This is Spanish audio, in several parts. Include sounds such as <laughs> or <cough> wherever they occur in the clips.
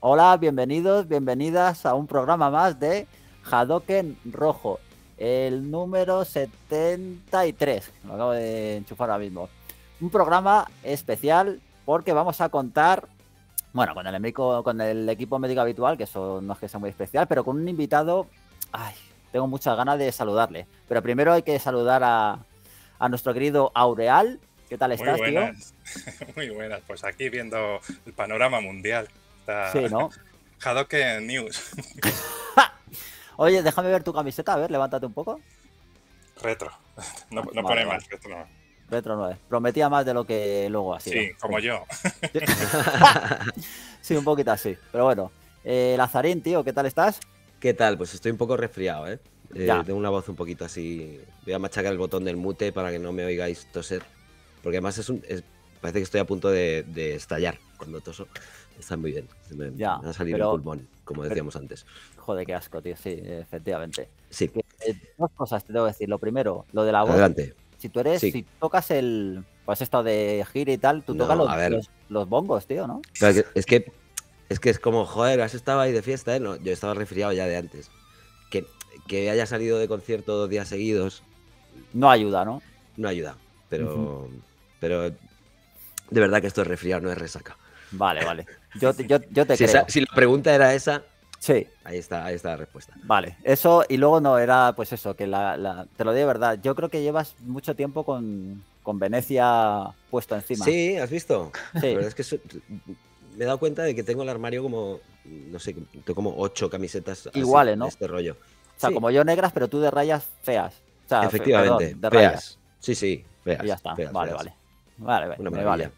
Hola, bienvenidos, bienvenidas a un programa más de Hadoken Rojo, el número 73. Lo acabo de enchufar ahora mismo. Un programa especial porque vamos a contar, bueno, con el, con el equipo médico habitual, que eso no es que sea muy especial, pero con un invitado, ay, tengo muchas ganas de saludarle. Pero primero hay que saludar a, a nuestro querido Aureal. ¿Qué tal estás, tío? <laughs> Muy buenas, pues aquí viendo el panorama mundial. Sí, ¿no? <laughs> Hadoken News. <laughs> Oye, déjame ver tu camiseta, a ver, levántate un poco. Retro. No, no pone más, retro no. Retro Prometía más de lo que luego así Sí, como yo. Sí. un poquito así. Pero bueno. Eh, Lazarín, tío, ¿qué tal estás? ¿Qué tal? Pues estoy un poco resfriado, ¿eh? eh tengo una voz un poquito así. Voy a machacar el botón del mute para que no me oigáis toser. Porque además es un, parece que estoy a punto de, estallar cuando toso. Está muy bien. Me, me ha salido el pulmón, como decíamos antes. Joder, qué asco, tío. Sí, efectivamente. Sí. Eh, dos cosas te tengo que decir. Lo primero, lo de la voz. Adelante. Si tú eres, si tocas el. Pues esto de gira y tal, tú tocas los, bongos, tío, ¿no? es que es que es como, joder, has estado ahí de fiesta, ¿eh? yo estaba resfriado ya de antes. Que, que haya salido de concierto dos días seguidos. No ayuda, ¿no? No ayuda. Pero, pero de verdad que esto es refriar, no es resaca. Vale, vale. Yo, te <laughs> si, creo. si la pregunta era esa, Sí. Ahí está, ahí está la respuesta. Vale, eso y luego no, era pues eso, que la, te lo digo de verdad, yo creo que llevas mucho tiempo con, con Venecia puesto encima. Sí, ¿has visto? Sí. La verdad es que me he dado cuenta de que tengo el armario como, no sé, tengo como ocho camisetas. Iguales, ¿no? este rollo. O sea, como yo negras, pero tú de rayas feas. O Efectivamente, perdón, de Rayas. Sí, sí, feas. ya está, vale, vale. Vale, vale. vale.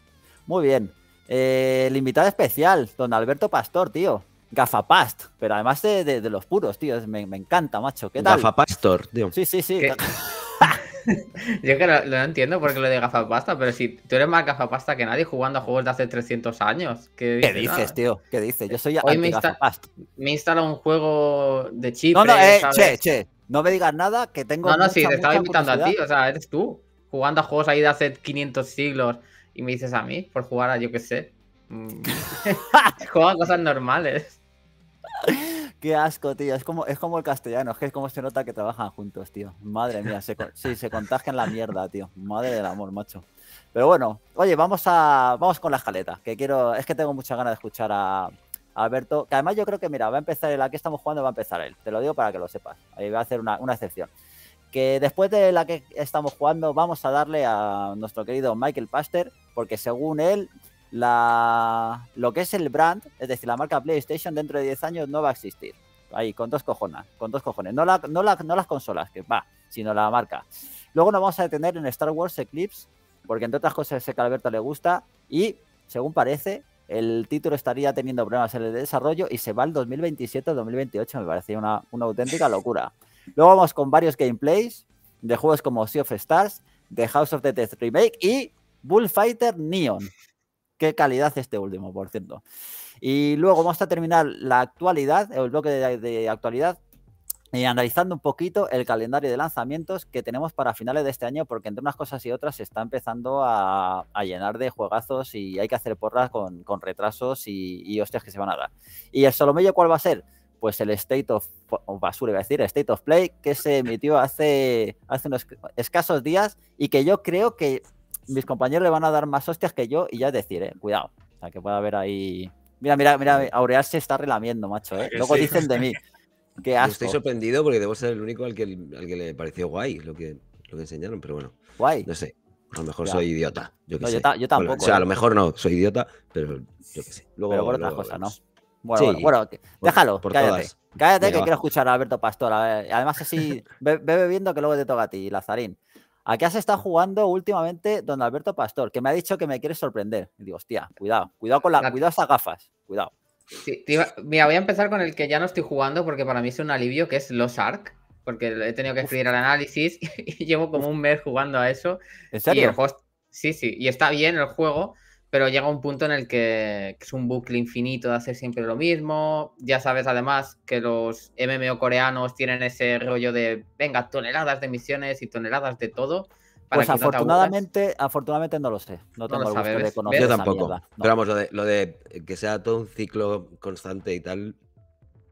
Muy bien. Eh, el invitado especial, don Alberto Pastor, tío. Gafapast, pero además de, los puros, tío. Me, encanta, macho. ¿Qué tal? Gafapastor, tío. Sí, sí, sí. <laughs> Yo que lo, entiendo porque lo de gafapasta, pero si tú eres más gafapasta que nadie jugando a juegos de hace 300 años. ¿Qué dices, tío? ¿Qué dices? Yo soy Hoy me, instala un juego de chip. No, no, eh, che, che. No me digas nada que tengo. No, no, sí, te estaba invitando a ti, o sea, eres tú jugando a juegos ahí de hace 500 siglos y me dices a mí por jugar a yo que sé. Mm, <laughs> <laughs> Juega cosas normales. Qué asco, tío. Es como, es como el castellano. Es que es como se nota que trabajan juntos, tío. Madre mía. sí, se contagian la mierda, tío. Madre del amor, macho. Pero bueno, oye, vamos a vamos con la escaleta. Que quiero. Es que tengo muchas ganas de escuchar a, Alberto. Que además yo creo que, mira, va a empezar el. Aquí estamos jugando, va a empezar él. Te lo digo para que lo sepas. Ahí va a hacer una, una excepción que después de la que estamos jugando vamos a darle a nuestro querido Michael Paster, porque según él, la, lo que es el brand, es decir, la marca PlayStation dentro de 10 años no va a existir. Ahí, con dos cojones, con dos cojones. No, las consolas, que va, sino la marca. Luego nos vamos a detener en Star Wars Eclipse, porque entre otras cosas sé que a Alberto le gusta y, según parece, el título estaría teniendo problemas en el desarrollo y se va al 2027 2028. Me parecía una auténtica locura. Luego vamos con varios gameplays de juegos como Sea of Stars, The House of the Dead Remake y Bullfighter Neon. Qué calidad este último, por cierto. Y luego vamos a terminar la actualidad, el bloque de, actualidad, y eh, analizando un poquito el calendario de lanzamientos que tenemos para finales de este año, porque entre unas cosas y otras se está empezando a, llenar de juegazos y hay que hacer porras con, retrasos y, y, hostias que se van a dar. ¿Y el Solomillo cuál va a ser? pues el State of, Basura, iba a decir, State of Play, que se emitió hace, hace unos escasos días y que yo creo que mis compañeros le van a dar más hostias que yo y ya decir, eh, cuidado. O sea, que pueda haber ahí... Mira, mira, mira, Aureal se está relamiendo, macho, ¿eh? Ah, luego dicen de mí. <laughs> Qué estoy sorprendido porque debo ser el único al que, al que le pareció guay lo que, lo que enseñaron, pero bueno. Guay. No sé. A lo mejor soy idiota. Yo, sé. tampoco. o sea, a eh. lo mejor no, soy idiota, pero yo qué sé. Luego, pero por ¿no? Bueno, bueno, déjalo, cállate. Cállate que quiero escuchar a Alberto Pastor, Además, así, ve, <laughs> viendo que luego te toca a ti, Lazarín. ¿A qué has estado jugando últimamente don Alberto Pastor? Que me ha dicho que me quiere sorprender. digo, hostia, cuidado, cuidado con la, cuidado esas gafas, cuidado. mira, voy a empezar con el que ya no estoy jugando porque para mí es un alivio, que es Los Arc, porque he tenido que escribir el análisis <laughs> y llevo como un mes jugando a eso. ¿En serio? Sí, sí, y está bien el juego, pero llega un punto en el que es un bucle infinito de hacer siempre lo mismo. Ya sabes además que los MMO coreanos tienen ese rollo de, venga, toneladas de misiones y toneladas de todo. pues afortunadamente, no afortunadamente no lo sé. No, tengo lo el gusto tampoco. Pero vamos, lo de, lo de, que sea todo un ciclo constante y tal,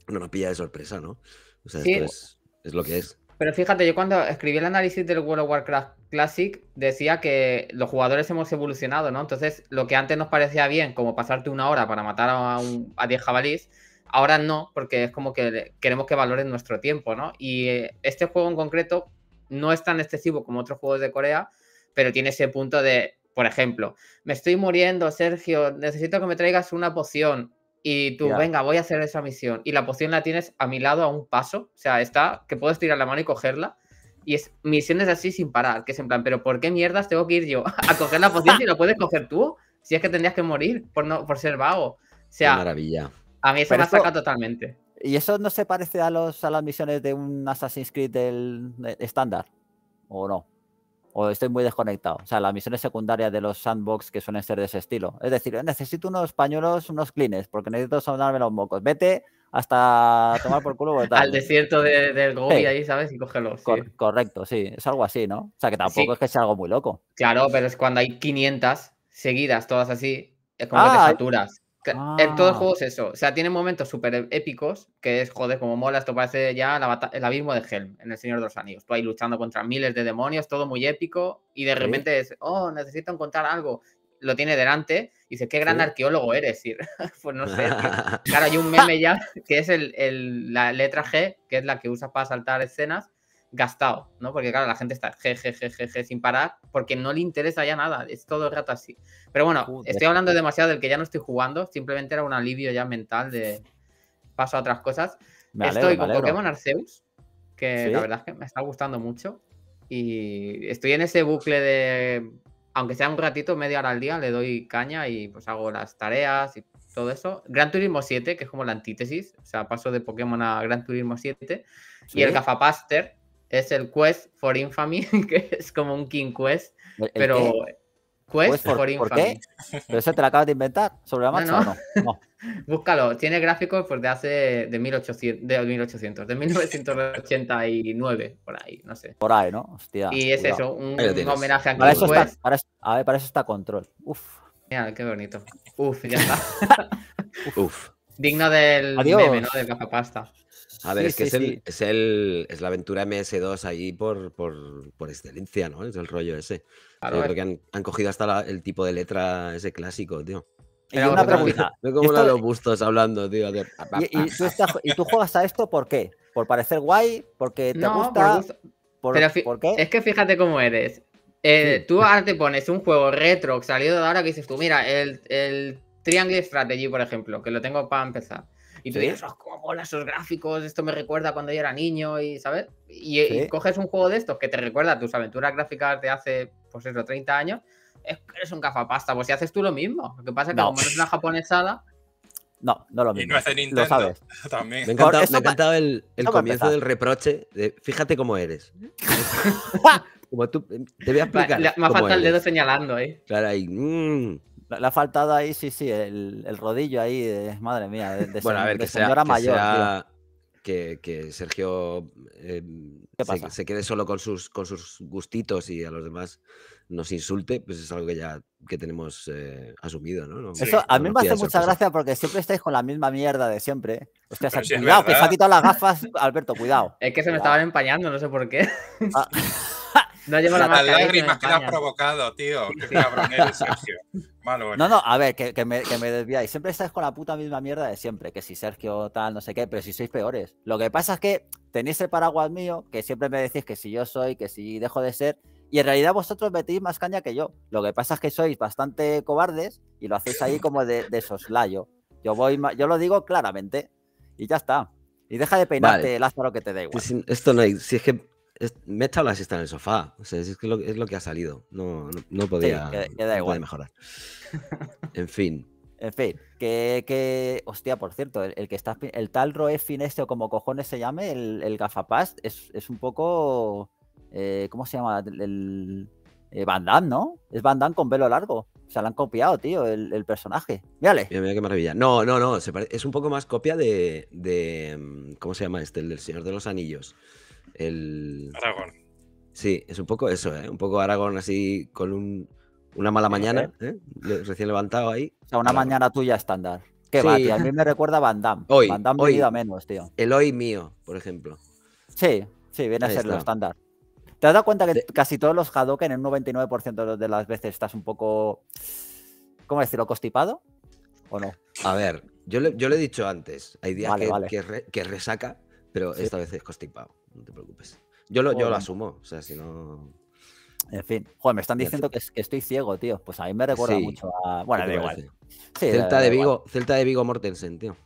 no nos pilla de sorpresa, ¿no? O sea, es lo que es. Pero fíjate, yo cuando escribí el análisis del World of Warcraft Classic decía que los jugadores hemos evolucionado, ¿no? Entonces, lo que antes nos parecía bien, como pasarte una hora para matar a, un, a 10 jabalís, ahora no, porque es como que queremos que valoren nuestro tiempo, ¿no? Y eh, este juego en concreto no es tan excesivo como otros juegos de Corea, pero tiene ese punto de, por ejemplo, me estoy muriendo, Sergio, necesito que me traigas una poción y tú, venga, voy a hacer esa misión. Y la poción la tienes a mi lado a un paso, o sea, está, que puedes tirar la mano y cogerla. Y es misiones así sin parar, que es en plan, pero ¿por qué mierdas tengo que ir yo <laughs> a coger la poción si lo puedes coger tú? Si es que tendrías que morir por, no, por ser vago. O sea, maravilla. A mí eso me totalmente. ¿Y eso no se parece a, los, a las misiones de un Assassin's Creed estándar? ¿O no? o estoy muy desconectado. O sea, las misiones secundarias de los sandbox que suelen ser de ese estilo. Es decir, eh, necesito unos pañuelos, unos cleans, porque necesito sonarme los mocos. Vete hasta tomar por culo. <laughs> Al desierto del Gobi ahí, ¿sabes? Y cógelos. correcto, sí. Es algo así, ¿no? O sea, que tampoco es que sea algo muy loco. Claro, pero es cuando hay 500 seguidas, todas así, es como que te ah, en todo el ah. juego es eso. O sea, tiene momentos súper épicos, que es, joder, como mola, esto parece ya el abismo de Helm en El Señor de los Anillos. Tú ahí luchando contra miles de demonios, todo muy épico, y de repente es, oh, necesito encontrar algo. Lo tiene delante, y dice, qué gran arqueólogo eres. <laughs> pues no sé. <laughs> claro, hay un meme ya, que es el, la letra G, que es la que usas para saltar escenas, gastado, ¿no? Porque claro, la gente está jejejejeje sin parar porque no le interesa ya nada, es todo el rato así. Pero bueno, estoy hablando demasiado del que ya no estoy jugando, simplemente era un alivio ya mental de paso a otras cosas. estoy con Pokémon Arceus, que la verdad es que me está gustando mucho y estoy en ese bucle de aunque sea un ratito, media hora al día, le doy caña y pues hago las tareas y todo eso. Gran Turismo 7, que es como la antítesis, o sea, paso de Pokémon a Gran Turismo 7. Y el Gafapaster, es el Quest for Infamy, <laughs> que es como un King Quest, pero Quest, for, Infamy. ¿Pero eso te lo acabas de inventar sobre la marcha no, no. o no? <laughs> Búscalo, tiene gráficos pues, de hace de 1800, de 1989, por ahí, no sé. Por ahí, ¿no? Hostia. Y es eso, un, homenaje a King Quest. para, a ver, para eso está Control. Uf. Mira, qué bonito. Uf, ya está. <laughs> Uf. Digno del Adiós. meme, ¿no? Del gafapasta. A ver, es que es, el, es, la aventura MS2 ahí por, por, excelencia, ¿no? Es el rollo ese. que han, cogido hasta el tipo de letra ese clásico, tío. Y una los bustos hablando, tío. ¿Y, tú juegas a esto por qué? ¿Por parecer guay? ¿Porque te gusta? Por, Es que fíjate cómo eres. Eh, tú ahora te pones un juego retro salido de ahora que dices tú, mira, el, el Triangle Strategy, por ejemplo, que lo tengo para empezar. Y tú dices, oh, ¿cómo mola esos gráficos? Esto me recuerda cuando yo era niño y, ¿sabes? Y, eh, coges un juego de estos que te recuerda a tus aventuras gráficas de hace, pues eso, 30 años, es eres un cafapasta, pues si haces tú lo mismo. Lo que pasa es que no. como eres una japonesada... No, no lo mismo. Y no es Nintendo. Lo sabes. <laughs> También. Me, ha encantado el, comienzo del reproche de fíjate cómo eres. <laughs> como tú, em, te voy a explicar. me ha faltado el dedo señalando ahí. ¿eh? Claro, ahí. Mm. Le ha faltado ahí, sí, sí, el, rodillo ahí, madre mía, de, bueno, a ver, que sea, mayor. Que, que, Sergio em, se, quede solo con sus, con sus gustitos y a los demás nos insulte, pues es algo que ya que tenemos eh, asumido, ¿no? eso a mí me hace mucha gracia porque siempre estáis con la misma mierda de siempre. ¿eh? <laughs> Hostia, cuidado, que se ha quitado las gafas, Alberto, cuidado. Es que se me estaban empañando, no sé por qué. Ah. <laughs> No lleva la Las ¿eh? lágrimas que has provocado, tío. Qué cabrón eres, Sergio. No, no, a ver, que, me, que desviáis. Siempre estáis con la puta misma mierda de siempre. Que si Sergio tal, no sé qué, pero si sois peores. Lo que pasa es que tenéis el paraguas mío, que siempre me decís que si yo soy, que si dejo de ser. Y en realidad vosotros metéis más caña que yo. Lo que pasa es que sois bastante cobardes y lo hacéis ahí como de, soslayo. Yo, voy, yo lo digo claramente. Y ya está. Y deja de peinarte, el Lázaro, que te da igual. Esto no hay. Si es que me he la en el sofá. O sea, es, lo, que ha salido. No, no, podía, mejorar. <laughs> en fin. En fin, que, que hostia, por cierto, el, que está el tal Roe este o como cojones se llame, el, el gafapast, es, un poco eh, ¿cómo se llama? El, el eh, Van Damme, ¿no? Es Van Damme con velo largo. O sea, lo han copiado, tío, el, personaje. Mírale. Mira, mira, qué maravilla. No, no, no. Es un poco más copia de, de, mm, ¿Cómo se llama este? El del Señor de los Anillos. El... Sí, es un poco eso, ¿eh? un poco Aragón así con una mala mañana, ¿eh? recién levantado ahí. O sea, una mañana tuya estándar. Que va, tío? A mí me recuerda a Van Damme. Hoy, Van Damme a menos, tío. El hoy mío, por ejemplo. Sí, sí, viene a ser lo estándar. ¿Te has dado cuenta que casi todos los Hadoken en un 99% de las veces estás un poco, ¿cómo decirlo?, ¿Costipado? o no? A ver, yo le, yo le he dicho antes, hay días que, resaca, pero esta vez es costipado no te preocupes. Yo lo, yo lo asumo, o sea, si no... En fin, joder, me están diciendo que, estoy ciego, tío. Pues a mí me recuerda mucho a... Bueno, da igual. Celta, de Vigo, Celta de Vigo Mortensen, tío.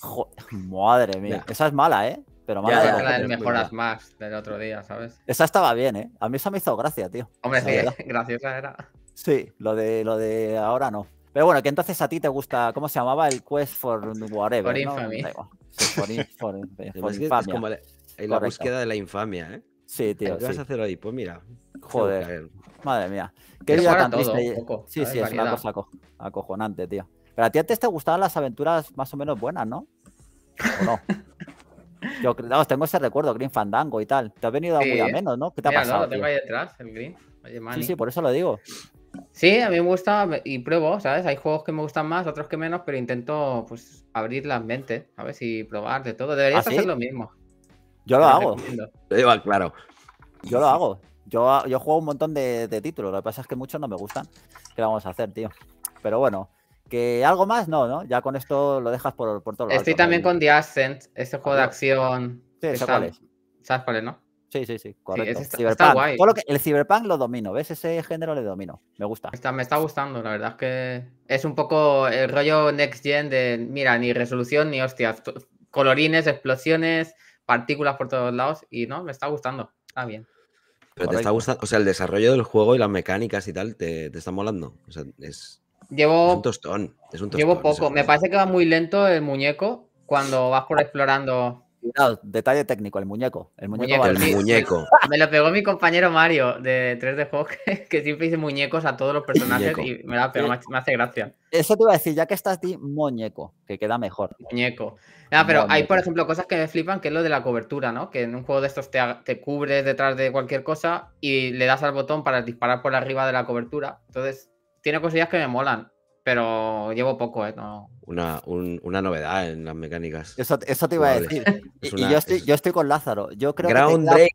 Joder, <laughs> madre mía. Esa es mala, ¿eh? Pero mala. Ya, la ¿eh? del mejoras más del otro día, ¿sabes? Esa estaba bien, ¿eh? A mí esa me hizo gracia, tío. Hombre, sí, <laughs> graciosa era. Sí, lo de, lo de ahora no. Pero bueno, que entonces a ti te gusta, ¿cómo se llamaba? El Quest for Whatever. For ¿no? Infamy. En la búsqueda de la infamia, ¿eh? Sí, tío. ¿Qué vas a hacer ahí? Pues mira. Joder. Madre mía. Qué vida tan sí, sí, es una cosa acojonante, tío. Pero a ti antes te gustaban las aventuras más o menos buenas, ¿no? ¿O no? <laughs> Yo no, tengo ese recuerdo, Green Fandango y tal. Te ha venido a muy a menos, ¿no? ¿Qué te ha pasado? No, lo tengo ahí detrás, el Green. sí, sí, por eso lo digo. Sí, a mí me gusta y pruebo, ¿sabes? Hay juegos que me gustan más, otros que menos, pero intento pues abrir las mentes, ¿sabes? Y probar de todo. Deberías ¿Ah, hacer lo mismo. Yo lo hago. Yo, eh, claro. Yo lo hago. Yo, yo juego un montón de, títulos. Lo que pasa es que muchos no me gustan. ¿Qué vamos a hacer, tío? Pero bueno, que algo más, no, ¿no? Ya con esto lo dejas por, por todo Estoy también con The Ascent, ese juego de acción. Sí, ¿sabes cuál cuál no? Sí, sí, sí, el Cyberpunk lo domino, ¿ves? Ese género le domino. Me gusta. me está gustando, la verdad es que es un poco el rollo next gen de, mira, ni resolución ni hostias. Colorines, explosiones, partículas por todos lados y no, me está gustando, está ah, bien. Pero te está gustando, o sea, el desarrollo del juego y las mecánicas y tal, te, está molando. O sea, es, llevo, Es un tostón llevo poco, me parece que va muy lento el muñeco cuando vas por explorando detalle técnico, el muñeco. El muñeco. <laughs> Me lo pegó mi compañero Mario de 3D <laughs> que, siempre dice muñecos a todos los personajes y me la me hace gracia. Eso te iba a decir, ya que estás ti, muñeco, que queda mejor. Muñeco. Ah, pero hay, por ejemplo, cosas que me flipan, que es lo de la cobertura, ¿no? Que en un juego de estos te, te cubres detrás de cualquier cosa y le das al botón para disparar por arriba de la cobertura. Entonces, tiene cosillas que me molan, pero llevo poco, ¿eh? No, una, novedad en las mecánicas. Eso, te iba a decir. yo, estoy, yo estoy con Lázaro. Yo creo que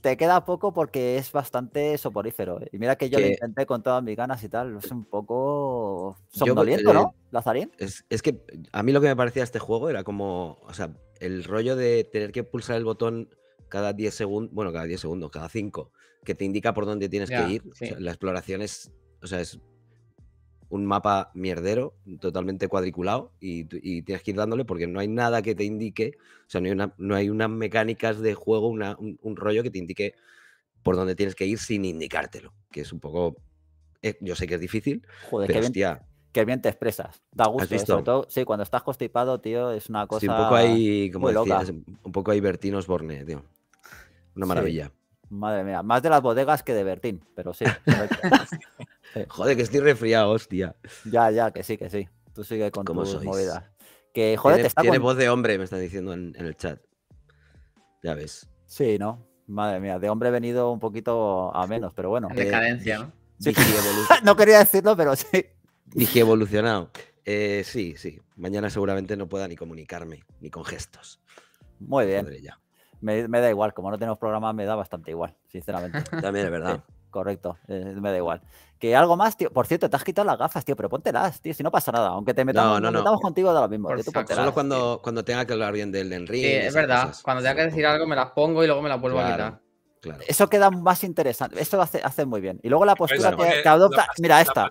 te queda, poco porque es bastante soporífero. Eh. Y mira que yo lo intenté con todas mis ganas y tal. Es un poco somnoliento, ¿no? Lazarín. Es, es que a mí lo que me parecía este juego era como, o sea, el rollo de tener que pulsar el botón cada 10 segundos, bueno, cada 10 segundos, cada 5, que te indica por dónde tienes que ir. la exploración es, o sea, es un mapa mierdero, totalmente cuadriculado, y, tienes que ir dándole porque no hay nada que te indique, o sea, no hay, unas mecánicas de juego, un, rollo que te indique por dónde tienes que ir sin indicártelo, que es un poco... Eh, yo sé que es difícil, Joder, pero Bien, te expresas, da gusto, sobre todo, sí, cuando estás constipado, tío, es una cosa sí, un poco hay como decías, un poco hay Bertín Osborne, tío, una maravilla. Madre mía, más de las bodegas que de Bertín, pero sí. <laughs> Joder, que estoy resfriado, hostia. Ya, ya, que sí, que sí. Tú sigue con tus movidas. Que, joder, te está tiene voz de hombre, me está diciendo en, el chat. Ya ves. Sí, ¿no? Madre mía, de hombre he venido un poquito a menos, pero bueno. De eh, carencia, ¿no? Sí. <laughs> no quería decirlo, pero sí. Dije evolucionado. Eh, sí, sí. Mañana seguramente no pueda ni comunicarme, ni con gestos. Muy bien. ya. Me, da igual, como no tenemos programa, me da bastante igual, sinceramente. <laughs> También es verdad. Correcto, eh, me da igual. Que algo más, tío. Por cierto, te has quitado las gafas, tío, pero póntelas, tío, si no pasa nada. Aunque te metamos, no, no, no. metamos contigo de lo mismo. solo cuando, tenga que hablar bien del Enrique. Sí, es verdad. Cuando tenga que decir algo, me las pongo y luego me las vuelvo a quitar. Claro. Eso queda más interesante. Eso lo hace, muy bien. Y luego la postura que, adopta. mira, esta.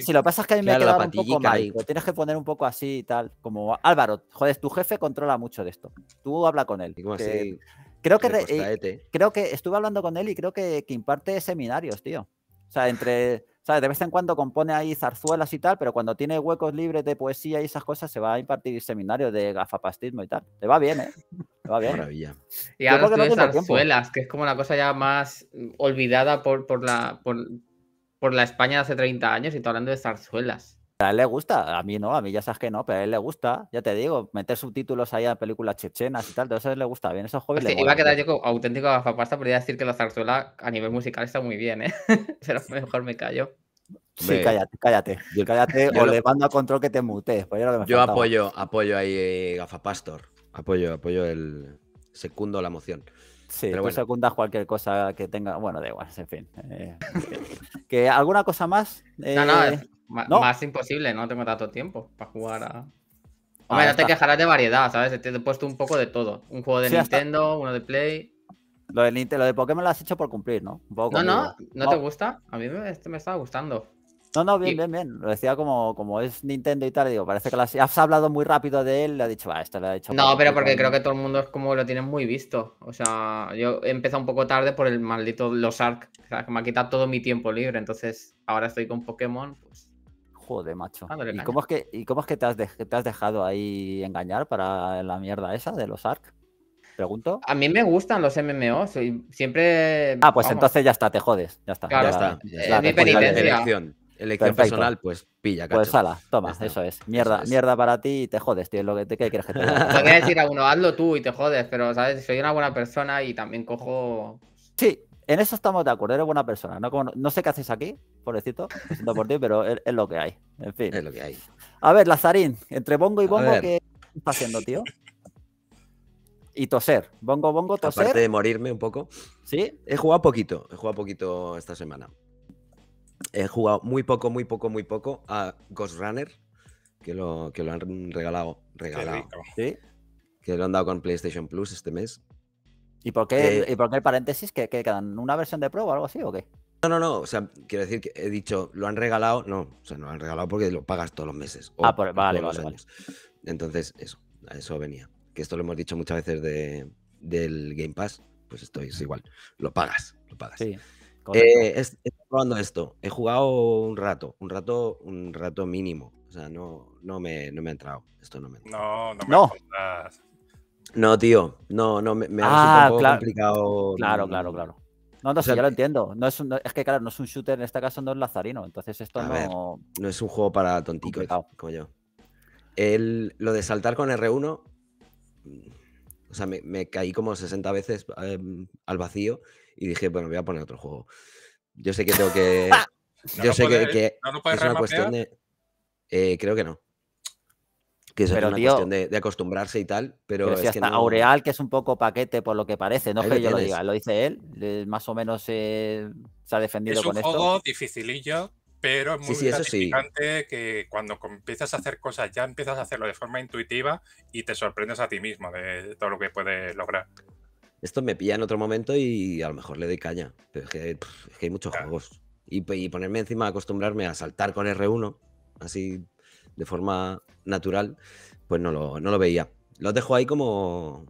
Si lo pasa es que a mí me me queda un poco mal. Pues tienes que poner un poco así y tal. Como Álvaro, joder, tu jefe controla mucho de esto. Tú habla con él. Creo que, pues eh, creo que estuve hablando con él y creo que, que imparte seminarios, tío. O sea, entre, ¿sabes? De vez en cuando compone ahí zarzuelas y tal, pero cuando tiene huecos libres de poesía y esas cosas, se va a impartir seminarios de gafapastismo y tal. Te va bien, ¿eh? Te va <laughs> bien. Maravilla. Y ahora de zarzuelas, que es como la cosa ya más mm, olvidada por, por, la, por, por la España de hace 30 años, y está hablando de zarzuelas. A él le gusta, a mí no, a mí ya sabes que no, pero a él le gusta, ya te digo, meter subtítulos ahí a películas chechenas y tal, todo eso le gusta bien, esos jóvenes. Pues sí, iba a quedar yo auténtico gafapasta, pero decir que la zarzuela a nivel musical está muy bien, ¿eh? pero <laughs> mejor me callo. Sí, cállate, cállate. cállate <laughs> o le mando a control que te mutes. Pues yo, apoyo, apoyo ahí eh, Gafapastor. Apoyo, apoyo el. Secundo la moción. Sí, Pero secundas cualquier cosa que tenga. Bueno, da igual, en fin. Eh, <laughs> que, ¿Alguna cosa más? Eh... No, no, eh, más imposible, no tengo tanto tiempo para jugar a. Ah, Hombre, no te quejarás de variedad, ¿sabes? Te he puesto un poco de todo. Un juego de Nintendo, uno de Play. Lo de, Nintendo, lo de Pokémon lo has hecho por cumplir, ¿no? poco no, no, no, te gusta. A mí me, este me estaba gustando. No, no, bien, bien, bien. Lo decía como, como es Nintendo y tal, digo, parece que has, hablado muy rápido de él, le ha dicho, va, esto lo ha hecho. No, pero porque creo que todo el mundo es como lo tiene muy visto. O sea, yo he empezado un poco tarde por el maldito Los arc o sea, que me ha quitado todo mi tiempo libre. Entonces, ahora estoy con Pokémon, pues de macho. ¿Y, cómo es que, ¿Y cómo es que te has, te has dejado ahí engañar para la mierda esa de los ARC? Pregunto. A mí me gustan los MMO, soy siempre. Ah, pues entonces ya está, te jodes. Ya está. Claro, ya, está. mi Elección, elección personal, pues pilla, Pues sala, toma, eso es. Mierda, mierda para ti y te jodes, tío. Lo que te, quieres que te Podría decir a uno, hazlo tú y te jodes, pero, ¿sabes? Soy una buena persona y también cojo. Sí, en eso estamos de acuerdo, eres buena persona. No, sé qué haces aquí, pobrecito, No por ti, pero es, lo que hay. En fin. Es lo que hay. A ver, Lazarín, entre bongo y bongo, ¿qué está haciendo, tío? Y toser. Bongo, bongo, toser. Aparte de morirme un poco. Sí. He jugado poquito, he jugado poquito esta semana. He jugado muy poco, muy poco, muy poco a Ghost Runner, que lo, que lo han regalado. regalado Que lo han dado con PlayStation Plus este mes. ¿Y por qué, eh, ¿y por qué el paréntesis? ¿Que, quedan una versión de prueba o algo así o qué? No, no, no. O sea, quiero decir que he dicho, lo han regalado. No, o sea, no lo han regalado porque lo pagas todos los meses. ah, vale, vale, Entonces, eso, a eso venía. Que esto lo hemos dicho muchas veces del Game Pass. Pues esto es igual. Lo pagas, lo pagas. Eh, estoy probando esto. He jugado un rato, un rato, un rato mínimo. O sea, no, no, me, no me ha entrado. Esto no me ha entrado. No, no me no. No, tío, no, no, me, ha ah, un complicado. Claro, claro, claro. No, no, ya lo entiendo. es, que, claro, no es un shooter, en este caso no es lazarino. Entonces esto no... no es un juego para tonticos como yo. lo de saltar con R1, o sea, me, caí como 60 veces em, al vacío y dije, bueno, voy a poner otro juego. Yo sé que tengo que... <laughs> yo sé que, es una cuestión de... Eh, creo que no. Que es una cuestión de, acostumbrarse y tal, pero, si hasta que Aureal, que es un poco paquete por lo que parece, no es yo lo diga, lo dice él, eh, más o menos eh, se ha defendido con esto. Es un juego dificilillo, pero es muy sí, gratificante que cuando empiezas a hacer cosas ya empiezas a hacerlo de forma intuitiva y te sorprendes a ti mismo de todo lo que puedes lograr. Esto me pilla en otro momento y a lo mejor le doy caña, pero es que, hay muchos juegos. Y, ponerme encima, acostumbrarme a saltar con R1, así de forma natural, pues no lo, no lo veía. dejo ahí como,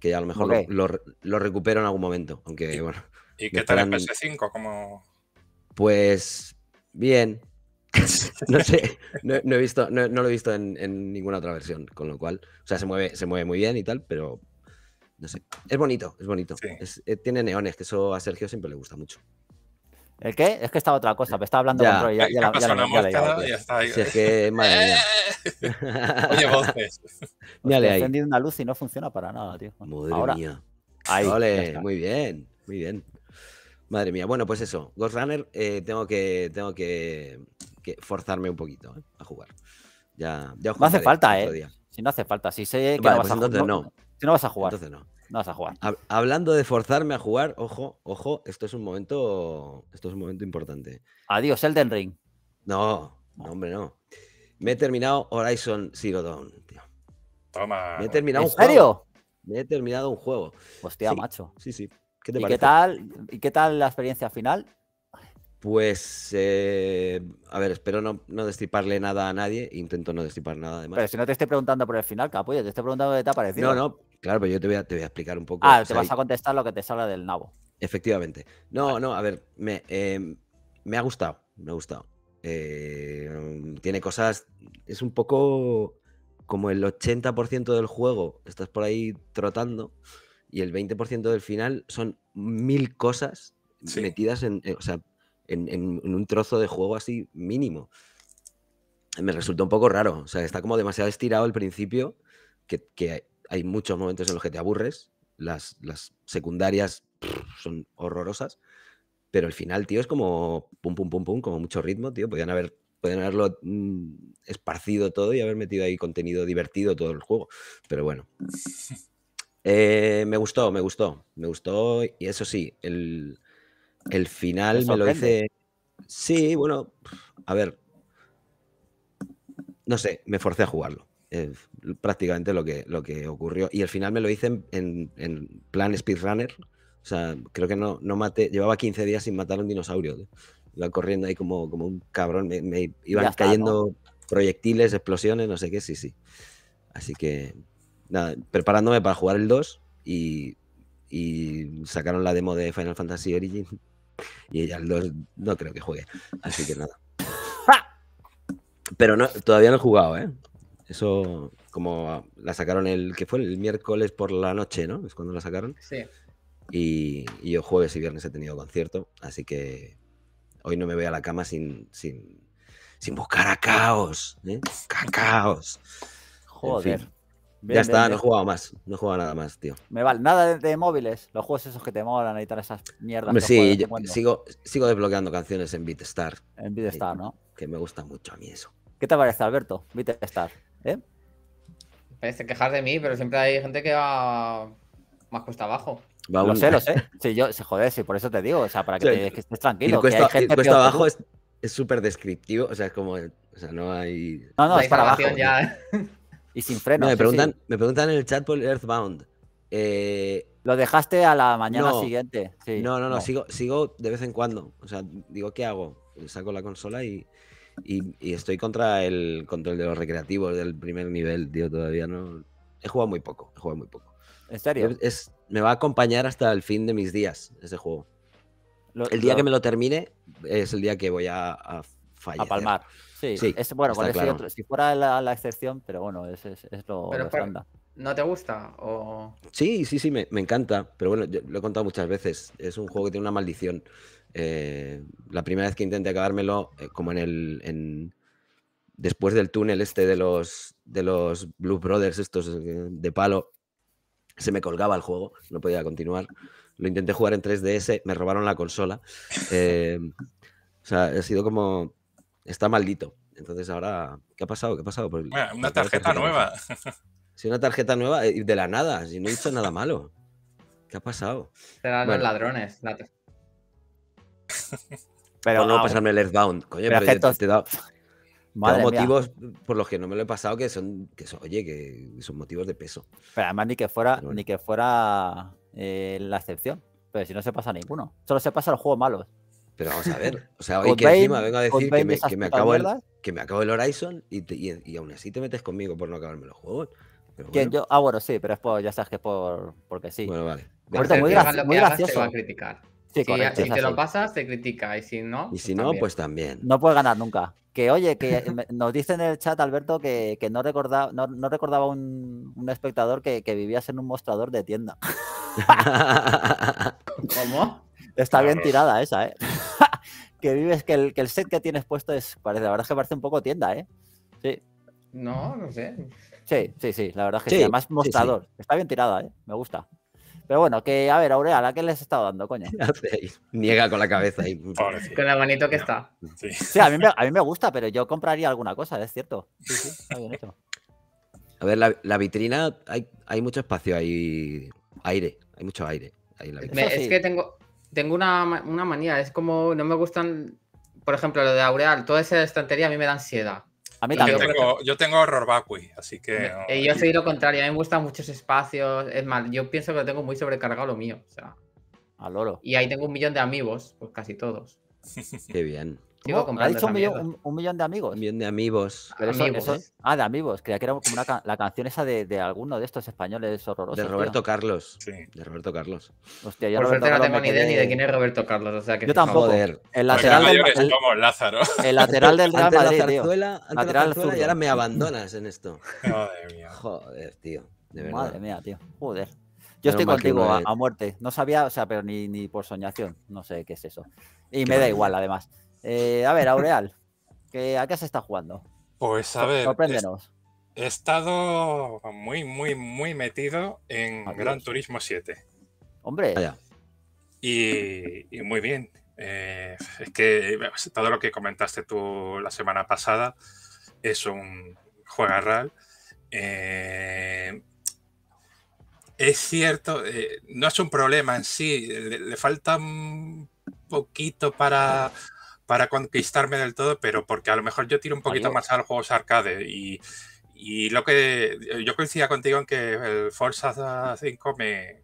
que a lo mejor lo, recupero en algún momento. Aunque, ¿Y, bueno. ¿Y qué tal el PS5? Pues bien. <laughs> no sé, no, he visto, no, lo he visto en, ninguna otra versión, con lo cual, o sea, se mueve, se mueve muy bien y tal, pero no sé. Es bonito, es bonito. Eh, tiene neones, que eso a Sergio siempre le gusta mucho. ¿El qué? Es que estaba otra cosa, me estaba hablando ya. con Roy. Ya, ya, la, ya, la, ya, está. es que, madre mía. <laughs> Oye, voces. Ya <laughs> He encendido una luz y no funciona para nada, tío. Madre mía. Ahí, Ole, muy bien, muy bien. Madre mía, bueno, pues eso, Ghost Runner, eh, tengo que tengo que, forzarme un poquito eh, a jugar. Ya, no hace falta, ¿eh? Si no hace falta, si sé que no vas a pues jugar. No. Si no vas a jugar. Entonces no. No vas a jugar. Hablando de forzarme a jugar, ojo, ojo, esto es un momento, esto es un momento importante. Adiós, Elden Ring. No, hombre, no. Me he terminado Horizon Zero Dawn, tío. Toma. Me he terminado ¿En serio? Me he terminado un juego. Hostia, macho. Sí, sí. ¿Qué te tal, ¿Y qué tal la experiencia final? Pues, eh, a ver, espero no, no, nada a nadie. Intento no destipar nada además. Pero si no te estoy preguntando por el final, capullo, te estoy preguntando qué te ha parecido. No, no, Claro, pero yo te voy a, te voy a explicar un poco. Ah, te vas a contestar lo que te habla del nabo. Efectivamente. No, no, a ver, me, em, me, ha gustado, me ha gustado. Em, tiene cosas, es un poco como el 80% del juego, estás por ahí trotando y el 20% del final son mil cosas metidas eh, en, en, un trozo de juego así mínimo. Me resulta un poco raro, o sea, está como demasiado estirado el principio que, que hay muchos momentos en los que te aburres, las, secundarias son horrorosas, pero el final, tío, es como pum, pum, pum, pum, como mucho ritmo, tío, podían haber haberlo mm, esparcido todo y haber metido ahí contenido divertido todo el juego, pero bueno. <laughs> Eh, me gustó, me gustó, me gustó y eso sí, el, final me, me lo hice... Sí, bueno, a ver, no sé, me forcé a jugarlo. Eh, prácticamente lo que, lo que ocurrió. Y al final me lo hice en, plan speedrunner. O sea, creo que no, no maté, llevaba 15 días sin matar a un dinosaurio. Iba corriendo ahí como, como un cabrón, me, iban cayendo proyectiles, explosiones, no sé qué, sí, sí. Así que, nada, preparándome para jugar el 2 y, sacaron la demo de Final Fantasy Origin <laughs> y ya el 2 no creo que juegue. Así que nada. <laughs> Pero no, todavía no he jugado, ¿eh? Eso, como ah, la sacaron el que fue el miércoles por la noche, ¿no? Es cuando la sacaron. Sí. Y, yo jueves y viernes he tenido concierto, así que hoy no me voy a la cama sin, sin, sin buscar a caos. ¿eh? caos. Joder. ya está, no he jugado más, no he jugado nada más, tío. Me vale, nada de, móviles, los juegos esos que te molan y todas esas mierdas. sí, sigo, desbloqueando canciones en BeatStar. En BeatStar, eh, ¿no? Que me gusta mucho a mí eso. ¿Qué te parece, Alberto? BeatStar. ¿Eh? Parece quejar de mí, pero siempre hay gente que va más cuesta abajo. Va lo sé, <laughs> Sí, yo, joder, sí, por eso te digo, o sea, para que, estés tranquilo. cuesta, abajo es súper descriptivo, o sea, es como, o sea, no hay... No, no, es para Ya. ¿eh? <laughs> Y sin freno. me, preguntan, me preguntan en el chat por Earthbound. Eh, lo dejaste a la mañana siguiente. no, no, no, Sigo, sigo de vez en cuando. O sea, digo, ¿qué hago? Saco la consola y, y, estoy contra el control de los recreativos del primer nivel, tío, todavía no. He jugado muy poco, he jugado muy poco. ¿En serio? Es, me va a acompañar hasta el fin de mis días ese juego. el día que me lo termine es el día que voy a, fallar. A palmar. Sí, bueno, otro, si fuera la, excepción, pero bueno, es, lo, que anda. ¿No te gusta? O... Sí, sí, sí, me, me encanta. Pero bueno, lo he contado muchas veces. Es un juego que tiene una maldición. Eh, la primera vez que intenté acabármelo, eh, como en el. después del túnel este de los, de los Blue Brothers, estos eh, de palo, se me colgaba el juego, no podía continuar. Lo intenté jugar en 3DS, me robaron la consola. <laughs> o sea, ha sido como. Está maldito. Entonces ahora, ¿qué ha pasado? ¿Qué ha pasado? una tarjeta, nueva. Sí, una tarjeta nueva y de la nada, si no he hecho nada <laughs> malo. ¿Qué ha pasado? Serán los ladrones. La pero no, pasarme el Earthbound, coño, pero, te, he dado, motivos por los que no me lo he pasado que son, que son oye, que son motivos de peso. Pero además ni que fuera, ni que fuera eh, la excepción. Pero si no se pasa ninguno. Solo se pasa los juegos malos. Pero vamos a ver. O sea, hoy <laughs> que encima vengo a decir que me, acabo el, que me el Horizon y, y, aún así te metes conmigo por no acabarme los juegos. yo, ah, bueno, sí, pero es por, ya sabes que es por, porque sí. Bueno, vale. muy, muy gracioso. Te va a criticar si, te lo pasas, te critica. Y si no. Pues, pues también. No puedes ganar nunca. Que oye, que <laughs> nos dice en el chat, Alberto, que, no, recordaba, no, recordaba un, espectador que, vivías en un mostrador de tienda. <laughs> ¿Cómo? Está bien tirada esa, ¿eh? <laughs> que vives, que el, set que tienes puesto es. Parece, la verdad es que parece un poco tienda, ¿eh? Sí. No, no sé. Sí, sí, sí, la verdad es que sí, además mostrador. Está bien tirada, ¿eh? Me gusta. Pero bueno, que a ver, Aureal, ¿a ¿qué les he estado dando, coño? <laughs> Niega con la cabeza y Con la manito que está. Sí, a, mí me, gusta, pero yo compraría alguna cosa, es cierto. Sí, sí, A ver, la, vitrina, hay, mucho espacio, hay aire, hay mucho aire. Es que tengo, tengo una, una manía, es como, no me gustan, por ejemplo, lo de Aureal, toda esa estantería a mí me da ansiedad. Yo tengo, horror vacui, así que. Eh, yo soy lo contrario, a mí me gustan muchos espacios. Es más, yo pienso que lo tengo muy sobrecargado lo mío. O sea, Al Y ahí tengo un millón de amigos, pues casi todos. Qué bien. ¿Ha dicho un millón, de amigos? Un millón de amigos. Pero ah, ¿eh? ah, de amigos. Creía que era como la canción esa de, de, alguno de estos españoles horrorosos. De Roberto Carlos. Sí. De Roberto Carlos. Hostia, yo Por suerte no tengo ni idea ni de quién es Roberto Carlos. O sea, que yo tampoco. El lateral del, el, Lázaro. El lateral del Real Madrid, la Lateral y ahora me abandonas en esto. Joder, tío. De verdad. Madre mía, tío. Joder. Yo estoy contigo a, a, muerte. No sabía, o sea, pero ni, ni por soñación. No sé qué es eso. Y me da igual, además. Eh, a ver, Aureal, <laughs> ¿qué, ¿a qué se está jugando? Pues a ver. Sorpréndenos. He estado muy, muy, muy metido en Gran Turismo 7. Hombre. Y, muy bien. Eh, es que todo lo que comentaste tú la semana pasada es un real. real. Eh, es cierto, no es un problema en sí, le falta un poquito para para conquistarme del todo, pero porque a lo mejor yo tiro un poquito más a los juegos arcade y, y, lo que eh, yo coincidía contigo en que el Forza 5 me,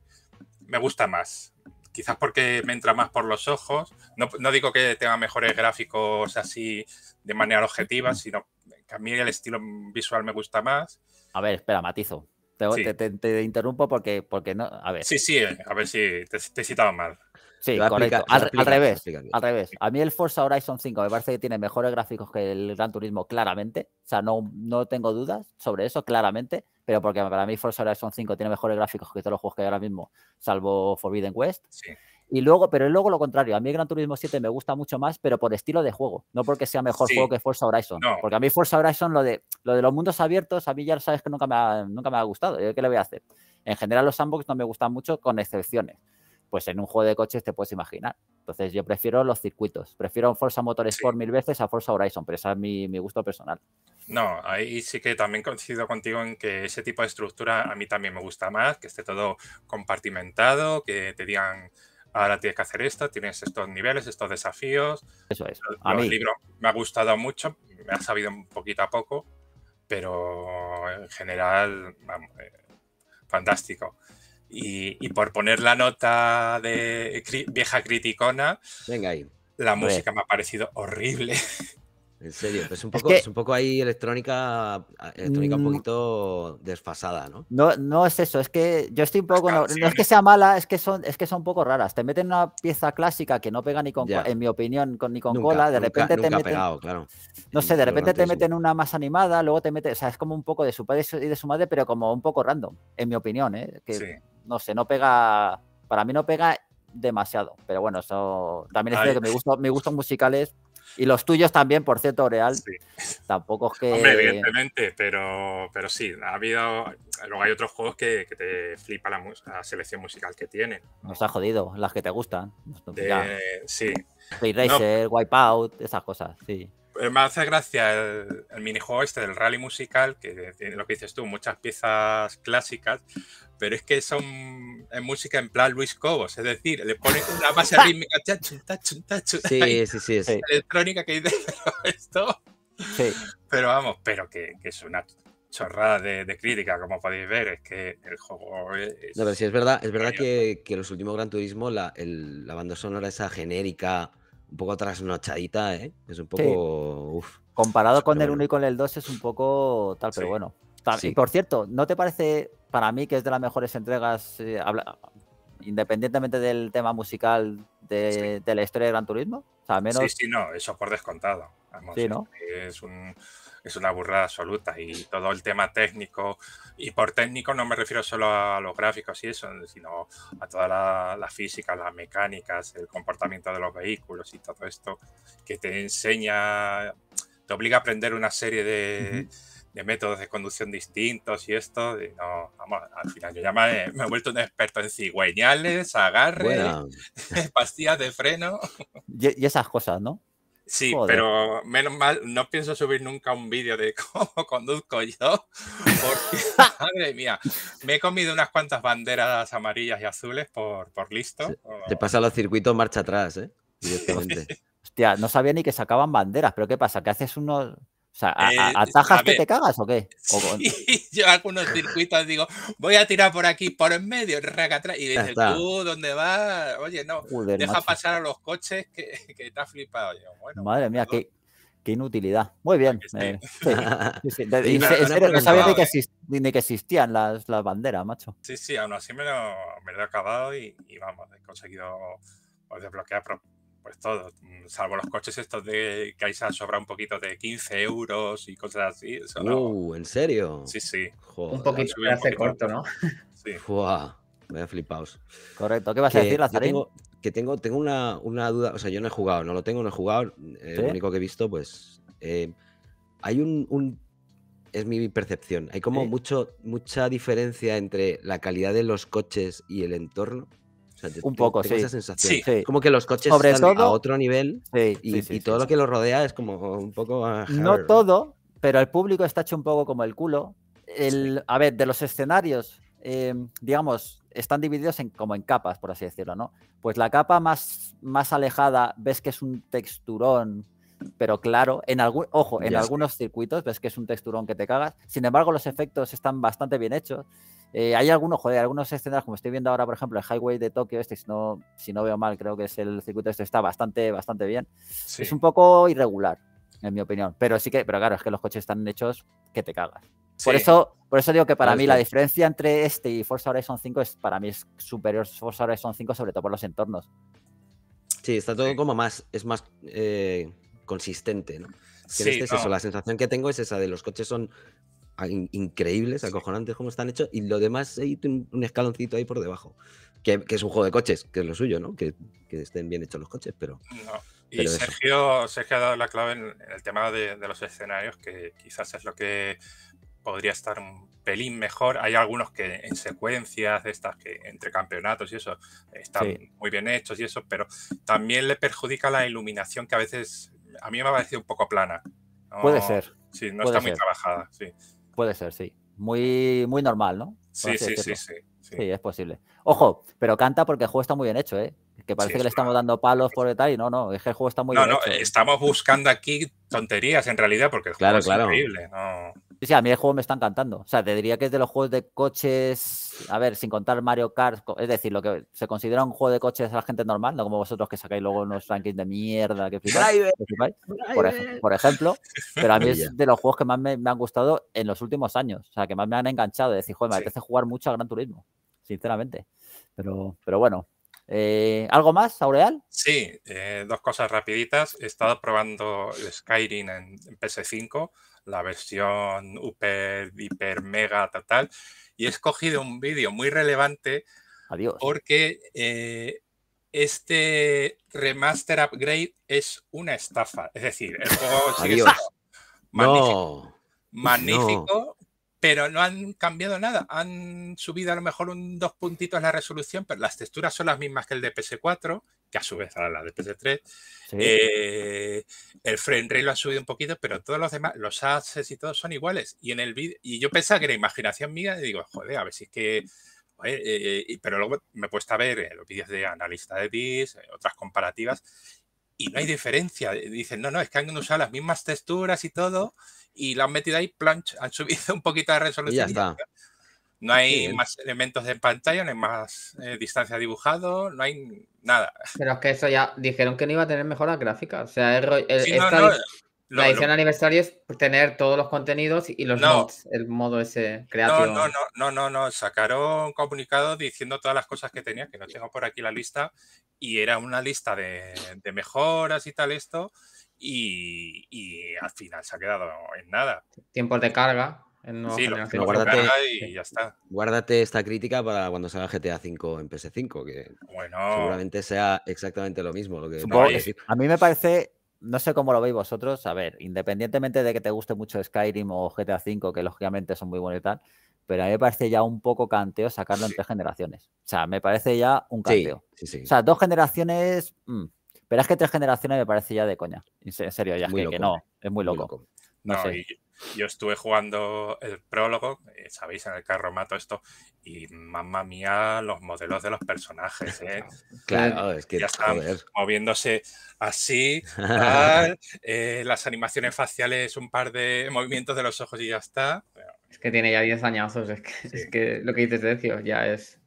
me gusta más. Quizás porque me entra más por los ojos. No, no, digo que tenga mejores gráficos así de manera objetiva, sino que a mí el estilo visual me gusta más. A ver, espera, matizo. Te, te, te, interrumpo porque, porque no. A ver. Sí, sí, eh, a ver si te, he citado mal. Sí, al, revés, al revés. A mí el Forza Horizon 5 me parece que tiene mejores gráficos que el Gran Turismo, claramente. O sea, no, no tengo dudas sobre eso, claramente. Pero porque para mí Forza Horizon 5 tiene mejores gráficos que todos los juegos que hay ahora mismo, salvo Forbidden West. Sí. Y luego, pero luego lo contrario, a mí el Gran Turismo 7 me gusta mucho más, pero por estilo de juego, no porque sea mejor juego que Forza Horizon. No. Porque a mí Forza Horizon, lo de, lo de los mundos abiertos, a mí ya sabes que nunca nunca me ha gustado. ¿Qué le voy a hacer? En general los sandbox no me gustan mucho, con excepciones pues en un juego de coches te puedes imaginar. Entonces yo prefiero los circuitos, prefiero Forza Motorsport mil veces a Forza Horizon, pero ese es mi, mi, gusto personal. No, ahí sí que también coincido contigo en que ese tipo de estructura a mí también me gusta más, que esté todo compartimentado, que te digan, ahora tienes que hacer esto, tienes estos niveles, estos desafíos. Eso es. A mí. me ha gustado mucho, me ha sabido un poquito a poco, pero en general, vamos, eh, fantástico. Y, por poner la nota de vieja criticona, Venga ahí. la música me ha parecido horrible. En serio, pues un poco, es, un poco ahí electrónica, electrónica un mm. poquito desfasada, ¿no? No, no es eso, es que yo estoy un poco. No, es que sea mala, es que son, es que son un poco raras. Te meten una pieza clásica que no pega ni con cola, en mi opinión, ni con cola. De repente te meten. Pegado, claro. No sé, de repente te meten una más animada, luego te meten. O sea, es como un poco de su padre y de su madre, pero como un poco random, en mi opinión, ¿eh? sí no sé, no pega, para mí no pega demasiado, pero bueno, eso también es que me gustan me gustos musicales y los tuyos también, por cierto, real Tampoco es que. evidentemente, pero, pero sí, ha habido. Luego hay otros juegos que, te flipa la, la, selección musical que tienen. Nos ha jodido, las que te gustan. Sí. Racer, Wipeout, esas cosas, sí. Eh, me hace gracia el, minijuego este del rally musical, que tiene lo que dices tú, muchas piezas clásicas, pero es que son en música en plan Luis Cobos, es decir, le ponen una base <laughs> rítmica, chunta, chunta, chunta, sí, sí, sí, sí, electrónica que dice <laughs> esto. Pero vamos, pero que, es una chorrada de, crítica, como podéis ver, es que el juego es... No, pero sí, es verdad, es verdad que, que los últimos Gran Turismo, la, la banda sonora esa genérica un poco trasnochadita, ¿eh? Es un poco. Comparado con el 1 y con el 2 es un poco tal, pero bueno. Y por cierto, ¿no te parece para mí que es de las mejores entregas, eh, independientemente del tema musical de, la historia de Gran Turismo? O menos... Sí, sí, no, eso por descontado. Sí, ¿no? Es un es una burrada absoluta. Y todo el tema técnico, y por técnico no me refiero solo a los gráficos y eso, sino a toda la, física, las mecánicas, el comportamiento de los vehículos y todo esto, que te enseña, te obliga a aprender una serie de... métodos de conducción distintos y esto. no, al final yo ya me, he vuelto un experto en cigüeñales, agarre, <laughs> pastillas de freno. y, esas cosas, ¿no? Sí, pero menos mal, no pienso subir nunca un vídeo de <laughs> cómo conduzco yo, porque, <laughs> madre mía, me he comido unas cuantas banderas amarillas y azules por, por listo. Te pasa los circuitos marcha atrás, ¿eh? <laughs> Directamente. Hostia, no sabía ni que sacaban banderas, pero ¿qué pasa? Que haces unos, o sea, eh, ¿atajas que te cagas o qué? <laughs> yo hago unos circuitos, digo, voy a tirar por aquí, por en medio, raca atrás, y dices, tú, ¿dónde vas? Oye, no, deja pasar a los coches que, te ha flipado. Yo, Madre mía, qué, inutilidad. Muy bien. no, sabía ¿eh? ni, que, existían las, banderas, macho. Sí, sí, aún así me lo, he acabado y, y vamos, he conseguido pues, desbloquear pues todo, mm, salvo los coches estos de que ahí se sobra un poquito de 15 euros y cosas así. uh, ¿en serio? Sí, sí. un poquito se hace corto, ¿no? Sí. Fua, me he flipado. Correcto, ¿qué vas a decir, Lazarín? Tengo, que tengo, tengo una, duda, o sea, yo no he jugado, no lo tengo, no he jugado, eh, lo único que he visto, pues, eh, hay un, es mi percepción, hay como mucho, mucha diferencia entre la calidad de los coches y el entorno un poco, sí. Como que los coches están a otro nivel y, todo lo que los rodea es como un poco... no todo, pero el público está hecho un poco como el culo. El, a ver, de los escenarios, em, digamos, están divididos en, como en capas, por así decirlo, ¿no? Pues la capa más, más alejada ves que es un texturón, pero claro, en algún, ojo, en algunos circuitos ves que es un texturón que te cagas. Sin embargo, los efectos están bastante bien hechos. Eh, hay algunos, joder, algunos escenarios, como estoy viendo ahora, por ejemplo, el Highway de Tokio, este, si no, veo mal, creo que es el circuito este, está bastante, bastante bien. Es un poco irregular, en mi opinión. Pero sí que, pero claro, es que los coches están hechos que te cagas. Por, eso, por eso digo que para mí la diferencia entre este y Forza Horizon 5 es para mí es superior Forza Horizon 5, sobre todo por los entornos. Sí, está todo como más, es más eh, consistente, este la sensación que tengo es esa de los coches son increíbles, acojonantes como están hechos, y lo demás hay un, escaloncito ahí por debajo. Que, es un juego de coches, que es lo suyo, ¿no? Que, estén bien hechos los coches, pero. Y Sergio, Sergio, ha dado la clave en, el tema de, los escenarios, que quizás es lo que podría estar un pelín mejor. Hay algunos que en secuencias de estas, que entre campeonatos y eso, están muy bien hechos y eso, pero también le perjudica la iluminación que a veces a mí me ha parecido un poco plana. Puede ser. Sí, no está muy trabajada, sí. Puede ser, sí. Muy, muy normal, ¿no? Sí sí, sí, sí, sí, es posible. Ojo, pero canta porque el juego está muy bien hecho, ¿eh? Que parece que le estamos dando palos por detalle. No, no, es que el juego está muy bien hecho. No, estamos buscando aquí tonterías en realidad porque el juego claro, es claro. increíble. No... Sí, a mí el juego me está encantando. O sea, te diría que es de los juegos de coches, a ver, sin contar Mario Kart, es decir, lo que se considera un juego de coches a la gente normal, no como vosotros que sacáis luego unos rankings de mierda que flipáis, por, ejemplo. Pero a mí <laughs> es de los juegos que más me, han gustado en los últimos años, o sea, que más me han enganchado. Es decir, joder, me apetece jugar mucho a Gran Turismo, sinceramente. Pero, pero bueno. Eh, ¿Algo más, Aureal? Sí, eh, dos cosas rapiditas. He estado probando Skyrim en PS5 la versión super, hiper, mega, total, Y he escogido un vídeo muy relevante porque eh, este remaster upgrade es una estafa. Es decir, el juego <laughs> sigue magnífico, magnífico pero no han cambiado nada. Han subido a lo mejor un dos puntitos la resolución, pero las texturas son las mismas que el de PS4 que a su vez a la de PC3. Eh, el frame rate lo ha subido un poquito, pero todos los demás, los assets y todos son iguales. Y en el y yo pensaba que era imaginación mía, y digo, joder, a ver si es que. Eh, eh, pero luego me he puesto a ver los vídeos de analista de BIS, otras comparativas, y no hay diferencia. Dicen, no, no, es que han usado las mismas texturas y todo, y lo han metido ahí, planch, han subido <laughs> un poquito de resolución. No hay más elementos de pantalla, no hay más eh, distancia dibujado, no hay nada. Pero es que eso ya dijeron que no iba a tener mejoras gráficas. O sea, el, la edición aniversario es tener todos los contenidos y los mods, el modo ese creativo. No, no, no, no, no, Sacaron comunicado diciendo todas las cosas que tenía, que no tengo por aquí la lista, y era una lista de, mejoras y tal esto, y, y al final se ha quedado en nada. Tiempos de carga sí, lo, y ya está. Guárdate esta crítica para cuando salga GTA V en PS5, que bueno. seguramente sea exactamente lo mismo. A mí me parece, no sé cómo lo veis vosotros, a ver, independientemente de que te guste mucho Skyrim o GTA V, que lógicamente son muy buenos y tal, pero a mí me parece ya un poco canteo sacarlo en tres generaciones. O sea, me parece ya un canteo. o sea, dos generaciones, mm, pero es que tres generaciones me parece ya de coña. En serio, ya es que, no, eh. es muy loco. No, yo estuve jugando el prólogo, eh, sabéis, en el carro mato esto, y mamma mía, los modelos de los personajes, ¿eh? <laughs> Claro, es que ya están moviéndose así, <laughs> eh, las animaciones faciales, un par de movimientos de los ojos y ya está. es que tiene ya 10 añazos, es que, es que lo que dices, Sergio, ya es.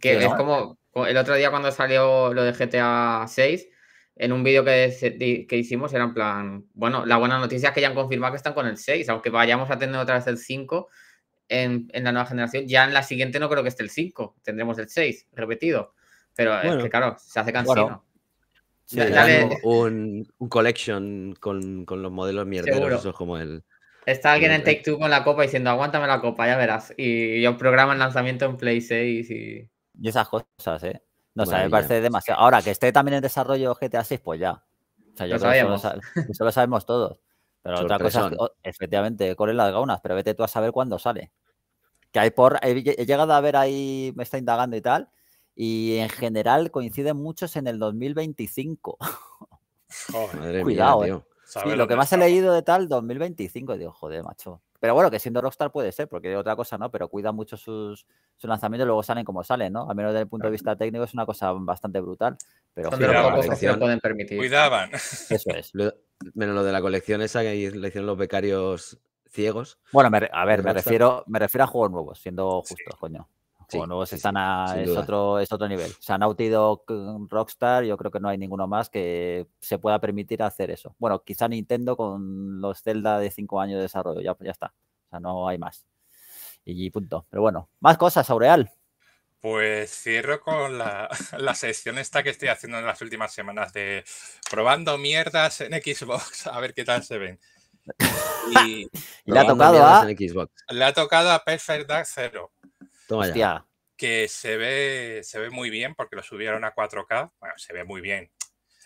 Que es como el otro día cuando salió lo de GTA 6 en un vídeo que, que, hicimos era en plan, bueno, la buena noticia es que ya han confirmado que están con el 6, aunque vayamos a tener otra vez el 5 en, la nueva generación, ya en la siguiente no creo que esté el 5, tendremos el 6 repetido, pero es que claro, se hace cansino. un, un, collection con, los modelos mierderos, como el... Está alguien en Take Two con la copa diciendo, aguántame la copa, ya verás. Y yo programa el lanzamiento en Play 6 y... Y esas cosas, ¿eh? No, me parece demasiado. Ahora, que esté también en desarrollo GTA 6, pues ya. O lo eso, lo, sabemos todos. Pero otra cosa oh, efectivamente, corren las gaunas, pero vete tú a saber cuándo sale. Que hay por. He, llegado a ver ahí, me está indagando y tal, y en general coinciden muchos en el 2025. Cuidado, Eh. lo, lo que más he leído de tal, 2025, digo, joder, macho. Pero bueno, que siendo Rockstar puede ser, porque otra cosa no, pero cuida mucho sus, lanzamientos y luego salen como salen, ¿no? Al menos desde el punto de vista técnico es una cosa bastante brutal. Pero cuidaban. Eso es. menos lo de la colección esa que le hicieron los becarios ciegos. Bueno, a ver, me refiero, a juegos nuevos, siendo justo, coño bueno, están es, otro, es otro nivel. se han Naughty mm, Rockstar, yo creo que no hay ninguno más que se pueda permitir hacer eso. Bueno, quizá Nintendo con los Zelda de 5 años de desarrollo, ya, ya está. O sea, no hay más. Y punto. Pero bueno, más cosas, Aureal. Pues cierro con la, <laughs> sesión esta que estoy haciendo en las últimas semanas de probando mierdas en Xbox, a ver qué tal se ven. <laughs> Y, le ha tocado a Le ha tocado a Perfect Dark Zero. Que se ve, se ve muy bien porque lo subieron a 4K. Bueno, se ve muy bien.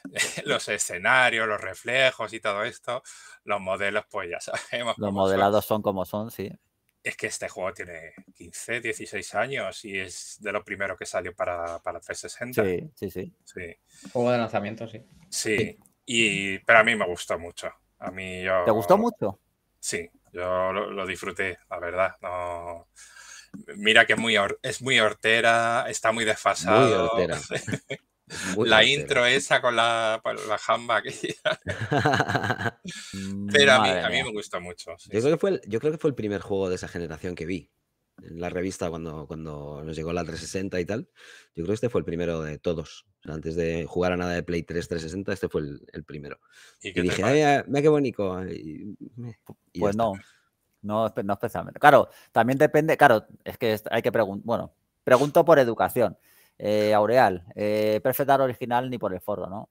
<laughs> los escenarios, los reflejos y todo esto. Los modelos, pues ya <laughs> sabemos. Los modelados son. como son, sí. Es que este juego tiene 15, 16 años y es de los primeros que salió para, para 360. Sí, sí, sí, sí. Juego de lanzamiento, sí. sí. Y, pero a mí me gustó mucho. A mí yo... ¿Te gustó mucho? Sí, yo lo, lo disfruté, la verdad. No, Mira que es muy, hortera, está muy desfasado. Muy <laughs> la intro esa con la, la jamba <laughs> Pero a mí, me gusta mucho. Yo, creo que fue el, primer juego de esa generación que vi en la revista cuando, cuando nos llegó la 360 y tal. Yo creo que este fue el primero de todos. antes de jugar a nada de Play 3 360, este fue el, primero. Y, dije, mira qué bonito! pues no. No, no especialmente. Claro, también depende, claro, es que hay que preguntar, bueno, pregunto por educación. Eh, Aureal, eh, Perfect Dark original ni por el forro, ¿no?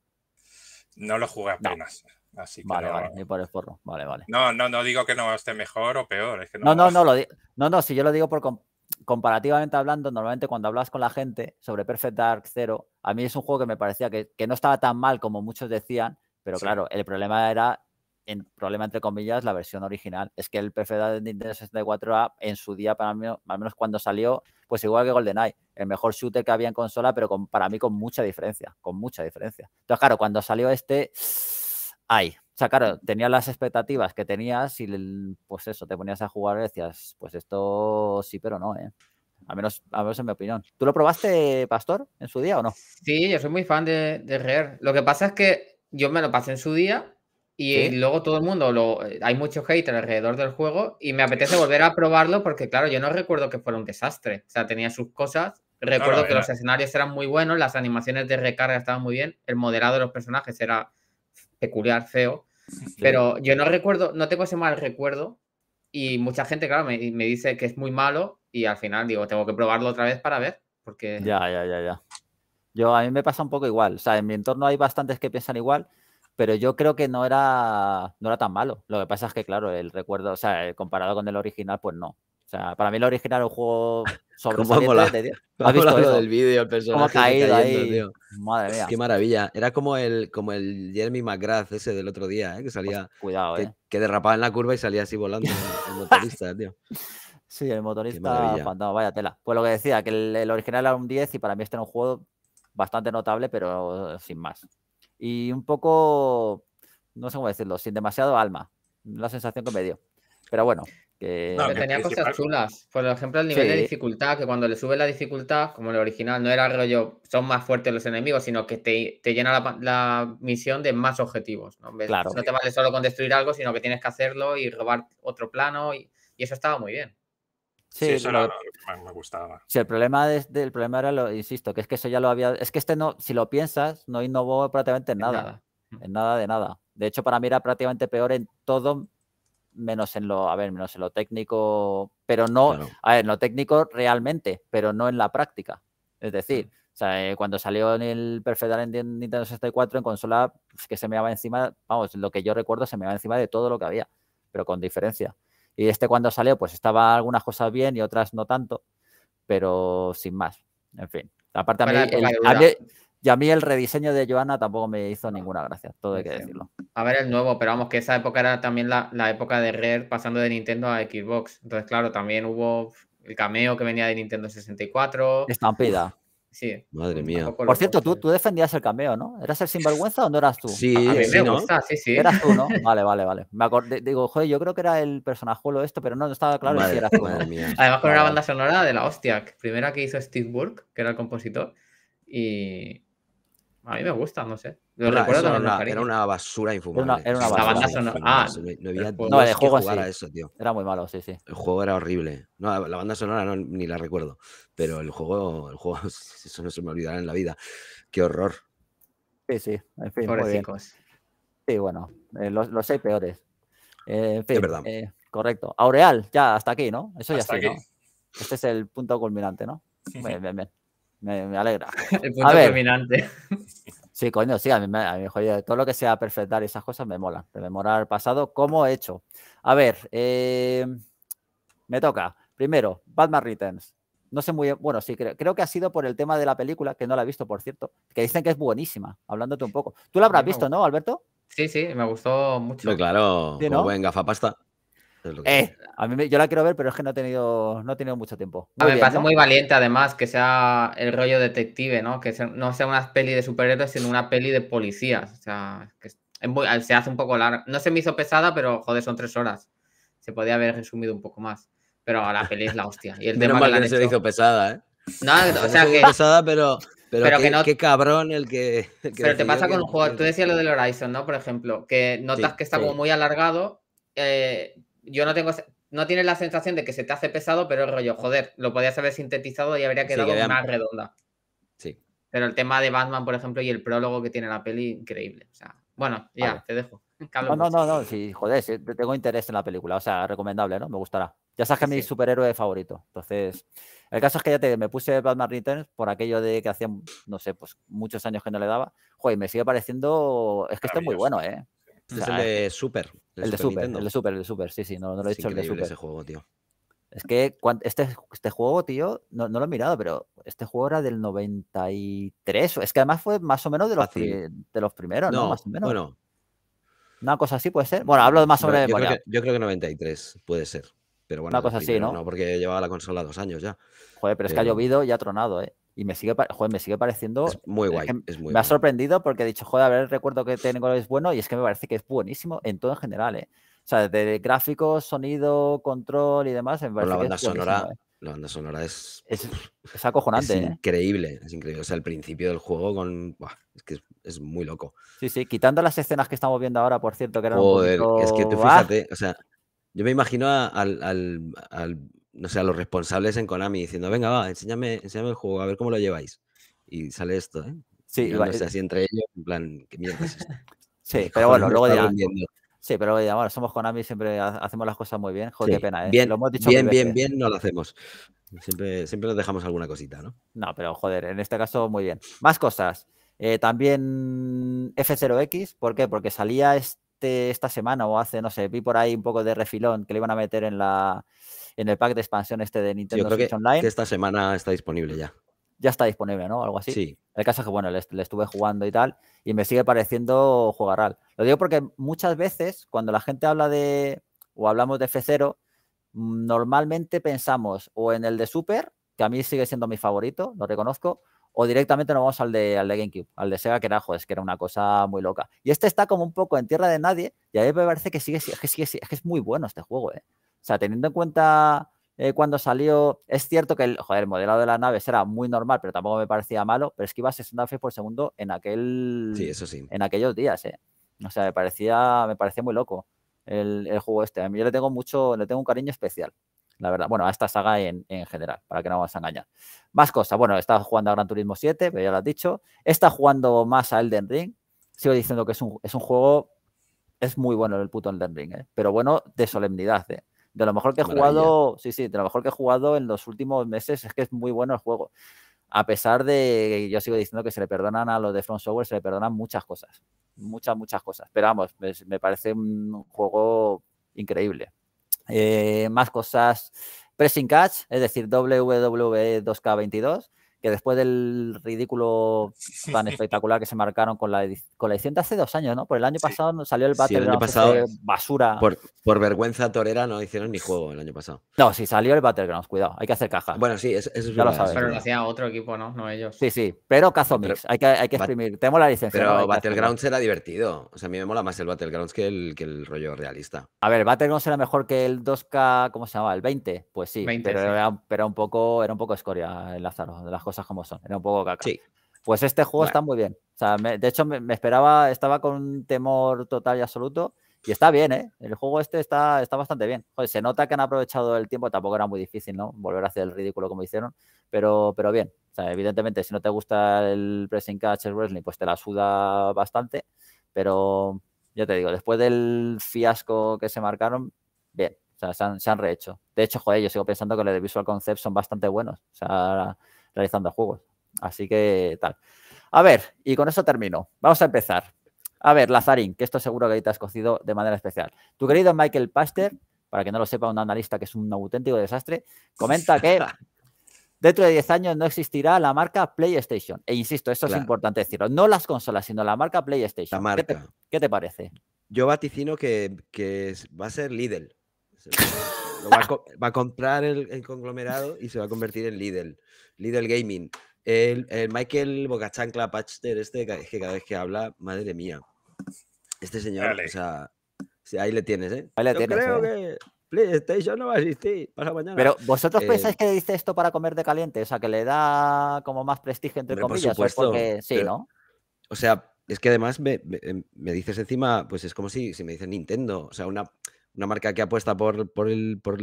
No lo jugué apenas. Así que vale, vale, ni por el forro. Vale, vale. No, no, no digo que no esté mejor o peor. no, no, no, no, no, si yo lo digo por comparativamente hablando, normalmente cuando hablas con la gente sobre Perfect Dark Zero, a mí es un juego que me parecía que, no estaba tan mal como muchos decían, pero claro, el problema era en problema entre comillas, la versión original. Es que el PFDA de Nintendo 64A en su día, para mí, al menos cuando salió, pues igual que GoldenEye, el mejor shooter que había en consola, pero con, para mí con mucha diferencia, con mucha diferencia. Entonces, claro, cuando salió este, ay, o sea, claro, tenías las expectativas que tenías y pues eso, te ponías a jugar y decías, pues esto sí, pero no, ¿eh? Al menos, al menos en mi opinión. ¿Tú lo probaste, Pastor, en su día o no? Sí, yo soy muy fan de, de Lo que pasa es que yo me lo pasé en su día y luego todo el mundo, lo, eh, hay mucho hate alrededor del juego y me apetece <sniffs> volver a probarlo porque, claro, yo no recuerdo que fuera un desastre. O sea, tenía sus cosas. Recuerdo que los escenarios eran muy buenos, las animaciones de recarga estaban muy bien, el moderado de los personajes era peculiar, feo. Pero yo no recuerdo, no tengo ese mal recuerdo y mucha gente, claro, me, me, dice que es muy malo y al final digo, tengo que probarlo otra vez para ver, porque... Ya, ya, ya, ya. Yo a mí me pasa un poco igual, o sea, en mi entorno hay bastantes que piensan igual pero yo creo que no era, no era tan malo. Lo que pasa es que, claro, el recuerdo, o sea, comparado con el original, pues no. O sea, para mí el original era un juego <laughs> sobre De, <laughs> ¿Has visto el caído ahí? Madre mía. Qué maravilla. Era como el, como el Jeremy McGrath ese del otro día, ¿eh? que pues salía... cuidado, que, eh. que, derrapaba en la curva y salía así volando el <laughs> motorista, tío. Sí, el motorista vaya tela. Pues lo que decía, que el original era un 10 y para mí este era un juego bastante notable, pero sin más y un poco, no sé cómo decirlo, sin demasiado alma. La sensación que me dio. Pero bueno. Que... tenía cosas chulas. Por ejemplo, el nivel de dificultad, que cuando le sube la dificultad, como en el original, no era rollo, son más fuertes los enemigos, sino que te, llena la, misión de más objetivos. ¿no? no te vale solo con destruir algo, sino que tienes que hacerlo y robar otro plano. y eso estaba muy bien. Sí, eso me gustaba. Sí, el problema, del problema era, lo, insisto, que es que eso ya lo había. Es que este no, si lo piensas, no innovó prácticamente en nada. En nada de nada. De hecho, para mí era prácticamente peor en todo, menos en lo, a ver, menos en lo técnico, pero no, a ver, en lo técnico realmente, pero no en la práctica. Es decir, mm. eh, cuando salió el Perfect en Nintendo 64 en consola, pues, que se me iba encima, vamos, lo que yo recuerdo se me iba encima de todo lo que había, pero con diferencia. Y este cuando salió, pues estaba algunas cosas bien y otras no tanto, pero sin más. En fin. Aparte, a mí, el, a mí el rediseño de Joana tampoco me hizo ninguna gracia, todo hay que decirlo. A ver el nuevo, pero vamos, que esa época era también la, época de red pasando de Nintendo a Xbox. Entonces, claro, también hubo el cameo que venía de Nintendo 64. Estampida. Sí. Madre mía. Por cierto, tú, tú defendías el cameo, ¿no? ¿Eras el sinvergüenza o no eras tú? Sí, sí, sí, Eras tú, ¿no? <laughs> Vale, vale, vale. Me digo, joder, yo creo que era el personaje lo esto, pero no, estaba claro si era tú. Madre Además, con una banda sonora de la hostia. Primera que hizo Steve Burke, que era el compositor. Y. A mí me gusta, no sé era, una, basura infumable. Era una, era una basura. La banda sonora. no, había no, el juego a eso, tío. Era muy malo, sí, sí. El juego era horrible. No, la banda sonora ni la recuerdo. Pero el juego, el juego, <laughs> eso no se me olvidará en la vida. Qué horror. Sí, sí. En fin, Sí, bueno. Eh, los, los, seis peores. Eh, es verdad. Eh, correcto. Aureal, ya hasta aquí, ¿no? Eso ya está. ¿no? Este es el punto culminante, ¿no? Bien, bien, bien. Me, alegra. <laughs> El punto culminante Sí, coño, sí, a mí, me, a todo lo que sea perfectar esas cosas me mola. Rememorar el pasado como he hecho. A ver, eh, me toca. Primero, Batman Returns. No sé muy bien, bueno, sí, creo, que ha sido por el tema de la película, que no la he visto, por cierto, que dicen que es buenísima, hablándote un poco. Tú la habrás visto, ¿no, Alberto? Sí, sí, me gustó mucho. claro, ¿Sí, no? buen gafapasta. Eh, a mí yo la quiero ver, pero es que no ha tenido, no he tenido mucho tiempo. me parece muy valiente, además, que sea el rollo detective, ¿no? Que no sea una peli de superhéroes, sino una peli de policías. O sea, se hace un poco largo No se me hizo pesada, pero joder, son tres horas. Se podía haber resumido un poco más. Pero la peli es la hostia. Y el tema de la no se hizo pesada, ¿eh? No, o sea que. Pesada, pero. qué, que cabrón el que. <laughs> pero te pasa con un juego. Tú decías lo del Horizon, ¿no? Por ejemplo, que notas que está como muy alargado, eh, yo no tengo, no tienes la sensación de que se te hace pesado, pero el rollo, joder, lo podías haber sintetizado y habría quedado más redonda. Sí. Pero el tema de Batman, por ejemplo, y el prólogo que tiene la peli, increíble. O sea, bueno, ya, te dejo. <laughs> No, no, no, sí, joder, tengo interés en la película, o sea, recomendable, ¿no? Me gustará. Ya sabes que es mi superhéroe favorito. Entonces, el caso es que ya te me puse Batman Returns por aquello de que hacía, no sé, pues muchos años que no le daba. Joder, me sigue pareciendo. Es que está muy bueno, ¿eh? es el de Super. El, de Super, el de Super, el de Super, sí, sí, no, lo he dicho, el de Super. ese juego, tío. Es que este, este juego, tío, no, lo he mirado, pero este juego era del 93. Es que además fue más o menos de los, de los primeros, ¿no? Más o menos. Bueno. Una cosa así puede ser. Bueno, hablo más sobre memoria. yo creo que 93 puede ser. Pero bueno, una cosa así, ¿no? Porque llevaba la consola dos años ya. Joder, pero es que ha llovido y ha tronado, ¿eh? Y me sigue, me sigue pareciendo. Es muy guay. me ha sorprendido porque he dicho, joder, a recuerdo que tengo es bueno y es que me parece que es buenísimo en todo en general, ¿eh? O sea, desde gráficos, sonido, control y demás. Pues ¿eh? la banda sonora. es. Es, acojonante. Es ¿eh? increíble, es increíble. O sea, el principio del juego con. es que es, muy loco. Sí, sí, quitando las escenas que estamos viendo ahora, por cierto, que eran. Joder, es que tú fíjate, ¡ah! o sea, yo me imagino al, no sea, los responsables en Konami diciendo, venga, va, enséñame, enséñame el juego, a ver cómo lo lleváis. Y sale esto, ¿eh? Sí, no sé, eh, así entre ellos, en plan, ¿qué mierda es esto? <laughs> Sí, pero bueno, luego dirán. Sí, pero ya, bueno, somos Konami, siempre hacemos las cosas muy bien. Joder, qué pena, ¿eh? Bien, lo bien, bien, bien, no lo hacemos. Siempre, siempre nos dejamos alguna cosita, ¿no? No, pero joder, en este caso muy bien. Más cosas. Eh, también F0X, ¿por qué? Porque salía este, esta semana o hace, no sé, vi por ahí un poco de refilón que le iban a meter en la, en el pack de expansión este de Nintendo Yo creo Switch Online. esta semana está disponible ya. Ya está disponible, ¿no? Algo así. Sí. El caso es que, bueno, le, estuve jugando y tal, y me sigue pareciendo jugarral. Lo digo porque muchas veces cuando la gente habla de, o hablamos de F0, normalmente pensamos o en el de Super, que a mí sigue siendo mi favorito, lo reconozco, o directamente nos vamos al de, al de GameCube, al de Sega, que era, es que era una cosa muy loca. Y este está como un poco en tierra de nadie, y a mí me parece que sigue, es que, sigue, es que es muy bueno este juego, ¿eh? O sea, teniendo en cuenta eh, cuando salió, es cierto que el, joder, modelado de la naves era muy normal, pero tampoco me parecía malo, pero es que iba a 60 FPS por segundo en aquel. eso sí. En aquellos días, ¿eh? O sea, me parecía, me parecía muy loco el, juego este. A mí yo le tengo mucho, le tengo un cariño especial la verdad. Bueno, a esta saga en, general, para que no vamos a engañar. Más cosas. Bueno, estaba jugando a Gran Turismo 7, pero ya lo has dicho. Está jugando más a Elden Ring. Sigo diciendo que es un, es un juego. Es muy bueno el puto Elden Ring, ¿eh? pero bueno, de solemnidad. ¿eh? De lo mejor que he jugado, sí, sí, de lo mejor que he jugado en los últimos meses es que es muy bueno el juego. A pesar de, yo sigo diciendo que se le perdonan a los de Front Software, se le perdonan muchas cosas, muchas, muchas cosas. Pero vamos, me, parece un juego increíble. Eh, más cosas, Pressing Catch, es decir, WWE 2K22 que después del ridículo tan espectacular que se marcaron con la, con la edición de hace dos años, ¿no? Por el año pasado salió el Battlegrounds. sí, el año pasado, basura. Por, vergüenza torera no hicieron ni juego el año pasado. No, sí, salió el Battlegrounds, cuidado, hay que hacer caja. Bueno, sí, eso, es lo sabes. Pero lo hacía otro equipo, ¿no? No ellos. Sí, sí, pero cazo mix, hay que, exprimir. Tenemos la licencia. Pero Battlegrounds era divertido. O sea, a mí me mola más el Battlegrounds que el, que el rollo realista. A ver, Battlegrounds era mejor que el 2K, ¿cómo se llamaba? ¿El 20? Pues sí, pero, Era, un poco, era un poco escoria el Lázaro de las cosas como son. Era un poco caca. Sí. Pues este juego está muy bien. O sea, de hecho, me, esperaba, estaba con temor total y absoluto. Y está bien, ¿eh? El juego este está, está bastante bien. Joder, se nota que han aprovechado el tiempo, tampoco era muy difícil, ¿no? Volver a hacer el ridículo como hicieron, pero, pero bien. O sea, evidentemente, si no te gusta el pressing catch, el wrestling, pues te la suda bastante. Pero ya te digo, después del fiasco que se marcaron, bien. O sea, se han, se han rehecho. De hecho, joder, yo sigo pensando que los de Visual Concept son bastante buenos. O sea, realizando juegos. Así que tal. A ver, y con eso termino. Vamos a empezar. A ver, Lazarín, que esto seguro que ahí te has cocido de manera especial. Tu querido Michael Paster, para que no lo sepa, un analista que es un auténtico desastre, comenta que <laughs> dentro de 10 años no existirá la marca PlayStation. E insisto, esto es importante decirlo. No las consolas, sino la marca PlayStation. La marca. ¿Qué, te, parece? Yo vaticino que, que va a ser Lidl va, a comprar el, conglomerado y se va a convertir en Lidl. Lidl Gaming. El, Michael Bocachancla pachter este que cada vez que habla, madre mía. Este señor, o sea, ahí le tienes, ¿eh? Ahí le tienes. Creo ¿eh? que PlayStation no va a existir para mañana. Pero vosotros eh, pensáis que dice esto para comer de caliente, o sea, que le da como más prestigio, entre comillas. Porque, sí, ¿no? O sea, es que además em, me, dices encima, pues es como si, si me dices Nintendo, o sea, una una marca que apuesta por, por,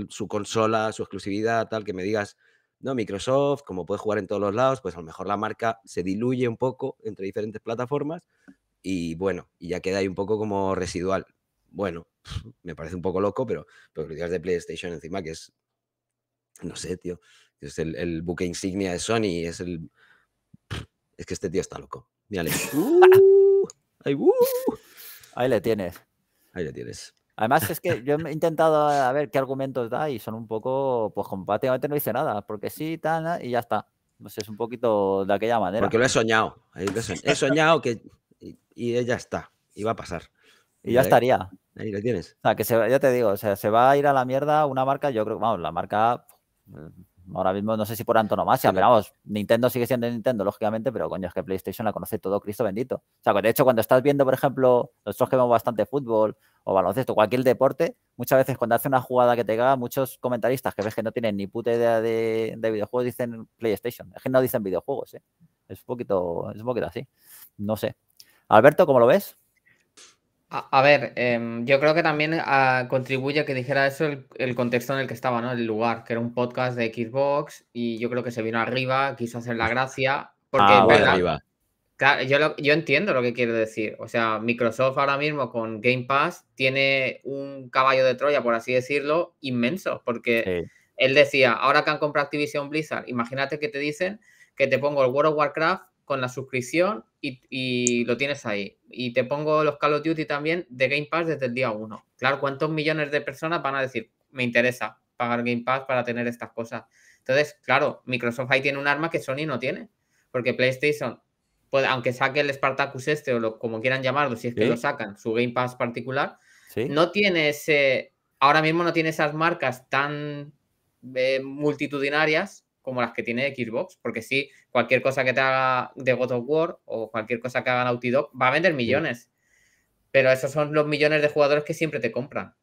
su consola, su exclusividad, tal, que me digas, no, Microsoft, como puede jugar en todos los lados, pues a lo mejor la marca se diluye un poco entre diferentes plataformas y bueno, y ya queda ahí un poco como residual. Bueno, <laughs> me parece un poco loco, pero lo digas de PlayStation encima, que es, no sé, tío, es el, buque insignia de Sony, es el... <laughs> Es que este tío está loco. Mírale. <laughs> ¡Uh! ahí, ¡uh! ahí le tienes. Ahí le tienes. Además, es que <laughs> yo he intentado a ver qué argumentos da y son un poco, pues completamente no dice nada, porque sí, y ya está. No sé, es un poquito de aquella manera. Porque lo he soñado. Eh, he soñado que. Y ya está. Y va a pasar. Y ya estaría. Ahí lo tienes. O sea, que ya te digo, o sea, se va a ir a la mierda una marca, yo creo, vamos, la marca ahora mismo no sé si por antonomasia, pero vamos, Nintendo sigue siendo Nintendo, lógicamente, pero coño, es que PlayStation la conoce todo Cristo bendito. O sea, de hecho, cuando estás viendo, por ejemplo, nosotros que vemos bastante fútbol o baloncesto, cualquier deporte, muchas veces cuando hace una jugada que te caga, muchos comentaristas que ves que no tienen ni puta idea de, de videojuegos dicen PlayStation. Es que no dicen videojuegos, ¿eh? Es un poquito, es un poquito así. No sé. Alberto, ¿cómo lo ves? A, ver, em, yo creo que también ah, contribuye a que dijera eso el, contexto en el que estaba, ¿no? El lugar, que era un podcast de Xbox y yo creo que se vino arriba, quiso hacer la gracia. Porque, ah, Claro, yo, yo entiendo lo que quiero decir. O sea, Microsoft ahora mismo con Game Pass tiene un caballo de Troya, por así decirlo, inmenso. Porque él decía, ahora que han comprado Activision Blizzard, imagínate que te dicen que te pongo el World of Warcraft con la suscripción y, lo tienes ahí. Y te pongo los Call of Duty también de Game Pass desde el día 1. Claro, ¿cuántos millones de personas van a decir, me interesa pagar Game Pass para tener estas cosas? Entonces, claro, Microsoft ahí tiene un arma que Sony no tiene, porque PlayStation, puede aunque saque el Spartacus este o lo, como quieran llamarlo, si es que lo sacan, su Game Pass particular, no tiene ese, ahora mismo no tiene esas marcas tan eh, multitudinarias como las que tiene Xbox, porque sí, cualquier cosa que te haga de God of War o cualquier cosa que haga Naughty va a vender millones. Pero esos son los millones de jugadores que siempre te compran.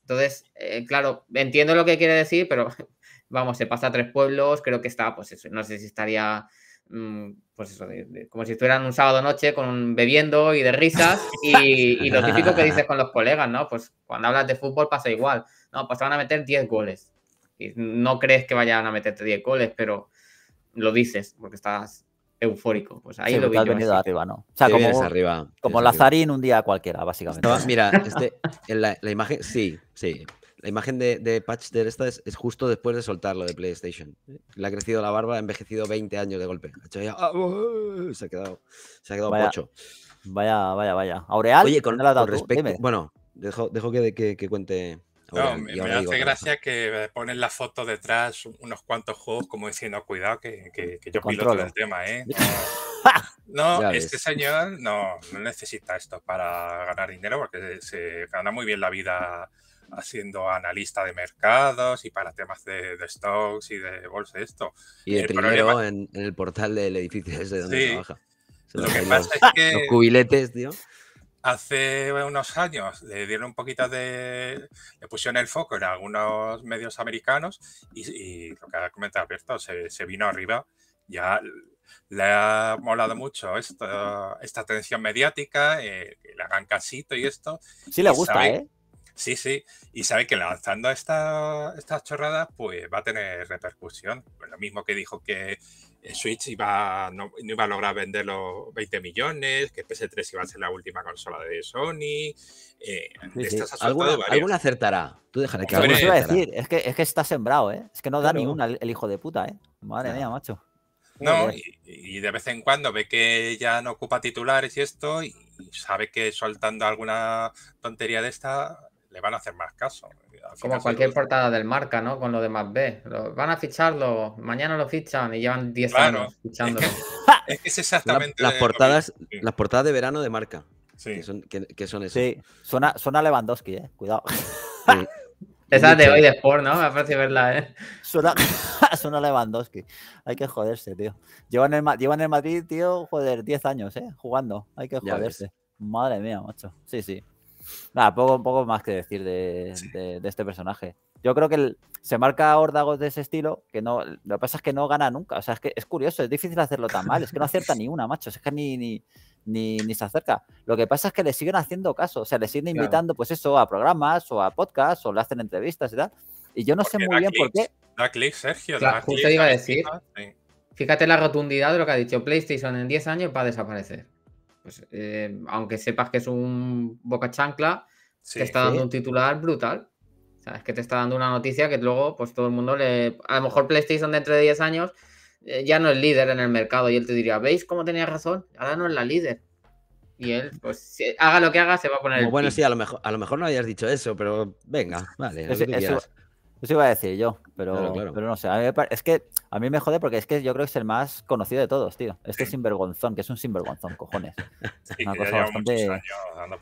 Entonces, eh, claro, entiendo lo que quiere decir, pero <laughs> vamos, se pasa a tres pueblos, creo que está, pues eso, no sé si estaría, mm, pues eso, como si estuvieran un sábado noche con bebiendo y de risas <laughs> y, lo típico que dices con los colegas, ¿no? Pues cuando hablas de fútbol pasa igual, ¿no? Pues van a meter 10 goles no crees que vayan a meterte 10 coles, pero lo dices porque estás eufórico. Pues ahí lo vi venido arriba, ¿no? O sea, como, como Lazarín un día cualquiera, básicamente. mira, <laughs> este, la, imagen, sí, sí. La imagen de, de Patch esta es, justo después de soltarlo de PlayStation. Le ha crecido la barba, ha envejecido 20 años de golpe. Ah, uh, uh", se ha quedado, se ha quedado vaya, Vaya, vaya, vaya. Aureal, Oye, con, con respecto. Bueno, dejo, que cuente no, me, hace gracia que eh, ponen la foto detrás unos cuantos juegos como diciendo, cuidado, que, yo piloto el tema, ¿eh? <laughs> No, este señor no, necesita esto para ganar dinero porque se, gana muy bien la vida haciendo analista de mercados y para temas de, stocks y de bolsa esto. Y de el primero en, el portal del edificio desde donde trabaja. lo que pasa es que... <laughs> Los cubiletes, tío. Hace unos años le dieron un poquito de. le pusieron el foco en algunos medios americanos y, lo que ha comentado Alberto, se, vino arriba. Ya le ha molado mucho esta atención mediática, eh, que le hagan casito y esto. Sí, le gusta, ¿eh? Sí, sí. Y sabe que lanzando estas chorradas, pues va a tener repercusión. Pues lo mismo que dijo que eh, Switch iba, no, iba a lograr vender los 20 millones, que PS3 iba a ser la última consola de Sony. Eh, ¿Alguna, acertará. Tú déjale que iba a decir, es que, es que está sembrado, ¿eh? Es que no da ni una el hijo de puta, ¿eh? Madre mía, macho. No, y, de vez en cuando ve que ya no ocupa titulares y esto, y sabe que soltando alguna tontería de esta le van a hacer más caso. ¿eh? Como cualquier portada del marca, ¿no? Con lo de más B. van a ficharlo, mañana lo fichan y llevan 10 años fichándolo. <laughs> Es que, es, exactamente. las, portadas, las portadas de verano de marca. Sí. Que son, que, Sí, suena, Lewandowski, eh. Cuidado. Sí. <laughs> de hoy de Sport, ¿no? Me parece verla, ¿eh? Suena, <laughs> suena, Lewandowski. Hay que joderse, tío. Llevan el, el Madrid, tío, joder, 10 años, ¿eh? Jugando. Hay que joderse. Madre mía, macho. Sí, sí. Nada, poco, poco más que decir de, este personaje. Yo creo que se marca órdagos de ese estilo, que no, lo que pasa es que no gana nunca. O sea, es que es curioso, es difícil hacerlo tan mal. Es que no acierta <laughs> ni una, macho. Es que ni, ni, ni, ni se acerca. Lo que pasa es que le siguen haciendo caso. O sea, le siguen invitando, pues eso, a programas o a podcasts o le hacen entrevistas y tal. Y yo no sé muy bien por qué. Da clic, Sergio. a decir. Fíjate la rotundidad de lo que ha dicho. PlayStation en 10 años va a desaparecer pues, eh, aunque sepas que es un boca chancla, que está dando un titular brutal. sabes es que te está dando una noticia que luego, pues todo el mundo le. A lo mejor PlayStation dentro de 10 años eh, ya no es líder en el mercado y él te diría, ¿veis cómo tenía razón? Ahora no es la líder. Y él, pues, haga lo que haga, se va a poner. bueno, sí, a lo, mejor, a lo mejor no hayas dicho eso, pero venga, vale. Es, eso, eso iba a decir yo, pero, no sé. es que a mí me jode porque es que yo creo que es el más conocido de todos, tío. Este <laughs> sinvergonzón, que es un sinvergonzón, cojones. <laughs> Sí, Una cosa bastante.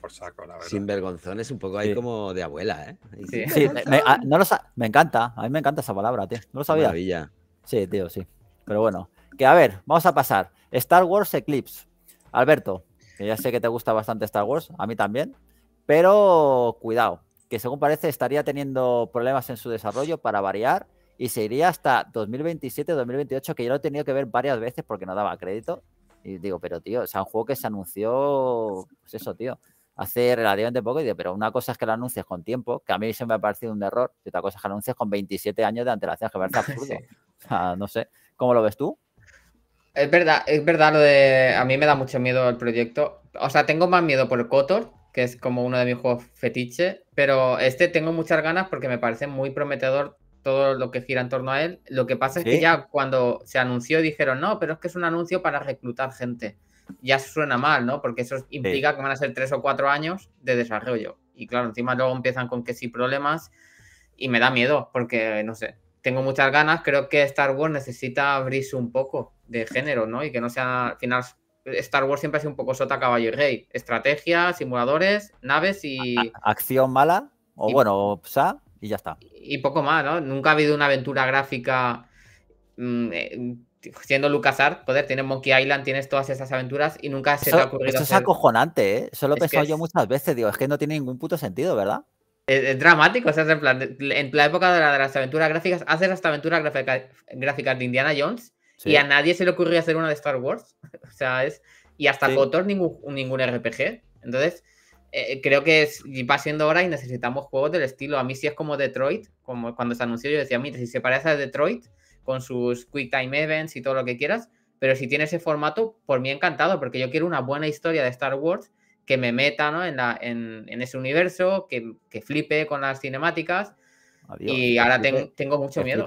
por saco, la Sinvergonzón es un poco ahí como de abuela, ¿eh? Sí, me, ah, no me encanta. A mí me encanta esa palabra, tío. No lo sabía. Sí, tío, sí. Pero bueno, que a ver, vamos a pasar. Star Wars Eclipse. Alberto, que ya sé que te gusta bastante Star Wars, a mí también. Pero cuidado, que según parece estaría teniendo problemas en su desarrollo para variar y se iría hasta 2027-2028, que yo lo he tenido que ver varias veces porque no daba crédito. Y digo, pero tío, o un juego que se anunció, pues eso, tío, hace relativamente poco. Y digo, pero una cosa es que lo anuncies con tiempo, que a mí se me ha parecido un error, y otra cosa es que lo anuncies con 27 años de antelación, que me parece <laughs> absurdo. O sea, no sé, ¿cómo lo ves tú? Es verdad, es verdad lo de. A mí me da mucho miedo el proyecto. O sea, tengo más miedo por el Cotor que es como uno de mis juegos fetiche, pero este tengo muchas ganas porque me parece muy prometedor todo lo que gira en torno a él. Lo que pasa es que ya cuando se anunció dijeron, no, pero es que es un anuncio para reclutar gente. Ya suena mal, ¿no? Porque eso implica que van a ser tres o cuatro años de desarrollo. Y claro, encima luego empiezan con que sí problemas y me da miedo porque, no sé, tengo muchas ganas. Creo que Star Wars necesita abrirse un poco de género, ¿no? Y que no sea al final Star Wars siempre ha sido un poco sota, caballo y rey. Estrategia, simuladores, naves y. Acción mala, o bueno, y ya está. Y poco más, ¿no? Nunca ha habido una aventura gráfica. Siendo mm, eh, siendo LucasArts, poder, tienes Monkey Island, tienes todas esas aventuras y nunca se te ha ocurrido. Eso es acojonante, ¿eh? Solo lo he pensado yo muchas veces, digo, es que no tiene ningún puto sentido, ¿verdad? Es, dramático, o sea, en la época de, de las aventuras gráficas, haces las aventuras gráficas gráfica de Indiana Jones y a nadie se le ocurrió hacer una de Star Wars. <laughs> o sea, es. Y hasta el ningún, ningún RPG. Entonces, eh, eh, creo que es, va siendo hora y necesitamos juegos del estilo. A mí sí es como Detroit, como cuando se anunció yo decía, mira, si se parece a Detroit, con sus Quick Time Events y todo lo que quieras, pero si tiene ese formato, por mí encantado, porque yo quiero una buena historia de Star Wars que me meta ¿no? en, ese universo, que, que, flipe con las cinemáticas. y ahora tengo, mucho miedo.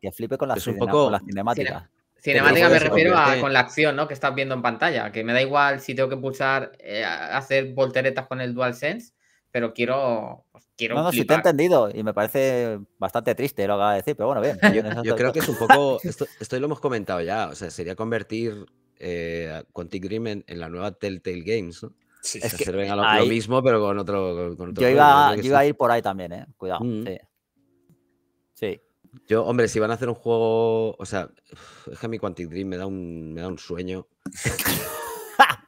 que flipe con las, las cinemáticas. Cinemática me refiero a con la acción, ¿no? Que estás viendo en pantalla. Que me da igual si tengo que pulsar, eh, hacer volteretas con el DualSense, pero quiero. Pues, quiero si te he entendido. Y me parece bastante triste lo que de decir, pero bueno, bien. Yo, creo que es un poco. <laughs> Esto, lo hemos comentado ya. O sea, sería convertir eh, Quantic en, la nueva Telltale Games, ¿no? es que lo, mismo, pero con otro. yo, iba, a ir por ahí también, ¿eh? Cuidado. Mm. Sí. Sí. Yo, hombre, si van a hacer un juego. O sea, es que mi Quantic Dream me da un, da un sueño.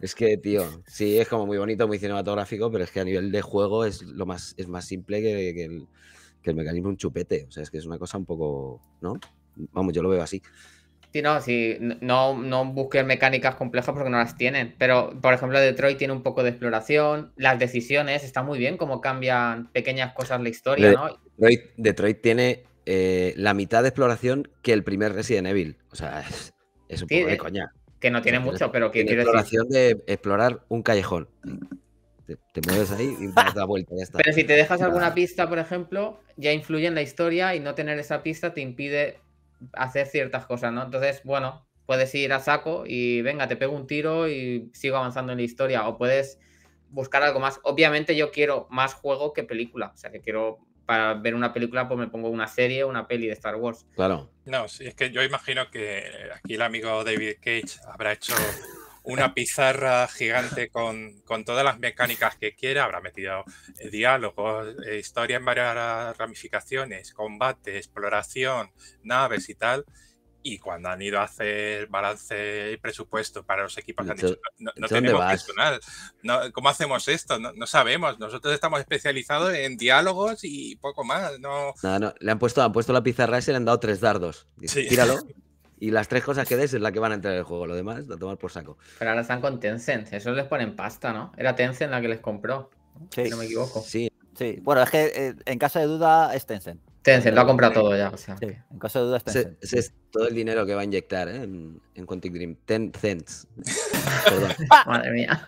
es que, tío, sí, es como muy bonito, muy cinematográfico, pero es que a nivel de juego es lo más, es más simple que, el, mecanismo un chupete. O sea, es que es una cosa un poco. ¿No? Vamos, yo lo veo así. Sí, no, sí, no, no busquen mecánicas complejas porque no las tienen. Pero, por ejemplo, Detroit tiene un poco de exploración, las decisiones, está muy bien cómo cambian pequeñas cosas la historia, ¿no? Detroit tiene eh, la mitad de exploración que el primer Resident Evil. O sea, <laughs> es, un poco de eh, coña. Que no tiene mucho, pero que tiene exploración de explorar un callejón. Te, mueves ahí y das la vuelta, Pero si te dejas alguna pista, por ejemplo, ya influye en la historia y no tener esa pista te impide hacer ciertas cosas, ¿no? Entonces, bueno, puedes ir a saco y venga, te pego un tiro y sigo avanzando en la historia. O puedes buscar algo más. Obviamente yo quiero más juego que película. O sea, que quiero para ver una película, pues me pongo una serie una peli de Star Wars. Claro. No, sí, es que yo imagino que aquí el amigo David Cage habrá hecho una pizarra gigante con, con, todas las mecánicas que quiera, habrá metido eh, diálogos, eh, historia en varias ramificaciones, combate, exploración, naves y tal, y cuando han ido a hacer balance y presupuesto para los equipos, han dicho, no, tenemos personal, ¿cómo hacemos esto? No, sabemos, nosotros estamos especializados en diálogos y poco más. No, no, le han puesto, han puesto la pizarra y se le han dado tres dardos. Tíralo. <laughs> Y las tres cosas que des es la que van a entrar en el juego, lo demás lo tomar por saco. Pero ahora están con Tencent, Eso les ponen pasta, ¿no? Era Tencent la que les compró, si no me equivoco. Sí, sí. Bueno, es que eh, en caso de duda es Tencent. Tencent lo ha comprado todo ya. en caso de dudas, Tencent. Ese, es todo el dinero que va a inyectar ¿eh? en, en Quantic Dream. Tencent. <laughs> <laughs> Madre mía.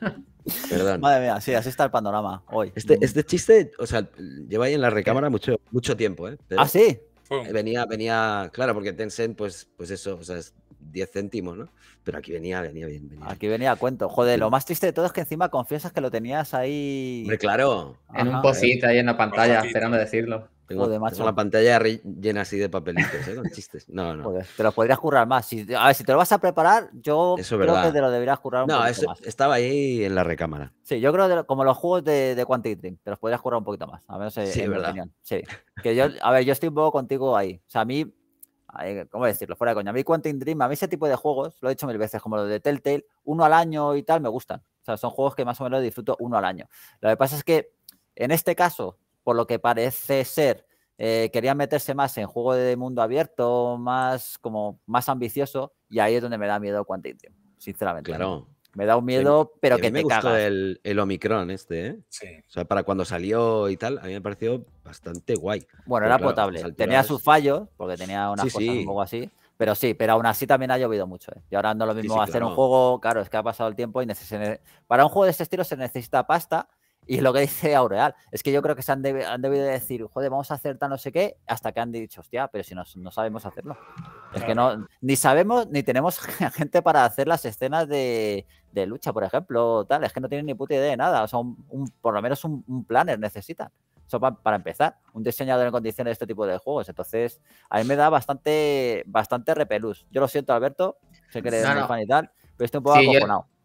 Perdón. Madre mía, sí, así está el panorama hoy. Este, este chiste, o sea, lleva ahí en la recámara mucho, mucho tiempo, ¿eh? ah, sí. Eh, venía, venía, claro, porque Tencent, pues, pues eso, o sea, es 10 céntimos, ¿no? Pero aquí venía, venía bien. Aquí venía cuento. Joder, lo más triste de todo es que encima confiesas que lo tenías ahí. Hombre, claro. En un posita ahí en la pantalla, esperando decirlo. Tengo, una la pantalla llena así de papelitos, ¿eh? Con chistes. No, no. te lo podrías currar más. a ver, si te lo vas a preparar, yo creo que te lo deberías currar un no, poquito eso, estaba ahí en la recámara. Sí, yo creo que como los juegos de, de Quantic Dream, te los podrías currar un poquito más. A sí, Sí. Que yo, a ver, yo estoy un poco contigo ahí. O sea, a mí, ¿cómo decirlo? Fuera de coña. A mí Quantic Dream, a mí ese tipo de juegos, lo he dicho mil veces, como los de Telltale, uno al año y tal, me gustan. O sea, son juegos que más o menos disfruto uno al año. Lo que pasa es que en este caso, por lo que parece ser, eh, querían meterse más en juego de mundo abierto, más como más ambicioso, y ahí es donde me da miedo Quantic sinceramente. Claro. Me da un miedo, pero que me te El, Omicron este, ¿eh? Sí. O sea, para cuando salió y tal, a mí me pareció bastante guay. Bueno, era potable. Tenía sus fallos, porque tenía una cosa un así. Pero sí, pero aún así también ha llovido mucho. ¿eh? Y ahora no lo mismo hacer un juego, claro, es que ha pasado el tiempo y para un juego de ese estilo se necesita pasta y lo que dice Aureal. Es que yo creo que se han, han debido de decir, joder, vamos a hacer tal no sé qué, hasta que han dicho, hostia, pero si no, no sabemos hacerlo. Es que no, ni sabemos, ni tenemos <laughs> gente para hacer las escenas de, de lucha, por ejemplo, tal. Es que no tienen ni puta idea de nada. O sea, un, por lo menos un, planner necesitan. Eso para, para, empezar. Un diseñador en condiciones de este tipo de juegos. Entonces, a mí me da bastante, bastante repelús. Yo lo siento, Alberto. Sé que eres fan y tal, pero estoy un poco sí,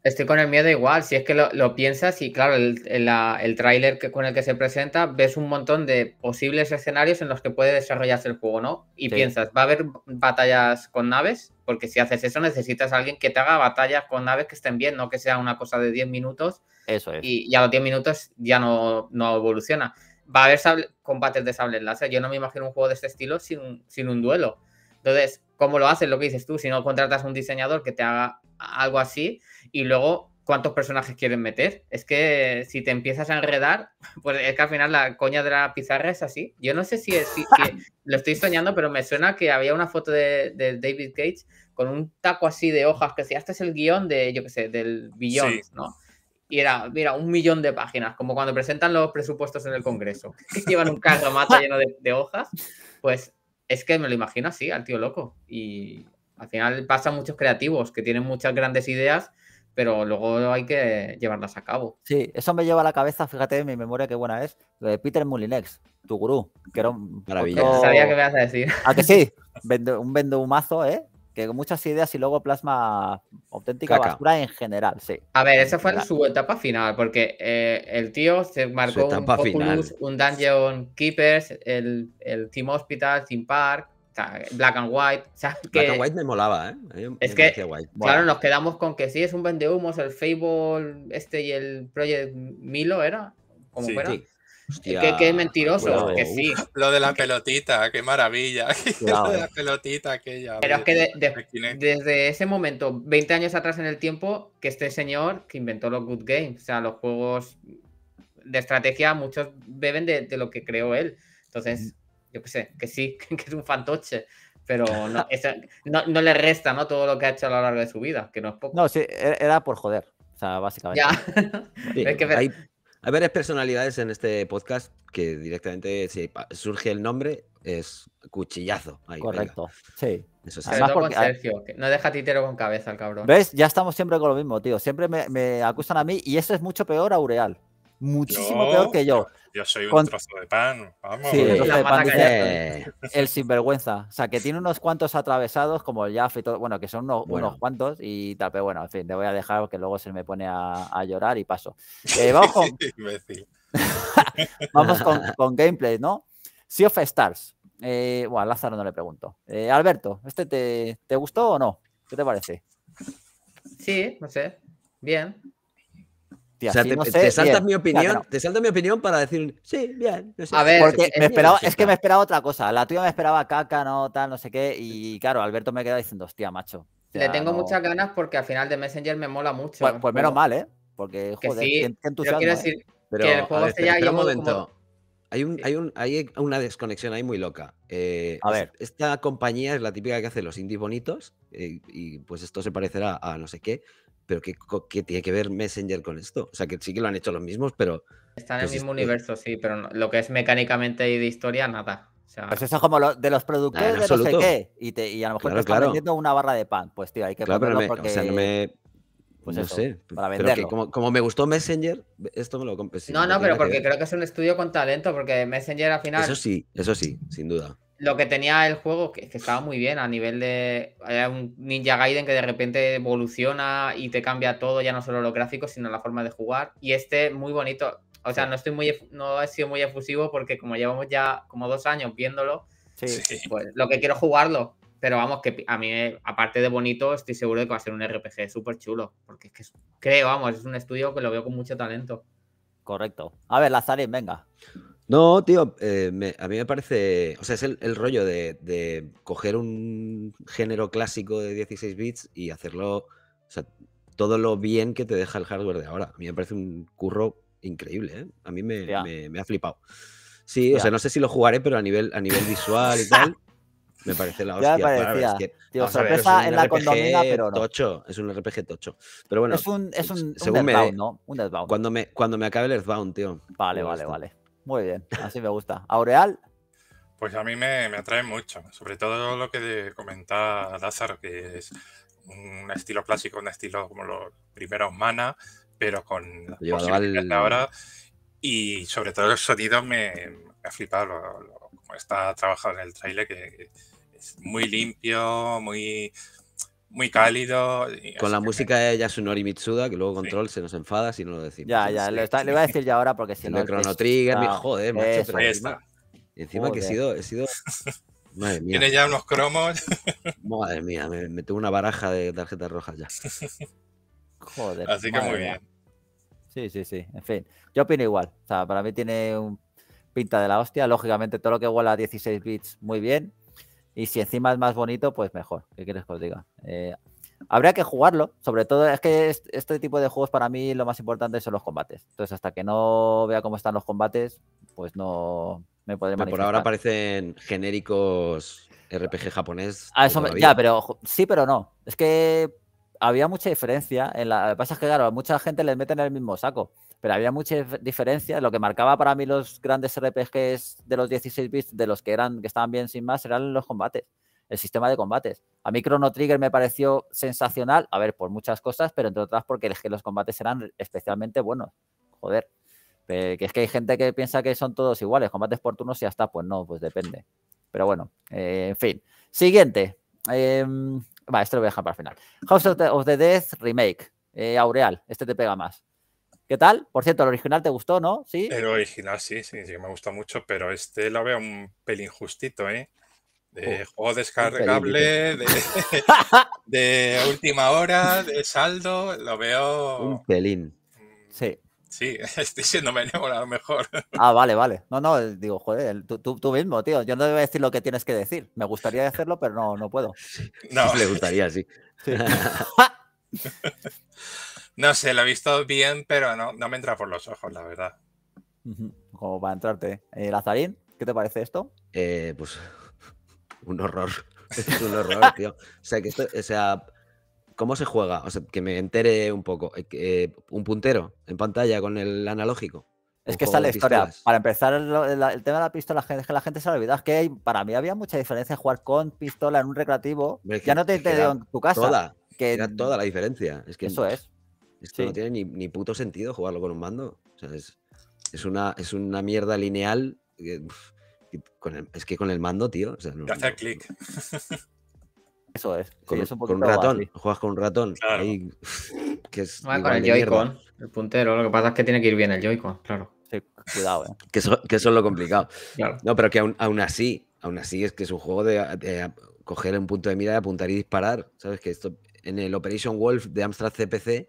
Estoy con el miedo igual, si es que lo, piensas y claro, el, el, con el que se presenta, ves un montón de posibles escenarios en los que puede desarrollarse el juego, ¿no? Y piensas, ¿va a haber batallas con naves? Porque si haces eso necesitas alguien que te haga batallas con naves que estén bien, no que sea una cosa de 10 minutos. Eso es. Y, ya los 10 minutos ya no, no evoluciona. Va a haber combates de sable láser. Yo no me imagino un juego de este estilo sin, sin un duelo. Entonces, ¿cómo lo haces? Lo que dices tú, si no contratas a un diseñador que te haga algo así, y luego cuántos personajes quieren meter. Es que si te empiezas a enredar, <laughs> pues es que al final la coña de la pizarra es así. Yo no sé si, <laughs> lo estoy soñando, pero me suena que había una foto de, David Cage con un taco así de hojas, que si este es el guión de, yo que sé, del billón, ¿no? Y era, mira, un millón de páginas, como cuando presentan los presupuestos en el Congreso, <laughs> que llevan un carro mata lleno de, de hojas, pues es que me lo imagino así, al tío loco. Y, al final pasan muchos creativos que tienen muchas grandes ideas, pero luego hay que llevarlas a cabo. Sí, eso me lleva a la cabeza, fíjate en mi memoria qué buena es, lo de Peter Mullinex, tu gurú, que era un maravilloso. Sabía que me ibas a decir. ¿A ah, que sí? <laughs> un vendumazo, ¿eh? Que con muchas ideas y luego plasma auténtica basura en general, sí. A ver, esa fue su etapa final, porque eh, el tío se marcó un un Dungeon Keepers, el Team Hospital, Team Park, black and white. O Black and white me molaba, ¿eh? es que, claro, nos quedamos con que sí, es un vende humos, el Fable este y el Project Milo, ¿era? Como fuera. mentiroso, Lo de la pelotita, qué maravilla. <laughs> Eh. Pero es que desde ese momento, 20 años atrás en el tiempo, que este señor que inventó los Good Games, o sea, los juegos de estrategia, muchos beben de, de lo que creó él. Entonces, mm yo qué sé, que sí, <laughs> que es un fantoche, pero no, le resta ¿no? todo lo que ha hecho a lo largo de su vida, que no es poco. No, sí, e, era por joder, o sea, básicamente. Ya. <laughs> hay, varias personalidades en este podcast que directamente si surge el nombre, es cuchillazo. Correcto, sí. Eso Además, con ah, Sergio, no deja titero con cabeza el cabrón. ¿Ves? Ya estamos siempre con lo mismo, tío. Siempre me, me acusan a mí y eso es mucho peor a Ureal muchísimo peor que yo. Yo soy un trozo de pan. Sí, el, trozo de el sinvergüenza. O sea, que tiene unos cuantos atravesados, como el Jaff y todo. Bueno, que son unos, cuantos y tal. Pero bueno, en fin, te voy a dejar que luego se me pone a, llorar y paso. Eh, vamos <laughs> <laughs> con, gameplay, ¿no? Sea of Stars. Eh, bueno, Lázaro no le pregunto. Eh, Alberto, ¿este te gustó o no? ¿Qué te parece? Sí, no sé. Bien te, salta mi opinión, mi opinión para decir, sí, bien, porque es que me esperaba otra cosa. La tuya me esperaba caca, no, tal, no sé qué. Y claro, Alberto me queda diciendo, hostia, macho. Le tengo muchas ganas porque al final de Messenger me mola mucho. Pues, pues menos mal, ¿eh? Porque, joder, quiero ¿eh? decir pero, un momento. Hay, hay, un, hay, una desconexión ahí muy loca. Eh, a ver. Esta compañía es la típica que hace los indies bonitos eh, y pues esto se parecerá a no sé qué pero ¿qué, tiene que ver Messenger con esto? O sea, que sí que lo han hecho los mismos, pero... Está en el pues mismo universo, sí, pero lo que es mecánicamente y de historia, nada. O sea... Pues eso es como lo, de los productores de no sé qué, y, a lo mejor te están vendiendo una barra de pan. Pues tío, hay que claro, pero no Pues no sé, pues, para venderlo. como, me gustó Messenger, esto me lo compré. Pues no, no, pero porque creo que es un estudio con talento, porque Messenger al final... Eso sí, eso sí, sin duda lo que tenía el juego que, estaba muy bien a nivel de. Eh, un Ninja Gaiden que de repente evoluciona y te cambia todo, ya no solo los gráficos, sino la forma de jugar. Y este, muy bonito. O sea, no estoy muy no he sido muy efusivo porque como llevamos ya como dos años viéndolo, pues lo que quiero jugarlo. Pero vamos, que a mí, aparte de bonito, estoy seguro de que va a ser un RPG súper chulo. Porque es que creo, vamos, es un estudio que lo veo con mucho talento. Correcto. A ver, lazarin venga. No, tío, eh, a mí me parece. O sea, es el, rollo de, coger un género clásico de 16 bits y hacerlo. O sea, todo lo bien que te deja el hardware de ahora. A mí me parece un curro increíble, ¿eh? A mí me, ha flipado. Sí, o sea, no sé si lo jugaré, pero a nivel, a nivel visual y tal. <laughs> Me parece la hostia. Ya me parecía. tío, sorpresa en la pero no. Tocho, es un RPG tocho. Pero bueno, es un, es ¿no? Un Cuando me, cuando me acabe el Earthbound, tío. Vale, vale, vale. Muy bien, así me gusta. ¿Aureal? Pues a mí me, atrae mucho, sobre todo lo que comentaba Lázaro, que es un estilo clásico, un estilo como los primeros manas pero con la posibilidades Y sobre todo el sonido me, ha flipado, lo, como está trabajado en el trailer, que es muy limpio, muy muy cálido. Con la música de Yasunori Mitsuda, que luego Control se nos enfada si no lo decimos. Ya, ya, eh, le, a decir ya ahora porque si no. El Chrono Trigger, joder, macho, encima, que he sido. He sido... <laughs> Madre mía. Tiene ya unos cromos. <laughs> Madre mía, me, me una baraja de tarjetas rojas ya. joder. Así que muy bien. Sí, sí, sí. En fin, yo opino igual. O sea, para mí tiene un pinta de la hostia. Lógicamente, todo lo que huela a 16 bits, muy bien. Y si encima es más bonito, pues mejor. ¿Qué quieres que os diga? Eh, habría que jugarlo. Sobre todo, es que este tipo de juegos para mí lo más importante son los combates. Entonces, hasta que no vea cómo están los combates, pues no me podré Por ahora parecen genéricos RPG japonés. Ah, ya, pero sí, pero no. Es que había mucha diferencia. En la, lo que pasa es que, claro, a mucha gente les meten en el mismo saco pero había muchas diferencias. Lo que marcaba para mí los grandes RPGs de los 16 bits, de los que eran que estaban bien sin más, eran los combates, el sistema de combates. A mí Chrono Trigger me pareció sensacional, a ver, por muchas cosas, pero entre otras porque es que los combates eran especialmente buenos. Joder, que es que hay gente que piensa que son todos iguales, combates por turnos y hasta pues no, pues depende. Pero bueno, eh, en fin. Siguiente. Em, va, esto lo voy a dejar para el final. House of of the Death Remake. Eh, Aureal, este te pega más. ¿Qué tal? Por cierto, el original te gustó, ¿no? Sí. El original sí, sí, sí, me gusta mucho, pero este lo veo un pelín justito, ¿eh? De juego descargable, <laughs> de, última hora, de saldo, lo veo. Un pelín. Mm, sí. Sí, <laughs> estoy siendo menor a lo mejor. Ah, vale, vale. No, no, digo, joder, tú, mismo, tío. Yo no debo decir lo que tienes que decir. Me gustaría hacerlo, pero no, no puedo. No. <laughs> Le gustaría, sí. sí. No sé, lo he visto bien, pero no, me entra por los ojos, la verdad. Como para entrarte. Eh, Lazarín, ¿qué te parece esto? Eh, pues <laughs> un horror. <laughs> Es un horror, tío. O sea, que esto, o sea, ¿cómo se juega? O sea, que me entere un poco. Eh, un puntero en pantalla con el analógico. Es que está la historia. Para empezar, el, tema de la pistola, es que la gente se ha olvidado. Es que para mí había mucha diferencia jugar con pistola en un recreativo. ya no te, te en tu casa. que... Era toda la diferencia. Es que, Eso es. Esto no tiene ni, puto sentido jugarlo con un mando. O sea, es, una, es una mierda lineal. es que con el mando, tío. O hace clic. <laughs> Eso es. Con, un, ratón. Juegas con un ratón. Ah, con el Joy-Con. El puntero. Lo que pasa es que tiene que ir bien el Joy-Con, claro. cuidado, eh. <laughs> que, eso, es lo complicado. No, pero que aún, así, aún así es que es un juego de, coger un punto de mira, y apuntar y disparar. ¿Sabes? Que esto en el Operation Wolf de Amstrad CPC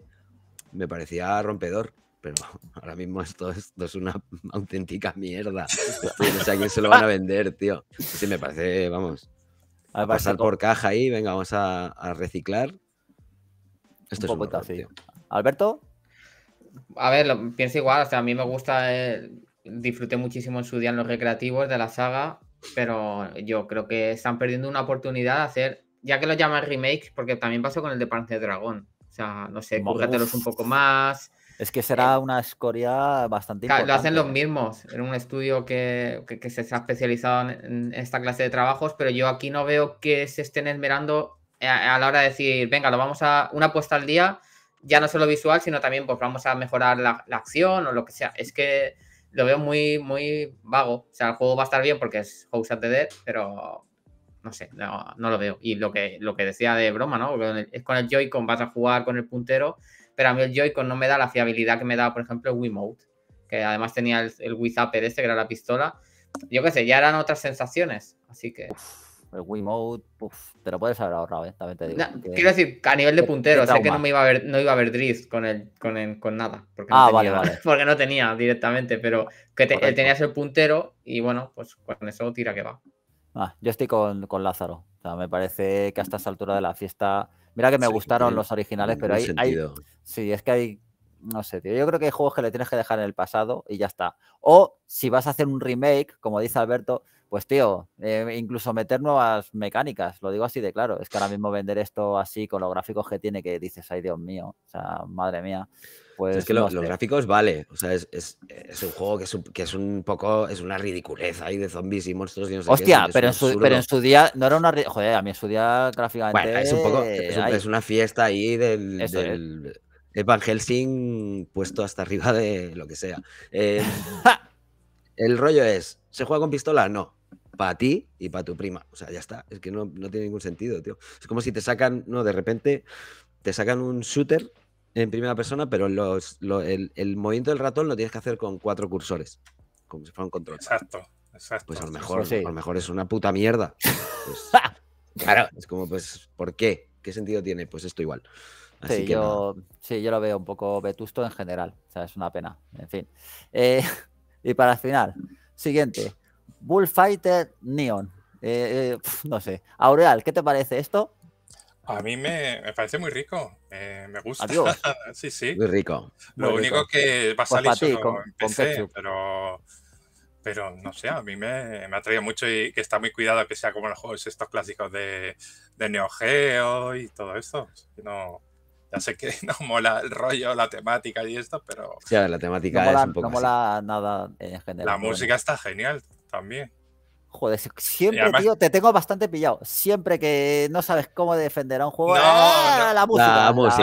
me parecía rompedor. Pero <laughs> ahora mismo esto, es una <laughs> auténtica mierda. O sea, que se lo van a vender, tío. Sí, me parece, vamos. A pasar por caja ahí, venga, vamos a, reciclar. Esto es un Alberto. A ver, pienso igual, o sea, a mí me gusta, eh, disfruté muchísimo en su día en los recreativos de la saga, pero yo creo que están perdiendo una oportunidad de hacer, ya que lo llaman remake, porque también pasó con el de Panzer Dragón. O sea, no sé, cúrgatelos un poco más. Es que eh, será una escoria bastante Lo hacen los mismos, en un estudio que, que, se ha especializado en, esta clase de trabajos, pero yo aquí no veo que se estén esmerando eh, a, la hora de decir, venga, lo vamos a una puesta al día, ya no solo visual, sino también pues vamos a mejorar la, la acción o lo que sea. Es que lo veo muy, muy vago. O sea, el juego va a estar bien porque es House of the Dead, pero no sé, no, lo veo. Y lo que, lo que decía de broma, ¿no? Es con el Joy-Con vas a jugar con el puntero, pero a mí el Joy-Con no me da la fiabilidad que me da, por ejemplo, el Wiimote, que además tenía el, el Wii Zapper este, que era la pistola. Yo qué sé, ya eran otras sensaciones, así que... el Wiimote, uf, te lo puedes haber ahorrado, ¿eh? Quiero decir, a nivel de puntero, sé que no me iba a ver, no iba a ver drift con el, con, con nada. Porque ah, no tenía, vale, vale. <laughs> Porque no tenía directamente, pero que eh, tenías el puntero y bueno, pues con eso tira que va. Ah, yo estoy con, Lázaro. me parece que a mm. esta altura de la fiesta. Mira que me gustaron los originales, pero hay, hay, Sí, es que hay. No sé, tío. Yo creo que hay juegos que le tienes que dejar en el pasado y ya está. O si vas a hacer un remake, como dice Alberto, pues tío, eh, incluso meter nuevas mecánicas, lo digo así de claro. Es que ahora mismo vender esto así con los gráficos que tiene, que dices, ay Dios mío, o sea, madre mía. Pues es que los gráficos vale, o sea, es, un juego que es un, poco, es una ridiculez ahí de zombies y monstruos y no sé Hostia, pero, en su, pero en su día no era una, joder, a mí en su día gráficamente... es un poco, es, una fiesta ahí del, Eso del puesto hasta arriba de lo que sea. Em, <laughs> el rollo es, ¿se juega con pistola? No, para ti y para tu prima, o sea, ya está, es que no, no tiene ningún sentido, tío. Es como si te sacan, no, de repente te sacan un shooter en primera persona, pero el, movimiento del ratón lo tienes que hacer con cuatro cursores, como si fuera un control. Exacto, exacto. Pues a lo mejor, mejor es una puta mierda. Pues <laughs> claro. Es como, pues, ¿por qué? ¿Qué sentido tiene? Pues esto igual. sí, yo, yo lo veo un poco vetusto en general. O sea, es una pena. En fin. Eh, <laughs> y para el final, siguiente. Bullfighter Neon. Eh, eh, no sé. Aureal, ¿qué te parece esto? A mí me, parece muy rico, eh, me gusta. <laughs> sí, sí. Muy rico. Lo único que va a pues salir en pero, pero no sé, a mí me, me ha traído mucho y que está muy cuidado, que sea como los juegos estos clásicos de, de Neo Geo y todo esto. No, ya sé que <laughs> no mola el rollo, la temática y esto, pero... la temática mola, un poco mola nada en general. La música está genial también. Joder, siempre, tío, te tengo bastante pillado. Siempre que no sabes cómo defender a un juego, ¡eh! la música.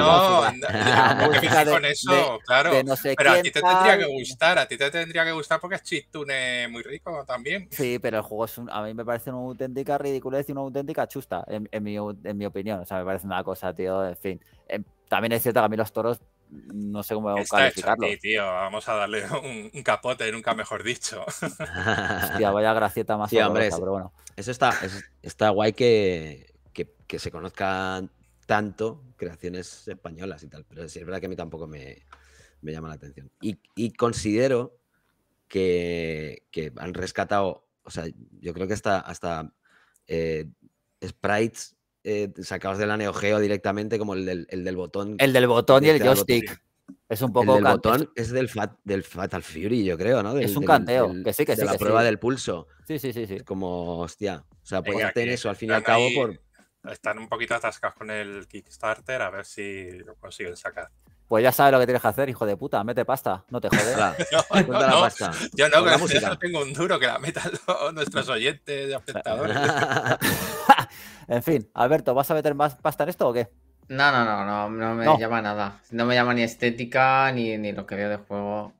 No, con eso, claro. pero a ti te tendría que gustar, a ti te tendría que gustar porque es chistune muy rico también. Sí, pero el juego es un, a mí me parece una auténtica ridiculez y una auténtica chusta, en, en, mi, en mi opinión. O sea, me parece una cosa, tío, en fin. Em, también es cierto que a mí los toros no sé cómo a calificarlo. Hecho a tío. Vamos a darle <laughs> un, un, capote, nunca mejor dicho. Hostia, vaya gracieta más. hombre, pero bueno. Eso está, está guay que, que, se conozcan tanto creaciones españolas y tal, pero sí, es verdad que a mí tampoco me, me llama la atención. Y, considero que, que, han rescatado, o sea, yo creo que hasta, hasta eh, sprites eh, sacados de la Neo Geo directamente, como el del, botón. El del botón y el joystick. Es un poco. El del botón es del, fat, Fatal Fury, yo creo, ¿no? es un canteo, que sí, que de la prueba del pulso. Sí, sí, sí. sí. Es como, hostia. O sea, puedes hacer eso al fin y al cabo por. Están un poquito atascados con el Kickstarter, a ver si lo consiguen sacar. Pues ya sabes lo que tienes que hacer, hijo de puta. Mete pasta, no te jodas <laughs> <laughs> no, no, la Pasta. Yo no, <laughs> tengo un duro que la metan nuestros oyentes, espectadores. En fin, Alberto, ¿vas a meter más pasta en esto o qué? No, no, no, no, me llama nada. No me llama ni estética ni, ni lo que veo de juego.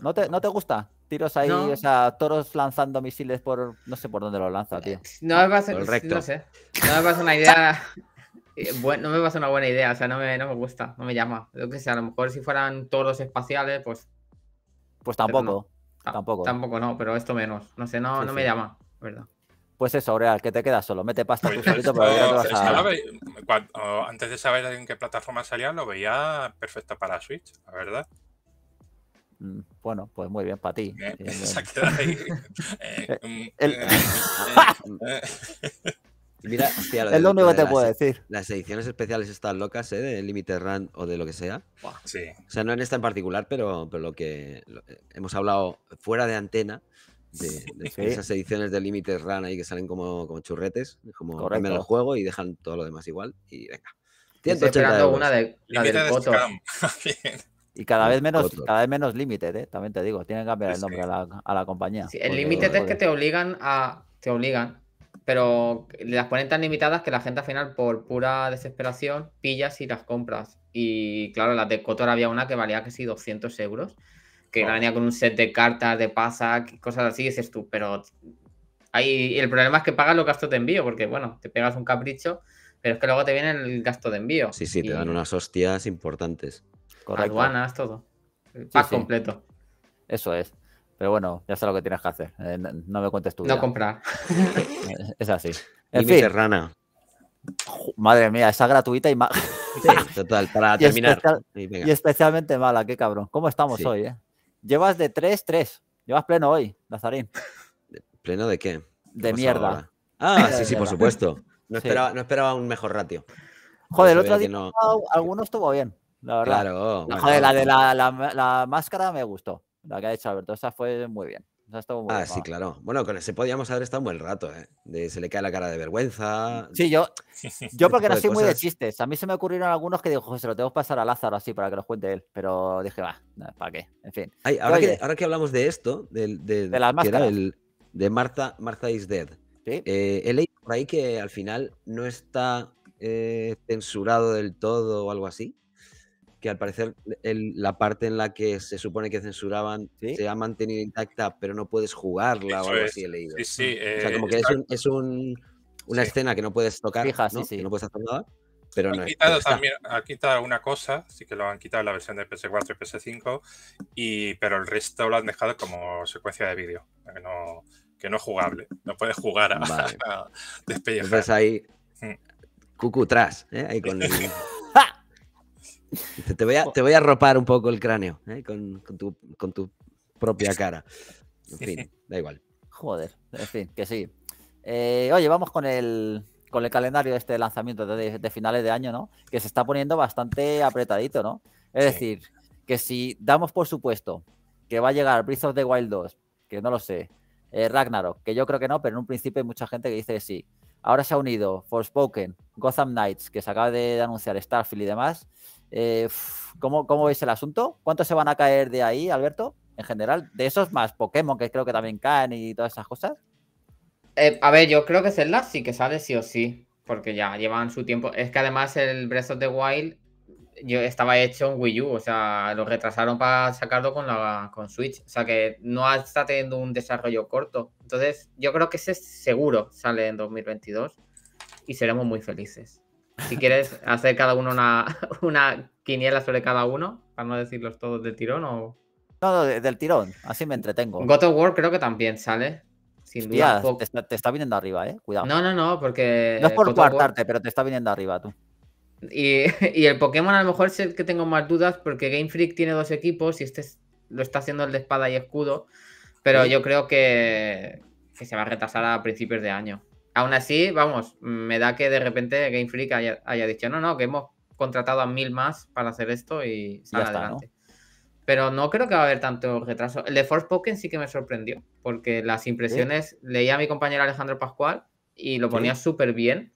¿No te, no te gusta? Tiros ahí, o sea, toros lanzando misiles por. No sé por dónde los lanza, tío. Eh, no me pasa, no me pasa una idea. <laughs> Eh, bueno, no me pasa una buena idea, o sea, no me, gusta, no me llama. Lo que sea, a lo mejor si fueran toros espaciales, pues. Pues tampoco. Tampoco. Tampoco no, pero esto menos. No sé, no, no me llama, ¿verdad? Pues eso, Real, que te queda solo. Mete pasta pues pero antes de saber en qué plataforma salía, lo veía perfecto para Switch, la verdad. Mm, bueno, pues muy bien para ti. Eh, eh, <laughs> Mira, es lo único que te puedo e- decir. Las ediciones especiales están locas, ¿eh? De Limited Run o de lo que sea. O sea, no en esta en particular, pero, lo que eh, hemos hablado fuera de antena de, <laughs> esas ediciones de Límites Run ahí que salen como, como churretes, como Correcto. cambian el juego y dejan todo lo demás igual y venga. una de <laughs> y cada vez menos, cada vez menos Limited, ¿eh? también te digo, tienen que cambiar el nombre a la, compañía. el límite es que te obligan a te obligan, pero las ponen tan limitadas que la gente al final por pura desesperación pillas y las compras. Y claro, las de Cotor había una que valía sí 200 euros que con un set de cartas, de pasa, cosas así, dices tú, pero ahí el problema es que pagas los gastos de envío, porque bueno, te pegas un capricho, pero es que luego te viene el gasto de envío. Sí, sí, te dan unas hostias importantes. Aduanas, todo. El completo. Eso es. Pero bueno, ya sabes lo que tienes que hacer. Eh, no, me cuentes tú. No comprar. <laughs> es así. En fin. Mi Madre mía, esa gratuita y más. total, para <laughs> terminar. y, especialmente mala, qué cabrón. ¿Cómo estamos hoy, eh? Llevas de 3-3. Llevas pleno hoy, Lazarín. ¿Pleno de qué? de mierda. Ah, <laughs> sí, sí, por supuesto. No, Esperaba, un mejor ratio. Joder, el otro día alguno estuvo bien, la verdad. Claro. Joder, la de la, la, máscara me gustó. La que ha hecho Alberto, esa fue muy bien ah, sí, claro. Bueno, con ese podíamos haber estado un buen rato, ¿eh? se le cae la cara de vergüenza. Mm, sí, yo, <laughs> yo porque no soy muy de chistes. A mí se me ocurrieron algunos que digo, se lo tengo que pasar a Lázaro así para que lo cuente él. Pero dije, va, ¿para qué? En fin. ahora, que, ahora que hablamos de esto, de, de, de de is Dead. Eh, he leído por ahí que al final no está eh, censurado del todo o algo así al parecer la parte en la que se supone que censuraban se ha mantenido intacta, pero no puedes jugarla o algo así he leído. Eh, como que es, es una escena que no puedes tocar, ¿no? Que no puedes hacer nada. Pero han quitado también, ha quitado una cosa, así que lo han quitado en la versión de PS4 y PS5, y, pero el resto lo han dejado como secuencia de vídeo, eh, que no, es jugable, no puedes jugar a, vale. <laughs> Entonces ahí, mm. ¿eh? ahí con el... <laughs> Te voy, a, te ropar un poco el cráneo ¿eh? con, tu, propia cara. En fin, <laughs> da igual. Joder, en fin, que sí. Eh, oye, vamos con el, con el calendario de este lanzamiento de, finales de año, ¿no? Que se está poniendo bastante apretadito, ¿no? Es decir, que si damos por supuesto que va a llegar Breath of the Wild 2, que no lo sé, eh, Ragnarok, que yo creo que no, pero en un principio hay mucha gente que dice sí. Ahora se ha unido Forspoken, Gotham Knights, que se acaba de anunciar Starfield y demás. Eh, ¿cómo, ¿Cómo veis el asunto? ¿Cuántos se van a caer de ahí, Alberto? En general, de esos más Pokémon, que creo que también caen y todas esas cosas. Eh, a ver, yo creo que Zelda sí que sale sí o sí, porque ya llevan su tiempo. Es que además el Breath of the Wild yo estaba hecho en Wii U, o sea, lo retrasaron para sacarlo con, la, con Switch, o sea que no está teniendo un desarrollo corto. Entonces, yo creo que ese seguro sale en 2022 y seremos muy felices. Si quieres hacer cada uno <laughs> una, quiniela sobre cada uno, para no decirlos todos de tirón o. No, del tirón, así me entretengo. God of War creo que también sale. Sin duda. Te, está, viniendo arriba, eh. Cuidado. No, no, no, porque. No es por cuartarte, pero te está viniendo arriba tú. <laughs> Y, el Pokémon a lo mejor es el que tengo más dudas porque Game Freak tiene dos equipos y este lo está haciendo el de espada y escudo, pero yo creo que se va a retrasar a principios de año. Aún así, vamos, me da que de repente Game Freak haya, dicho, no, no, que hemos contratado a mil más para hacer esto y adelante. Pero no creo que va a haber tanto retraso. El de Force Pokémon sí que me sorprendió, porque las impresiones, leía a mi compañero Alejandro Pascual y lo ponía súper bien.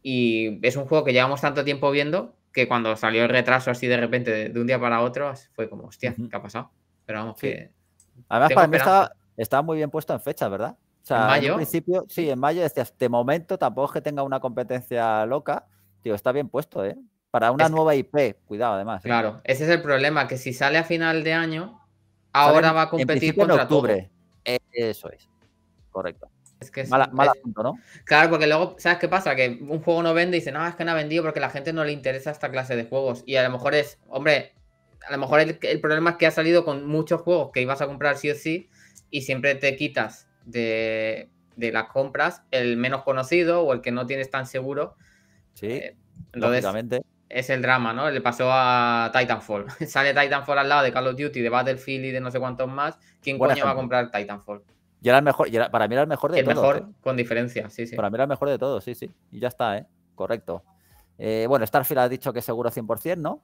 Y es un juego que llevamos tanto tiempo viendo que cuando salió el retraso así de repente, de, un día para otro, fue como, hostia, ¿qué ha pasado? Pero vamos, que. Además, para mí estaba, muy bien puesto en fecha, ¿verdad? ¿En mayo? sí, en mayo, desde este momento, tampoco es que tenga una competencia loca. Tío, está bien puesto, ¿eh? Para una nueva IP, cuidado, además. ¿eh? Claro, ese es el problema, que si sale a final de año, ahora va a competir en octubre. Eso es, correcto. Es que ¿no? Claro, porque luego, ¿sabes qué pasa? Que un juego no vende y dice, no, es que no ha vendido porque a la gente no le interesa esta clase de juegos. Y a lo mejor es, hombre, a lo mejor el, el problema es que ha salido con muchos juegos que ibas a comprar sí o sí y siempre te quitas de, las compras, el menos conocido o el que no tienes tan seguro. Sí, exactamente eh, es el drama, ¿no? Le pasó a Titanfall. <laughs> Sale Titanfall al lado de Call of Duty, de Battlefield y de no sé cuántos más. ¿Quién coño va a comprar Titanfall? Y era el mejor, para mí era el mejor de todos. El mejor, ¿eh? con diferencia, sí, sí. Para mí era el mejor de todos, sí, sí. Y ya está, ¿eh? Correcto. Eh, bueno, Starfield ha dicho que seguro 100%, ¿no?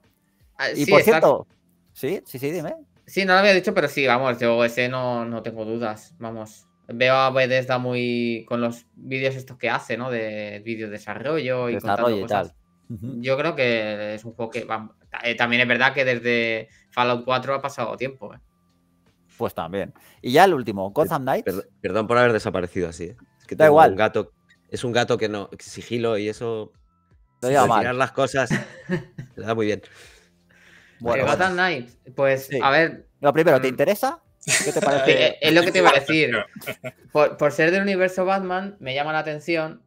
Ah, y sí, por cierto, sí, sí, sí, dime. Sí, no lo había dicho, pero sí, vamos, yo ese no, no tengo dudas, vamos. Veo a Bethesda muy con los vídeos estos que hace, ¿no? De vídeos desarrollo y desarrollo y tal. Yo creo que es un juego que eh, también es verdad que desde Fallout 4 ha pasado tiempo. ¿eh? Pues también. Y ya el último, eh, Gotham Knights. Perdón, por haber desaparecido así. Es que da igual. gato, es un gato que no exigilo sigilo y eso. No mirar las cosas <laughs> le da muy bien. Bueno, Gotham Knights, pues a ver. Lo primero, ¿te mm, interesa? ¿Qué es lo que te iba a decir. <laughs> Por, ser del universo Batman, me llama la atención,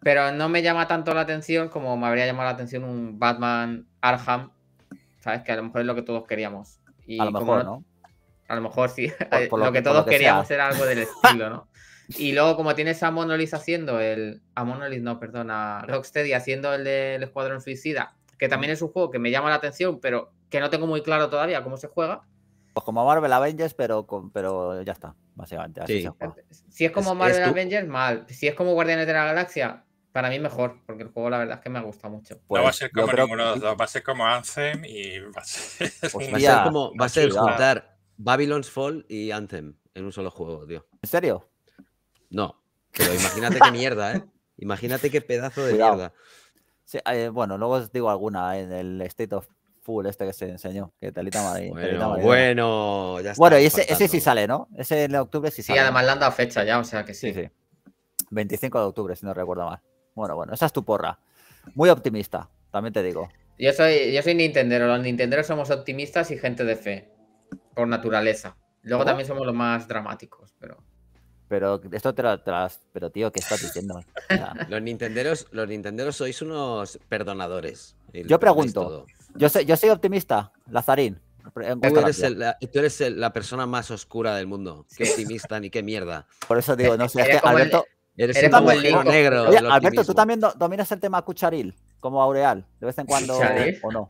pero no me llama tanto la atención como me habría llamado la atención un Batman Arkham, ¿sabes? Que a lo mejor es lo que todos queríamos. Y a lo mejor, ¿no? A lo mejor sí. <laughs> lo, que todos queríamos era algo del <laughs> estilo, ¿no? Y luego, como tienes a Monolith haciendo el. A Monolith, no, perdona. Rocksteady haciendo el del Escuadrón Suicida, que también mm. es un juego que me llama la atención, pero que no tengo muy claro todavía cómo se juega. Pues como Marvel Avengers, pero, con, pero ya está, básicamente. Si es como Marvel Avengers, mal. Si es como Guardianes de la Galaxia, para mí mejor, porque el juego la verdad es que me gusta mucho. Pues va a ser como va a ser como Anthem y va a ser, <laughs> va a ser como Babylon's Fall y Anthem en un solo juego, tío. ¿En serio? No, pero imagínate qué mierda, ¿eh? Imagínate qué pedazo de mierda. Eh, bueno, luego os digo alguna en el State of este que se enseñó, que Talita madre. Bueno, bueno, ya Bueno, y ese, sí sale, ¿no? Ese en octubre sí, sale. Sí, además le han dado fecha ya, o sea que sí. 25 de octubre, si no recuerdo mal. Bueno, bueno, esa es tu porra. Muy optimista, también te digo. Yo soy, yo soy Nintendero. Los Nintenderos somos optimistas y gente de fe, por naturaleza. Luego también somos los más dramáticos, pero. Pero esto te lo, Pero tío, ¿qué estás diciendo? <laughs> los, nintenderos, los Nintenderos sois unos perdonadores. Yo pregunto, yo, soy, optimista, Lazarín. Eh, tú eres, la, persona más oscura del mundo. Qué optimista ni qué mierda. Por eso digo, no sé, Alberto. eres, como el negro. Alberto, tú también dominas el tema cucharil, como Aureal, de vez en cuando. ¿O no?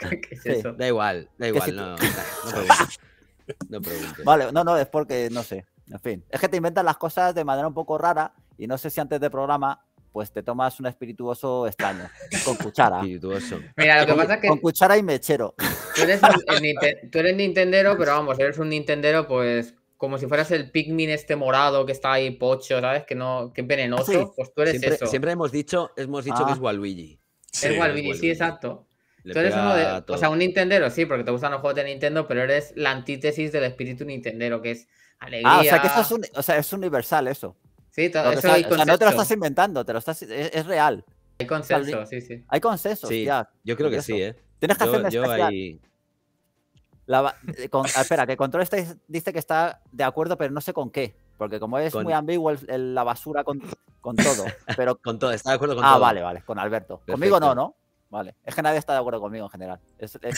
Da igual, da igual, no, <laughs> no, preguntes. Vale, no, no, es porque no sé. En fin, es que te inventan las cosas de manera un poco rara y no sé si antes de programa pues te tomas un espirituoso extraño, con cuchara. <laughs> Espirituoso. Mira, lo que pasa es que... Con cuchara y mechero. Tú eres, un, Nintendero, pero vamos, eres un Nintendero pues como si fueras el Pikmin este morado que está ahí pocho, ¿sabes? Que no, que venenoso, pues tú eres siempre, eso. Siempre hemos dicho, hemos dicho que es ah. Waluigi. Sí, es Waluigi, sí, exacto. o sea, un Nintendero, sí, porque te gustan los juegos de Nintendo, pero eres la antítesis del espíritu Nintendero, que es alegría. Ah, o sea, que eso o sea, es universal eso no te lo estás inventando, te lo estás, es, real. Hay consenso, sí, sí. Hay consenso, Yo creo que sí, ¿eh? Tienes que hacer eh, ah, espera, que Control dice que está de acuerdo, pero no sé con qué. Porque como es muy ambiguo la basura con, todo. <laughs> Pero... con todo, está de acuerdo con ah, todo. Ah, vale, vale, con Alberto. Conmigo no, ¿no? Vale. Es que nadie está de acuerdo conmigo en general. Es, que <laughs>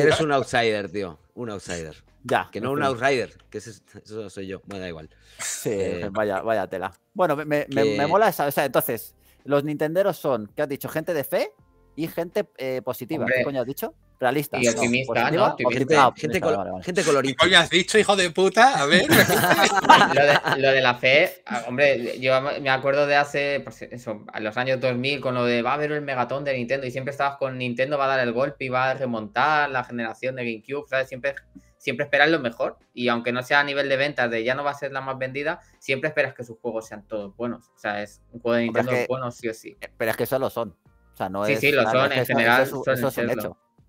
eres un outsider, tío. Un outsider. Ya. Que no un outrider, que eso, soy yo. Bueno, da igual. Sí, eh, <laughs> vaya, vaya tela. Bueno, me, mola esa. O sea, entonces, los nintenderos son, ¿qué has dicho? Gente de fe y gente eh, positiva. ¿Qué coño has dicho? Realista. Y optimista, ¿no? Gente, colorida gente, ¿Qué coño has dicho, hijo de puta? A ver. <laughs> lo, de, la fe, ah, hombre, yo me acuerdo de hace, pues, a los años 2000, con lo de va a haber el megatón de Nintendo y siempre estabas con Nintendo va a dar el golpe y va a remontar la generación de GameCube, ¿sabes? Siempre siempre esperas lo mejor y aunque no sea a nivel de ventas de ya no va a ser la más vendida, siempre esperas que sus juegos sean todos buenos. O sea, es un juego de Nintendo bueno sí o sí. Pero es que eso lo son. no sí, es, sí, lo son, en general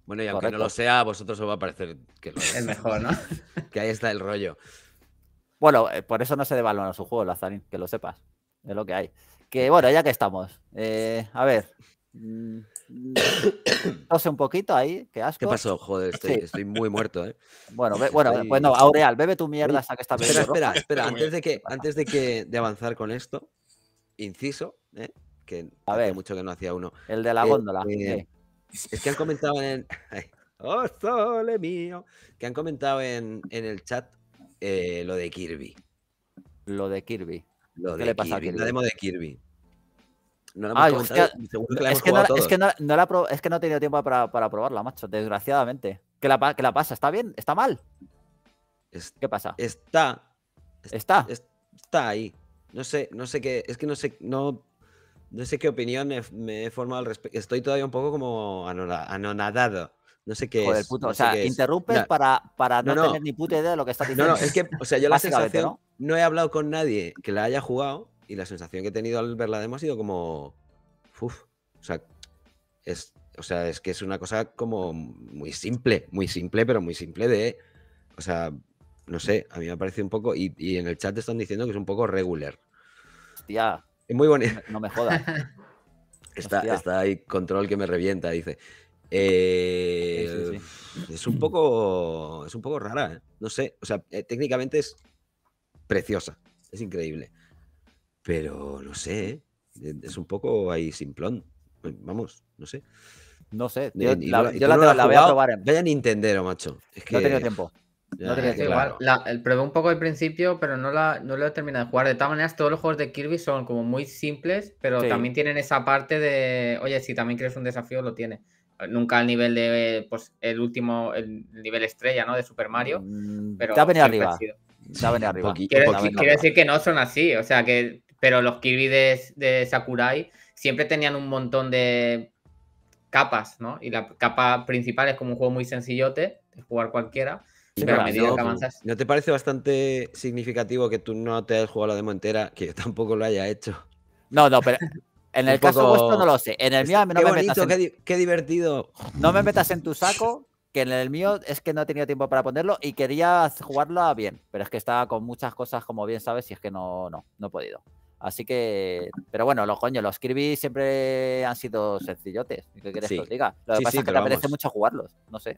Bueno, y aunque no lo sea, a vosotros os va a parecer que lo <laughs> es. mejor, ¿no? <laughs> que ahí está el rollo. Bueno, eh, por eso no se a su juego, Lazarín, que lo sepas. Es lo que hay. Que bueno, ya que estamos. Eh, a ver. Mm, un poquito ahí, qué asco. ¿Qué pasó? Joder, estoy, muy muerto, ¿eh? Bueno, bueno, Aureal, bebe tu mierda hasta que está Espera, espera, espera, antes de que, antes de que avanzar con esto, inciso, ¿eh? que A ver, mucho que no hacía uno. El de la eh, góndola. Eh, es que han comentado en. <laughs> ¡Oh, sole mío! Que han comentado en, el chat lo de Kirby. Lo de Kirby. Lo ¿Qué le pasa Kirby? La demo de Kirby. No la hemos es que no he tenido tiempo para, probarla, macho, desgraciadamente. ¿Qué la, que la pasa? ¿Está bien? ¿Está mal? ¿Qué pasa? Está. Está. ahí. No sé, no sé qué. Es que no sé. No, no sé qué opinión me he formado al respecto. Estoy todavía un poco como anonadado. No sé qué o sea, interrumpes para, para no, tener ni puta idea de lo que está diciendo. No, no, es que, yo la sensación. ¿no? he hablado con nadie que la haya jugado y la sensación que he tenido al ver la demo ha sido como. Uf, o sea, es, o sea, es que es una cosa como muy simple, muy simple, pero muy simple de. O sea, no sé, a mí me parece un poco. Y, en el chat están diciendo que es un poco regular. Hostia. Es muy bonita No me jodas. <laughs> está, está ahí control que me revienta, dice. Eh, es un poco. Es un poco rara, ¿eh? No sé. O sea, eh, técnicamente es preciosa. Es increíble. Pero no sé, eh, es un poco ahí simplón. Eh, vamos, no sé. No sé, yo, la, voy a probar. Vaya a macho. No he tenido tiempo. la, el, probé un poco al principio, pero no, la, lo he terminado de jugar. De todas maneras, todos los juegos de Kirby son como muy simples, pero también tienen esa parte de, oye, si también quieres un desafío, lo tiene. Nunca al nivel de, pues, el último, el nivel estrella, ¿no? De Super Mario. Mm, pero ya venía arriba. arriba. decir que no son así, o sea, que pero los Kirby de, Sakurai siempre tenían un montón de capas, ¿no? Y la capa principal es como un juego muy sencillote, de jugar cualquiera. pero a no, que avanzas... ¿No te parece bastante significativo que tú no te hayas jugado la demo entera? Que yo tampoco lo haya hecho. No, no, pero en el <laughs> caso vuestro no lo sé. En el mío no qué me qué, qué divertido. No me metas en tu saco, que en el mío es que no he tenido tiempo para ponerlo y quería jugarlo bien, pero es que estaba con muchas cosas, como bien sabes, y es que no, no, no he podido. Así que, pero bueno, los coños, los Kirby siempre han sido sencillotes. ¿Qué quieres que os diga? Lo que pasa es que te apetece mucho jugarlos, no sé.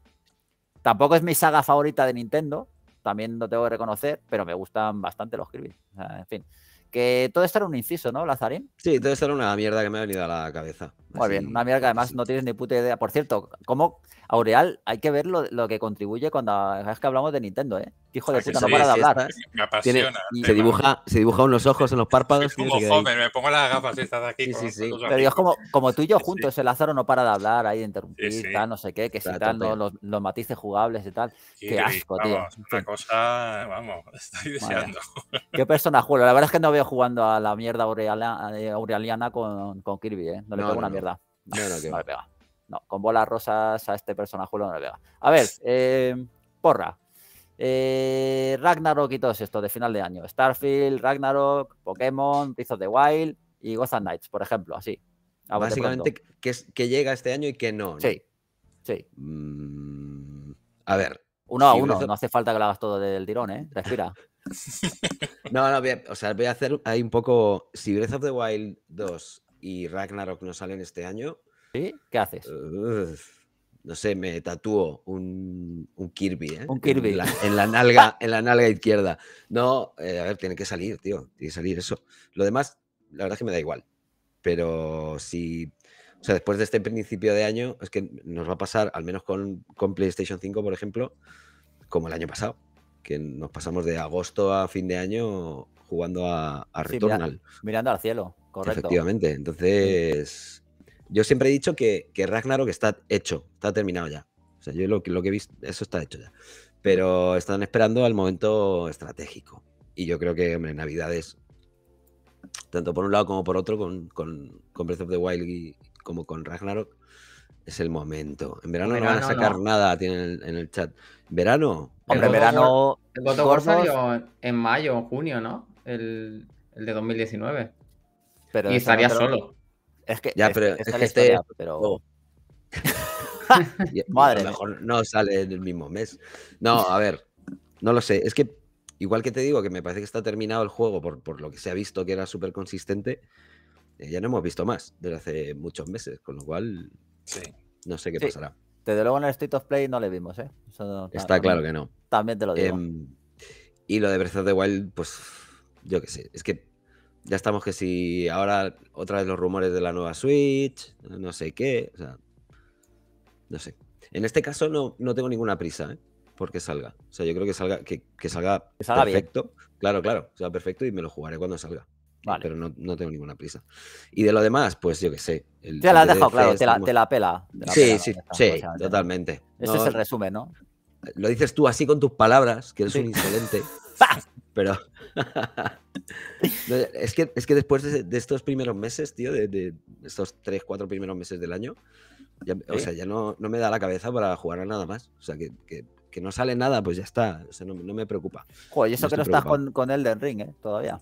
Tampoco es mi saga favorita de Nintendo, también lo tengo que reconocer, pero me gustan bastante los Kirby. en fin. Que todo esto era un inciso, ¿no, Lazarín? Sí, todo esto era una mierda que me ha venido a la cabeza. Muy bien, una mierda que además no tienes ni puta idea. Por cierto, ¿cómo, Aureal, hay que ver lo, que contribuye cuando ah, es que hablamos de Nintendo, ¿eh? Hijo de ah, puta, no para de hablar. Me apasiona. se, dibuja, se unos ojos en los párpados. Como joven, me pongo las gafas estas de aquí. Sí, sí, Pero es como, tú y yo juntos, el Lázaro no para de hablar, ahí de interrumpir, no sé qué, que los, matices jugables y tal. qué asco, tío. Una cosa, vamos, <laughs> estoy deseando. Qué persona juego. La verdad es que no veo jugando a la mierda eh, aurealiana con, Kirby, ¿eh? No le no, pego una mierda. <laughs> No, no, no, no, con bolas rosas a este personaje no le A ver, eh, porra. Eh, Ragnarok y todos estos de final de año. Starfield, Ragnarok, Pokémon, Breath of the Wild y Gotham Knights, por ejemplo, así. Básicamente que, que, llega este año y que no. Sí, sí. Mm, a ver. Uno a uno, no hace falta que lo hagas todo del tirón, ¿eh? Respira. <laughs> no, no, o sea, voy a hacer ahí un poco. Si Breath of the Wild 2 y Ragnarok no salen este año, ¿Qué haces? no sé, me tatúo un, un Kirby, ¿eh? Un Kirby. En la, <laughs> nalga, en la nalga izquierda. No, eh, a ver, tiene que salir, tío. Tiene que salir eso. Lo demás, la verdad es que me da igual. Pero si. O sea, después de este principio de año, es que nos va a pasar, al menos con, con PlayStation 5, por ejemplo, como el año pasado. Que nos pasamos de agosto a fin de año jugando a, Returnal. mirando al cielo, correcto. Efectivamente. Entonces yo siempre he dicho que, que Ragnarok está hecho, está terminado ya. O sea, yo lo, lo que he visto, eso está hecho ya. Pero están esperando al momento estratégico. Y yo creo que, hombre, Navidades, tanto por un lado como por otro, con, con, con Breath of the Wild como con Ragnarok, es el momento. En verano, no van a sacar nada, tienen en, el, chat. ¿Verano? Hombre, en verano. El God en mayo o junio, ¿no? El, de 2019. Pero y estaría solo. Es que, es, que Madre. no sale en el mismo mes. No, a ver, no lo sé. Es que, igual que te digo, que me parece que está terminado el juego por, por lo que se ha visto que era súper consistente, eh, ya no hemos visto más desde hace muchos meses, con lo cual no sé qué pasará. Desde luego en el State of Play no le vimos, ¿eh? está claro que no. También te lo digo. Em, y lo de Breath of the Wild, pues yo qué sé, es que ya estamos que si ahora otra vez los rumores de la nueva Switch, no sé qué, o sea, no sé. En este caso no, tengo ninguna prisa, ¿eh? Porque salga. O sea, yo creo que salga, que, salga, perfecto. Claro, claro, o sea, perfecto y me lo jugaré cuando salga. Vale. Pero no, tengo ninguna prisa. Y de lo demás, pues yo qué sé. El, te la has dejado, claro, te la, pela. sí, sí, sí, totalmente. Ese es el resumen, ¿no? Lo dices tú así con tus palabras, que eres un insolente. <laughs> Pero <laughs> es, que, es que después de, estos primeros meses, tío, de, de, estos tres, cuatro primeros meses del año, ya, o sea, ya no, me da la cabeza para jugar a nada más. O sea, que, no sale nada, pues ya está. O sea, no, me preocupa. Joder, y eso que no estás con, con, Elden Ring, ¿eh? Todavía.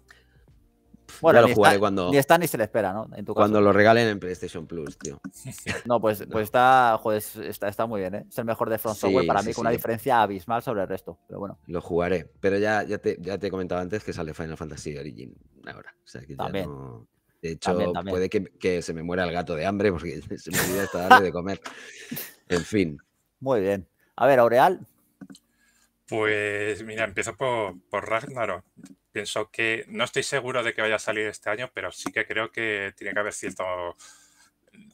Bueno, lo jugaré cuando. Ni está ni se le espera, ¿no? cuando lo regalen en PlayStation Plus, tío. <laughs> No, pues, pues está, está, está muy bien, ¿eh? Es el mejor de Front Software para mí, con una diferencia abismal sobre el resto. Pero bueno. Lo jugaré. Pero ya, ya, te, ya te he comentado antes que sale Final Fantasy Origin ahora. O sea que De hecho, puede que, se me muera el gato de hambre porque <laughs> se me olvida hasta de comer. En fin. Muy bien. A ver, Aureal. Pues mira, empiezo por, por Ragnarok pienso que no estoy seguro de que vaya a salir este año, pero sí que creo que tiene que haber cierto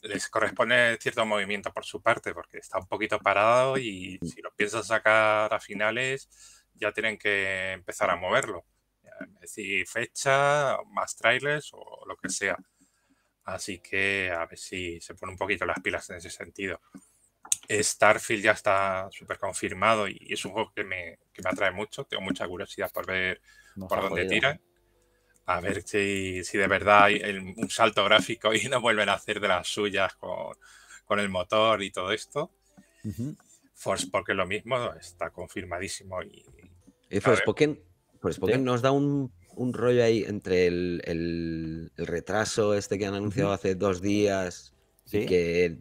les corresponde cierto movimiento por su parte, porque está un poquito parado y si lo piensas sacar a finales, ya tienen que empezar a moverlo. Es decir, fecha, más trailers o lo que sea. Así que a ver si se pone un poquito las pilas en ese sentido. Starfield ya está súper confirmado y es un juego que me, que me atrae mucho. Tengo mucha curiosidad por ver por donde tiran. A ver si, si de verdad hay un salto gráfico y no vuelven a hacer de las suyas con, el motor y todo esto. Force porque lo mismo está confirmadísimo y. eso eh, Force porque pues porque nos da un, rollo ahí entre el, retraso este que han anunciado hace dos días, que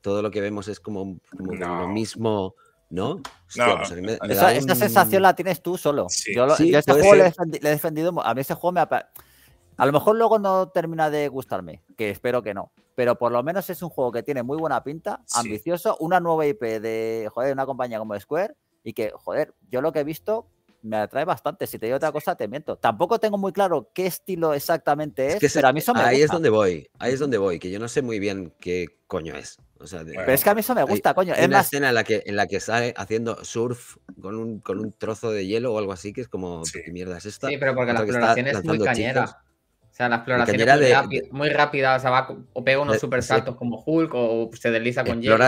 todo lo que vemos es como, lo mismo ¿no? Esta pues sensación la tienes tú solo. Yo, este juego le he, defendido, A mí ese juego me. A lo mejor luego no termina de gustarme, que espero que no. Pero por lo menos es un juego que tiene muy buena pinta, ambicioso, una nueva IP de, joder, una compañía como Square. Y que, joder, yo lo que he visto me atrae bastante. Si te digo otra cosa, te miento. Tampoco tengo muy claro qué estilo exactamente es, Ahí es donde voy, ahí es donde voy, que yo no sé muy bien qué coño es pero es que a mí eso me gusta, coño. es una escena en la, que, en la que sale haciendo surf con un, con un trozo de hielo o algo así, que es como, ¿qué mierda es esta? Sí, pero porque la exploración es muy cañera. O sea, la exploración es muy, rápida, o sea, va, o pega unos super saltos como Hulk o se desliza con hielo.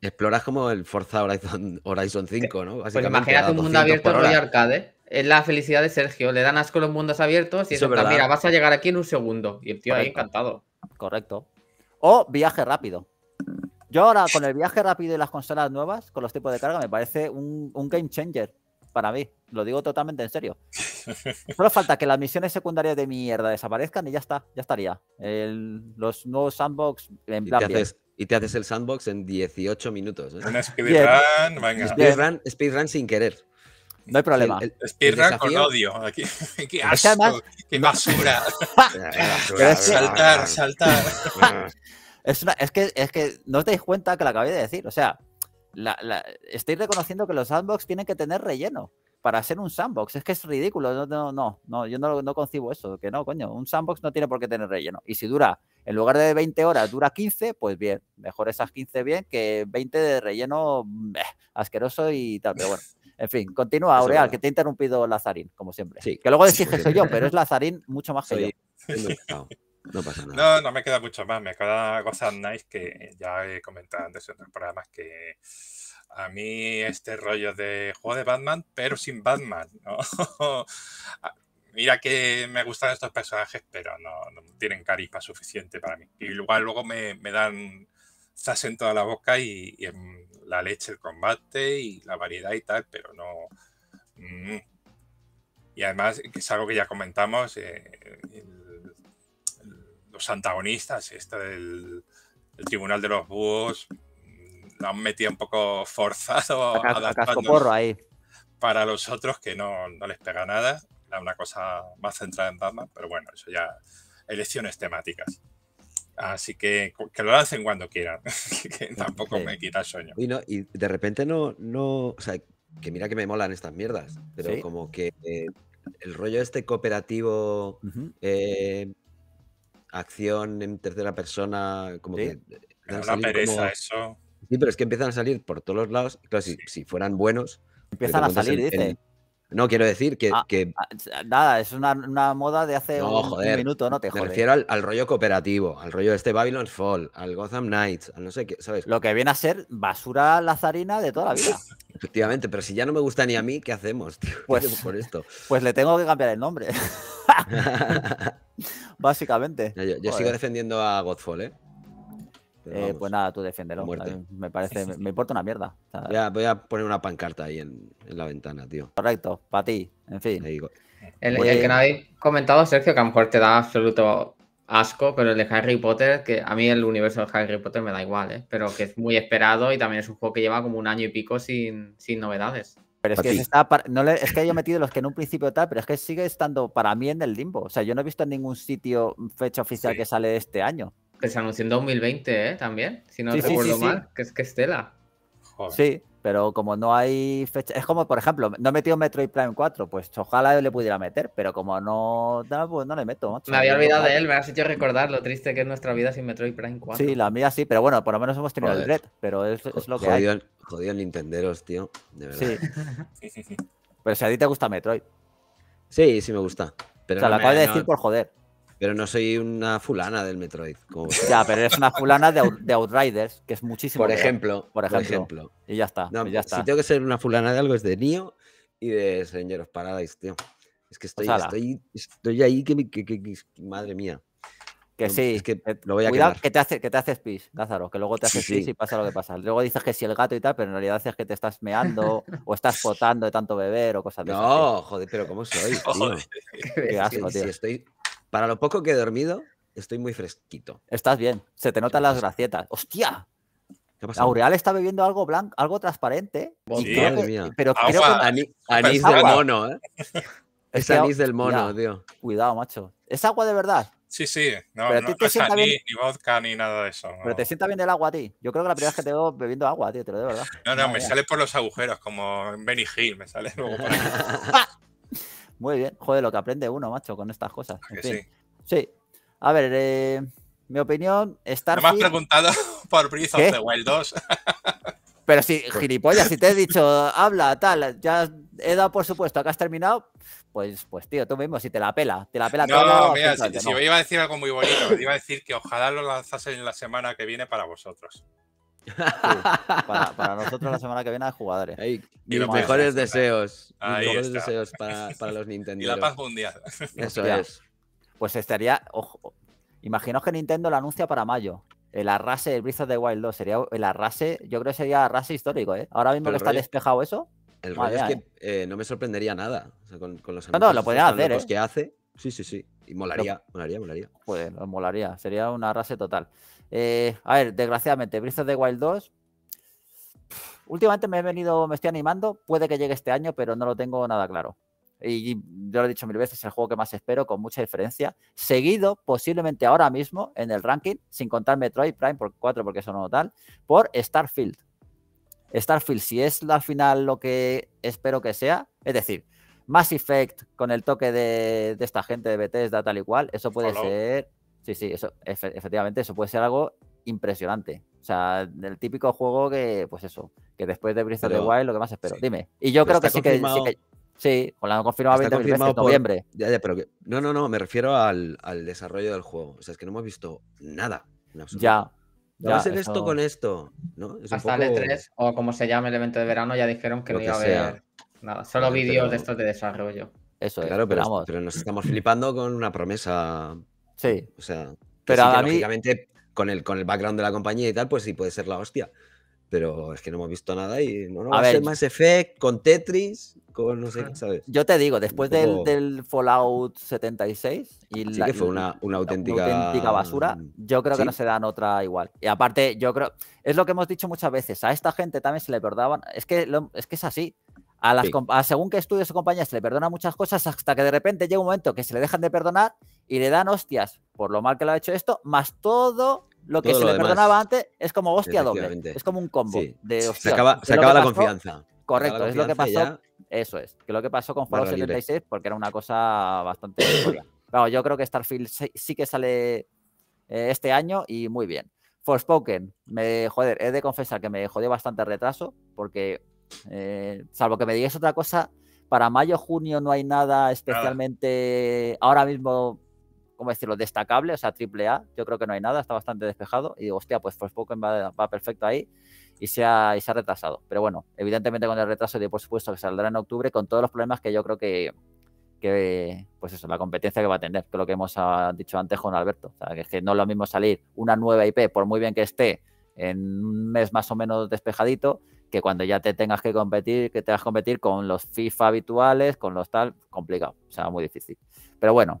Exploras como el Forza Horizon, 5, ¿no? Pues imagínate un mundo abierto En arcade. Es la felicidad de Sergio. Le dan asco los mundos abiertos y eso, mira, vas a llegar aquí en un segundo. Y el tío ahí encantado. Correcto. O viaje rápido. Yo ahora, con el viaje rápido y las consolas nuevas, con los tipos de carga, me parece un, game changer para mí. Lo digo totalmente en serio. <laughs> Solo falta que las misiones secundarias de mierda desaparezcan y ya está, ya estaría. los nuevos sandbox en plan. ¿Y te, haces, el sandbox en 18 minutos. ¿eh? speedrun, Speedrun, sin querer. No hay problema. Speedrun con odio. <laughs> qué asco, qué basura. <laughs> saltar, saltar. Ah, ah, ah. Es, que, es que no os dais cuenta que la acabé de decir. O sea, estoy reconociendo que los sandbox tienen que tener relleno para ser un sandbox. Es que es ridículo. No, no, no, no yo no, no concibo eso. Que no, coño. Un sandbox no tiene por qué tener relleno. Y si dura, en lugar de 20 horas, dura 15, pues bien. Mejor esas 15 bien que 20 de relleno asqueroso y tal. Pero bueno. En fin, continúa, Aureal, que te he interrumpido Lazarín, como siempre. Sí. Que luego decís que soy yo, pero es Lazarín mucho más que <laughs> No No, me queda mucho más. Me queda cosas nice que ya he comentado antes en otros programas que a mí este rollo de juego de Batman, pero sin Batman, <laughs> ah, Mira que me gustan estos personajes, pero no, no tienen carisma suficiente para mí. Y igual luego me, me dan zas en toda la boca y, la leche, el combate y la variedad y tal, pero no... Mm. Y además, que es algo que ya comentamos, eh, los antagonistas, esta del el Tribunal de los Búhos, lo mm, han metido un poco forzado. A, ahí. Para los otros que no, les pega nada, era una cosa más centrada en Batman, pero bueno, eso ya, elecciones temáticas. Así que que lo hacen cuando quieran, <laughs> que tampoco me quita el sueño. Y, de repente no, no, o que mira que me molan estas mierdas, pero como que eh, el rollo este cooperativo acción en tercera persona, como que... pereza, eso. Sí, pero es que empiezan a salir por todos los lados. Claro, si, fueran buenos... Empiezan a salir, dice. No, quiero decir que... Ah, ah, nada, es una, moda de hace un, minuto, no te Me refiero al, rollo cooperativo, al rollo de este Babylon's Fall, al Gotham Knights, al no sé qué, ¿sabes? Lo que viene a ser basura lazarina de toda la vida. <laughs> Efectivamente, pero si ya no me gusta ni a mí, ¿qué hacemos, <laughs> Pues, por esto? <laughs> Pues le tengo que cambiar el nombre. <laughs> Básicamente. Yo, sigo defendiendo a Godfall, ¿eh? Eh, pues nada, tú defiéndelo. Me parece, me, importa una mierda. Voy a, poner una pancarta ahí en, la ventana, tío. Correcto, para ti, en fin. El, pues que no habéis comentado, Sergio, que a lo mejor te da absoluto asco, pero el de Harry Potter, que a mí el universo de Harry Potter me da igual, ¿eh? pero que es muy esperado y también es un juego que lleva como un año y pico sin, sin novedades. Pero es que, está no es que yo he metido los que en un principio tal, pero es que sigue estando para mí en el limbo. O sea, yo no he visto en ningún sitio mm, fecha oficial que sale este año. Que se anunció en 2020, ¿eh? También, si no recuerdo mal, que es que Estela. Sí, pero como no hay fecha, es como por ejemplo, no he metido Metroid Prime 4, pues ojalá yo le pudiera meter, pero como no pues no le meto. Me había olvidado de él, me has hecho recordar lo triste que es nuestra vida sin Metroid Prime 4. Sí, la mía sí, pero bueno, por lo menos hemos tenido el Red, pero es, es lo que jodido, hay. Jodido Nintenderos, tío, de verdad. <laughs> Sí. sí, sí, Pero si a ti te gusta Metroid. Sí, sí me gusta. o sea, la acabo de decir por joder. Pero no soy una fulana del Metroid. ya, pero eres una fulana de, Outriders, que es muchísimo. Por ejemplo, por ejemplo, Y ya está, ya está. Si tengo que ser una fulana de algo es de Nio y de Señor of Paradise, tío. Es que estoy, estoy, ahí que, madre mía. Que sí, es que eh, lo voy a cuidado que te, hace, que te haces pis, Cázaro, que luego te haces pis y pasa lo que pasa. Luego dices que si el gato y tal, pero en realidad es que te estás meando o estás potando de tanto beber o cosas de No, joder, pero ¿cómo soy? <laughs> Tío? Qué asco, tío. estoy, para lo poco que he dormido, estoy muy fresquito. Estás bien, se te notan las gracietas. ¡Hostia! ¿Qué pasa? Aureal está bebiendo algo blanco, algo transparente. Sí. pero ah, creo que... anís del mono, ¿eh? Es, anís del mono, tío. Cuidado, macho. ¿Es agua de verdad? Sí, sí. No, pero te no bien... ni, vodka ni nada de eso. Pero te sienta bien el agua a ti. Yo creo que la primera vez que te veo bebiendo agua, tío, te lo digo, ¿verdad? No, no, me sale por los agujeros, como en Benny Hill, me sale luego. <laughs> <laughs> Muy bien. Joder, lo que aprende uno, macho, con estas cosas. sí? sí. A ver, eh, mi opinión, Starfield... No me has preguntado <laughs> por Breath of the Wild 2. <laughs> Pero si, pues gilipollas, si te he dicho, <laughs> habla, tal, ya he dado por supuesto que has terminado, pues, pues tío, tú mismo, si te la pela, te la pela. No, no, mira, si, no. iba a decir algo muy bonito, iba a decir que ojalá lo en la semana que viene para vosotros. <laughs> para, nosotros la semana que viene de jugadores. y los mejores deseos. deseos para, <laughs> los Nintendo. Y la paz mundial. Eso <laughs> es. Pues estaría. Ojo, imaginaos que Nintendo lo anuncia para mayo. El arrase de Breath of the Wild 2 sería el arrase, yo creo que sería arrase histórico, ¿eh? Ahora mismo que está despejado eso. El rollo es que ¿eh? Eh, no me sorprendería nada. con, los no, no, lo podrían hacer, que hace. Sí, sí, sí. Y molaría, molaría, molaría. Pues molaría. Sería un arrase total. Eh, a ver, desgraciadamente, Breath of the Wild 2. últimamente me he venido, me estoy animando. Puede que llegue este año, pero no lo tengo nada claro. Y yo lo he dicho mil veces, es el juego que más espero, con mucha diferencia. Seguido, posiblemente ahora mismo, en el ranking, sin contar Metroid Prime por 4, porque eso no tal, por Starfield. Starfield, si es al final lo que espero que sea, es decir, Mass Effect con el toque de, esta gente de Bethesda, tal y cual, eso puede ser Sí, sí, eso, efectivamente, eso puede ser algo impresionante. O sea, el típico juego que, pues eso, que después de Breath de the Wild lo que más espero. Dime. Y yo creo que sí, que sí, que sí con la confirmada 20 en noviembre. ya, ya, pero que, no, no, no, me refiero al, al, desarrollo del juego. O sea, es que no hemos visto nada. ya. Ya, va a ser esto con esto, Hasta el E3 o como se llama el evento de verano ya dijeron que no iba a haber nada, solo vídeos de estos de desarrollo. Eso es, pero, pero, nos estamos flipando con una promesa Sí. O sea, pero con el, con el background de la compañía y tal, pues sí puede ser la hostia. Pero es que no hemos visto nada y no, no a va ver, a ser más con Tetris, con no sé qué, ah, ¿sabes? Yo te digo, después del, Fallout 76 y que fue una, una, auténtica... basura, mm, yo creo que no se dan otra igual. Y aparte, yo creo, es lo que hemos dicho muchas veces, a esta gente también se le perdaban es que, es que es así. A según que estudios o compañías se le perdonan muchas cosas hasta que de repente llega un momento que se le dejan de perdonar y le dan hostias por lo mal que lo ha hecho esto, más todo lo que se le perdonaba antes es como hostia doble. Es como un combo de Se acaba, la confianza. Correcto, es lo que pasó. Eso es, que lo que pasó con Fallout 76 porque era una cosa bastante... claro, yo creo que Starfield sí, que sale eh, este año y muy bien. Forspoken, me, joder, he de confesar que me jodió bastante el retraso porque eh, salvo que me digas otra cosa, para mayo, junio no hay nada especialmente ahora mismo, ¿cómo decirlo?, destacable, o sea, triple A. Yo creo que no hay nada, está bastante despejado. Y digo, hostia, pues Forspoken pues va, va perfecto ahí y se, ha, retrasado. Pero bueno, evidentemente con el retraso, de, por supuesto, que saldrá en octubre con todos los problemas que yo creo que, pues eso, la competencia que va a tener, que es lo que hemos ah, dicho antes con Alberto. que, que no es lo mismo salir una nueva IP, por muy bien que esté, en un mes más o menos despejadito, que cuando ya te tengas que competir, que te vas a competir con los FIFA habituales, con los tal, complicado, o sea, muy difícil. Pero bueno,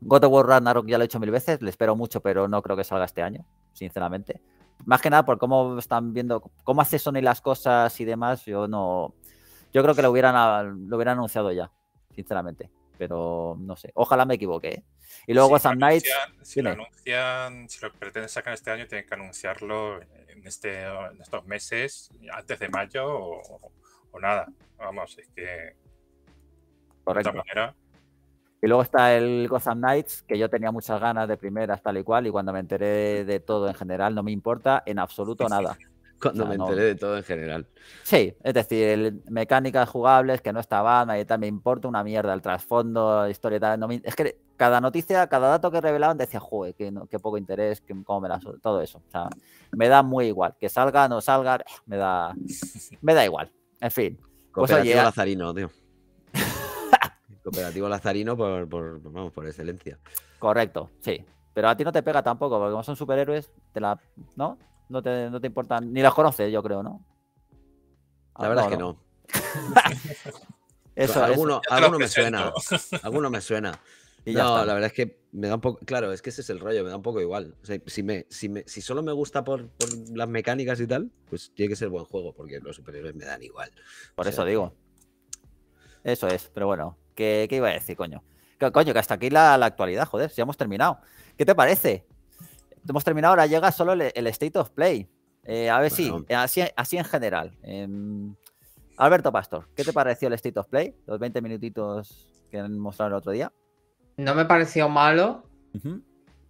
God of War Ragnarok ya lo he hecho mil veces, le espero mucho, pero no creo que salga este año, sinceramente. Más que nada por cómo están viendo, cómo hace Sony las cosas y demás, yo no... Yo creo que lo hubieran, lo hubieran anunciado ya, sinceramente. Pero no sé, ojalá me equivoque, ¿eh? Y luego Gotham Knights. Si lo anuncian, si lo pretenden sacar este año, tienen que anunciarlo en, este, estos meses, antes de mayo o, nada. Vamos, es que. Correcto. Y luego está el Gotham Knights, que yo tenía muchas ganas de primeras, tal y cual, y cuando me enteré de todo en general, no me importa en absoluto <laughs> nada cuando me enteré de todo en general. Sí, es decir, mecánicas jugables que no estaban, ahí también me importa una mierda, el trasfondo, la historia tal. es que cada noticia, cada dato que revelaban decía, joder, qué, poco interés, cómo me la todo eso. O sea, me da muy igual, que salga, o no salga, eh, me da, me da igual. En fin. Pues <laughs> Cooperativo Lazarino, tío. Cooperativo Lazarino por, vamos, por excelencia. Correcto, sí. Pero a ti no te pega tampoco, porque como son superhéroes, te la. ¿No? no te, importan, ni las conoces, yo creo, ¿no? la verdad es que ah, no. <laughs> eso, alguno, alguno me suena. Alguno me suena. <laughs> Y no, ya la verdad es que me da un poco. Claro, es que ese es el rollo, me da un poco igual. si, me, si, me, solo me gusta por, las mecánicas y tal, pues tiene que ser buen juego, porque los superhéroes me dan igual. Por eso digo. Eso es, pero bueno, ¿qué, iba a decir, coño? coño, que hasta aquí la, actualidad, joder, ya hemos terminado. ¿Qué te parece? hemos terminado, ahora llega solo el, State of Play. Eh, a ver si, así, en general. Em, Alberto Pastor, ¿qué te pareció el State of Play? Los 20 minutitos que han mostrado el otro día. No me pareció malo,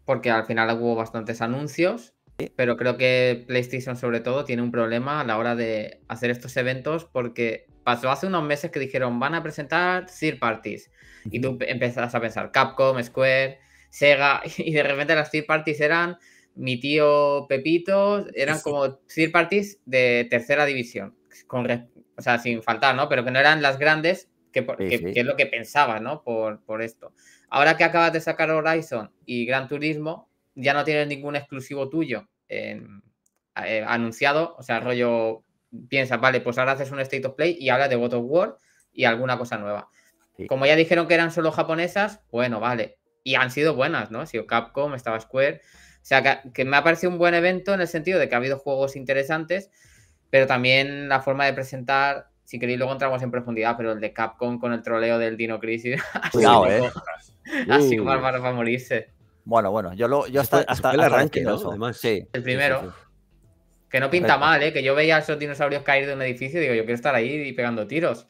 porque al final hubo bastantes anuncios, pero creo que PlayStation sobre todo tiene un problema a la hora de hacer estos eventos porque pasó hace unos meses que dijeron van a presentar Third Parties y tú empezas a pensar Capcom, Square, Sega <laughs> y de repente las third parties eran mi tío Pepito, eran como third parties de tercera división, con, o sea, sin faltar, ¿no? Pero que no eran las grandes, que, es lo que pensaba, ¿no? Por, por esto. Ahora que acabas de sacar Horizon y Gran Turismo, ya no tienes ningún exclusivo tuyo en, eh, anunciado, o sea, rollo, piensas, vale, pues ahora haces un State of Play y hablas de God of War y alguna cosa nueva. Como ya dijeron que eran solo japonesas, bueno, vale, y han sido buenas, ¿no? Ha sido Capcom, estaba Square. O sea, que, me ha parecido un buen evento en el sentido de que ha habido juegos interesantes, pero también la forma de presentar, si queréis luego entramos en profundidad, pero el de Capcom con el troleo del Dino Crisis. <laughs> Cuidado, así eh. <laughs> así como a morirse. Bueno, bueno, yo lo, hasta, hasta, el arranque, Sí. El primero. Que no pinta mal, ¿eh? Que yo veía a esos dinosaurios caer de un edificio y digo, yo quiero estar ahí pegando tiros.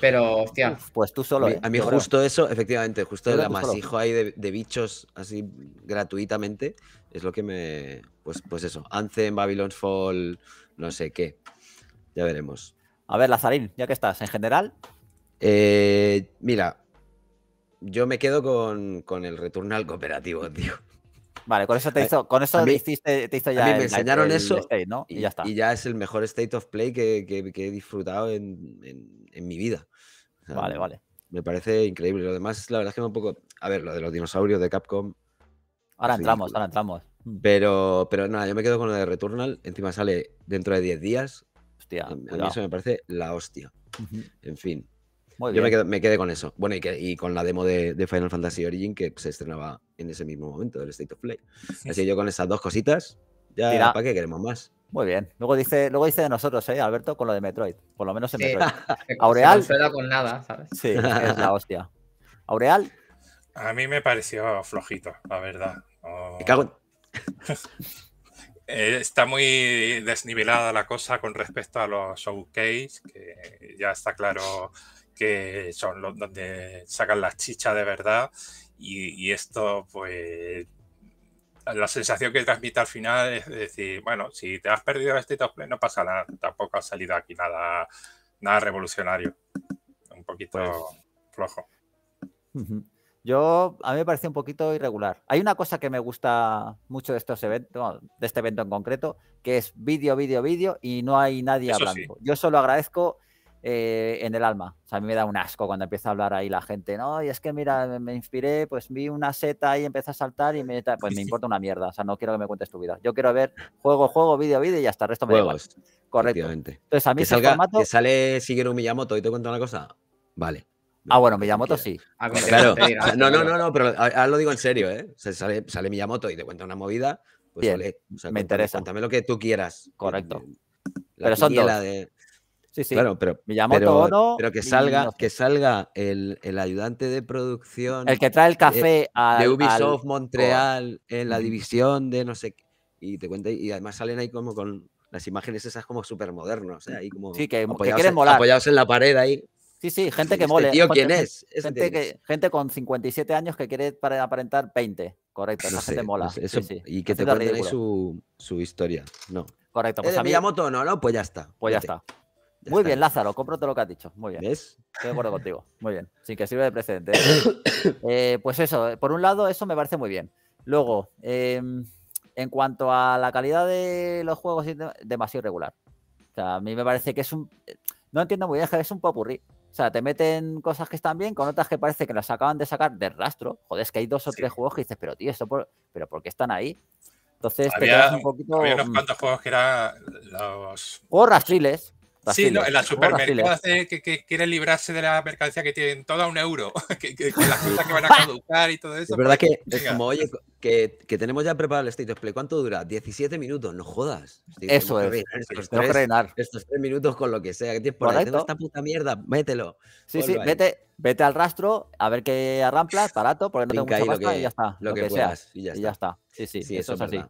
Pero, hostia. pues tú solo. A mí, ¿eh? justo eso, efectivamente, justo el amasijo ahí de, bichos así gratuitamente es lo que me. Pues, pues eso. Anthem, Babylon's Fall, no sé qué. Ya veremos. A ver, Lazarín, ya que estás, en general. Eh, mira, yo me quedo con, el el al cooperativo, <laughs> tío. Vale, con eso te hizo, con eso hiciste, te hizo ya. me enseñaron eso. y, ya está. Y ya es el mejor state of play que, he disfrutado en, mi vida. vale, vale. Me parece increíble. Lo demás, la verdad es que me un poco. A ver, lo de los dinosaurios de Capcom. Ahora entramos, ahora entramos. Mm. Pero, pero nada, yo me quedo con lo de Returnal. Encima sale dentro de 10 días. Hostia. A, mí eso me parece la hostia. En fin. Yo Me, quedé con eso. Bueno, y, con la demo de, Final Fantasy Origin que se estrenaba en ese mismo momento del State of Play. Así que yo con esas dos cositas, ya ¿para qué queremos más? Muy bien. Luego dice, luego dice de nosotros, ¿eh, Alberto? Con lo de Metroid. Por lo menos en Metroid. <laughs> Aureal. con nada, ¿sabes? Sí, es la hostia. Aureal. A mí me pareció flojito, la verdad. <laughs> Eh, está muy desnivelada la cosa con respecto a los showcase, que ya está claro que son los donde sacan las chichas de verdad y, esto pues la sensación que transmite al final es decir, bueno, si te has perdido este top play, no pasa nada, tampoco ha salido aquí nada, nada revolucionario. Un poquito pues flojo. Yo, a mí me parece un poquito irregular. Hay una cosa que me gusta mucho de estos eventos, de este evento en concreto, que es vídeo, vídeo, vídeo y no hay nadie a hablando. Yo solo agradezco eh, en el alma. O sea, a mí me da un asco cuando empieza a hablar ahí la gente, ¿no? Y es que, mira, me, inspiré, pues vi una seta y empecé a saltar y me... Pues me importa una mierda, o sea, no quiero que me cuentes tu vida. Yo quiero ver juego, juego, vídeo, vídeo y hasta el resto me da Correcto. Entonces, a mí que salga, sale Miyamoto y te cuento una cosa, vale. Ah, bueno, Miyamoto sí. Ah, claro. No, no, no, no, pero ahora lo digo en serio, ¿eh? sale, Miyamoto y te cuenta una movida, pues Bien, me interesa. Cuéntame lo que tú quieras. Correcto. Eh, pero son dos. Sí, sí. Claro, pero, me que salga, que salga el, ayudante de producción. El que trae el café de, de Ubisoft Montreal en la división de no sé qué. Y te y además salen ahí como con las imágenes esas como súper modernas. Ahí como sí, que, quieren molar. Apoyados en la pared ahí. Sí, sí, gente que mole. ¿quién es? gente, gente, con 57 años que quiere aparentar 20. Correcto, esa gente mola. sí, Y que te cuenten su, su, historia. No. Correcto. Pues eh, a mí... no, no, pues ya está. Pues ya está. Muy bien, Lázaro, todo lo que has dicho. Muy bien. Estoy de acuerdo <laughs> contigo. Muy bien. Sin que sirva de precedente. ¿eh? <coughs> Eh, pues eso, eh, por un lado, eso me parece muy bien. Luego, em, en cuanto a la calidad de los juegos, es demasiado irregular. O sea, a mí me parece que es un. No entiendo muy bien, es un poco popurrí. O sea, te meten cosas que están bien con otras que parece que las acaban de sacar De rastro. Joder, es que hay dos o tres juegos que dices, pero tío, por... ¿pero por qué están ahí? Entonces te quedas un poquito. Había unos mm. cuantos juegos que eran los. O rastriles, sí, en la <laughs> supermercado que, que, quieren librarse de la mercancía que tienen toda un euro, <laughs> que, que, las cosas que van a caducar y todo eso. Es verdad que como, oye, que, tenemos ya preparado el State of Play. ¿Cuánto dura? 17 minutos, no jodas. eso es. Estos, no frenar estos, tres, minutos con lo que sea. Que tienes por ahí, esta puta mierda, mételo. Sí, sí, vete, vete al rastro, a ver qué arramplas, barato, porque no tengo mucha y ya está. Lo, que, sea y ya está. Sí, sí, sí eso, es así.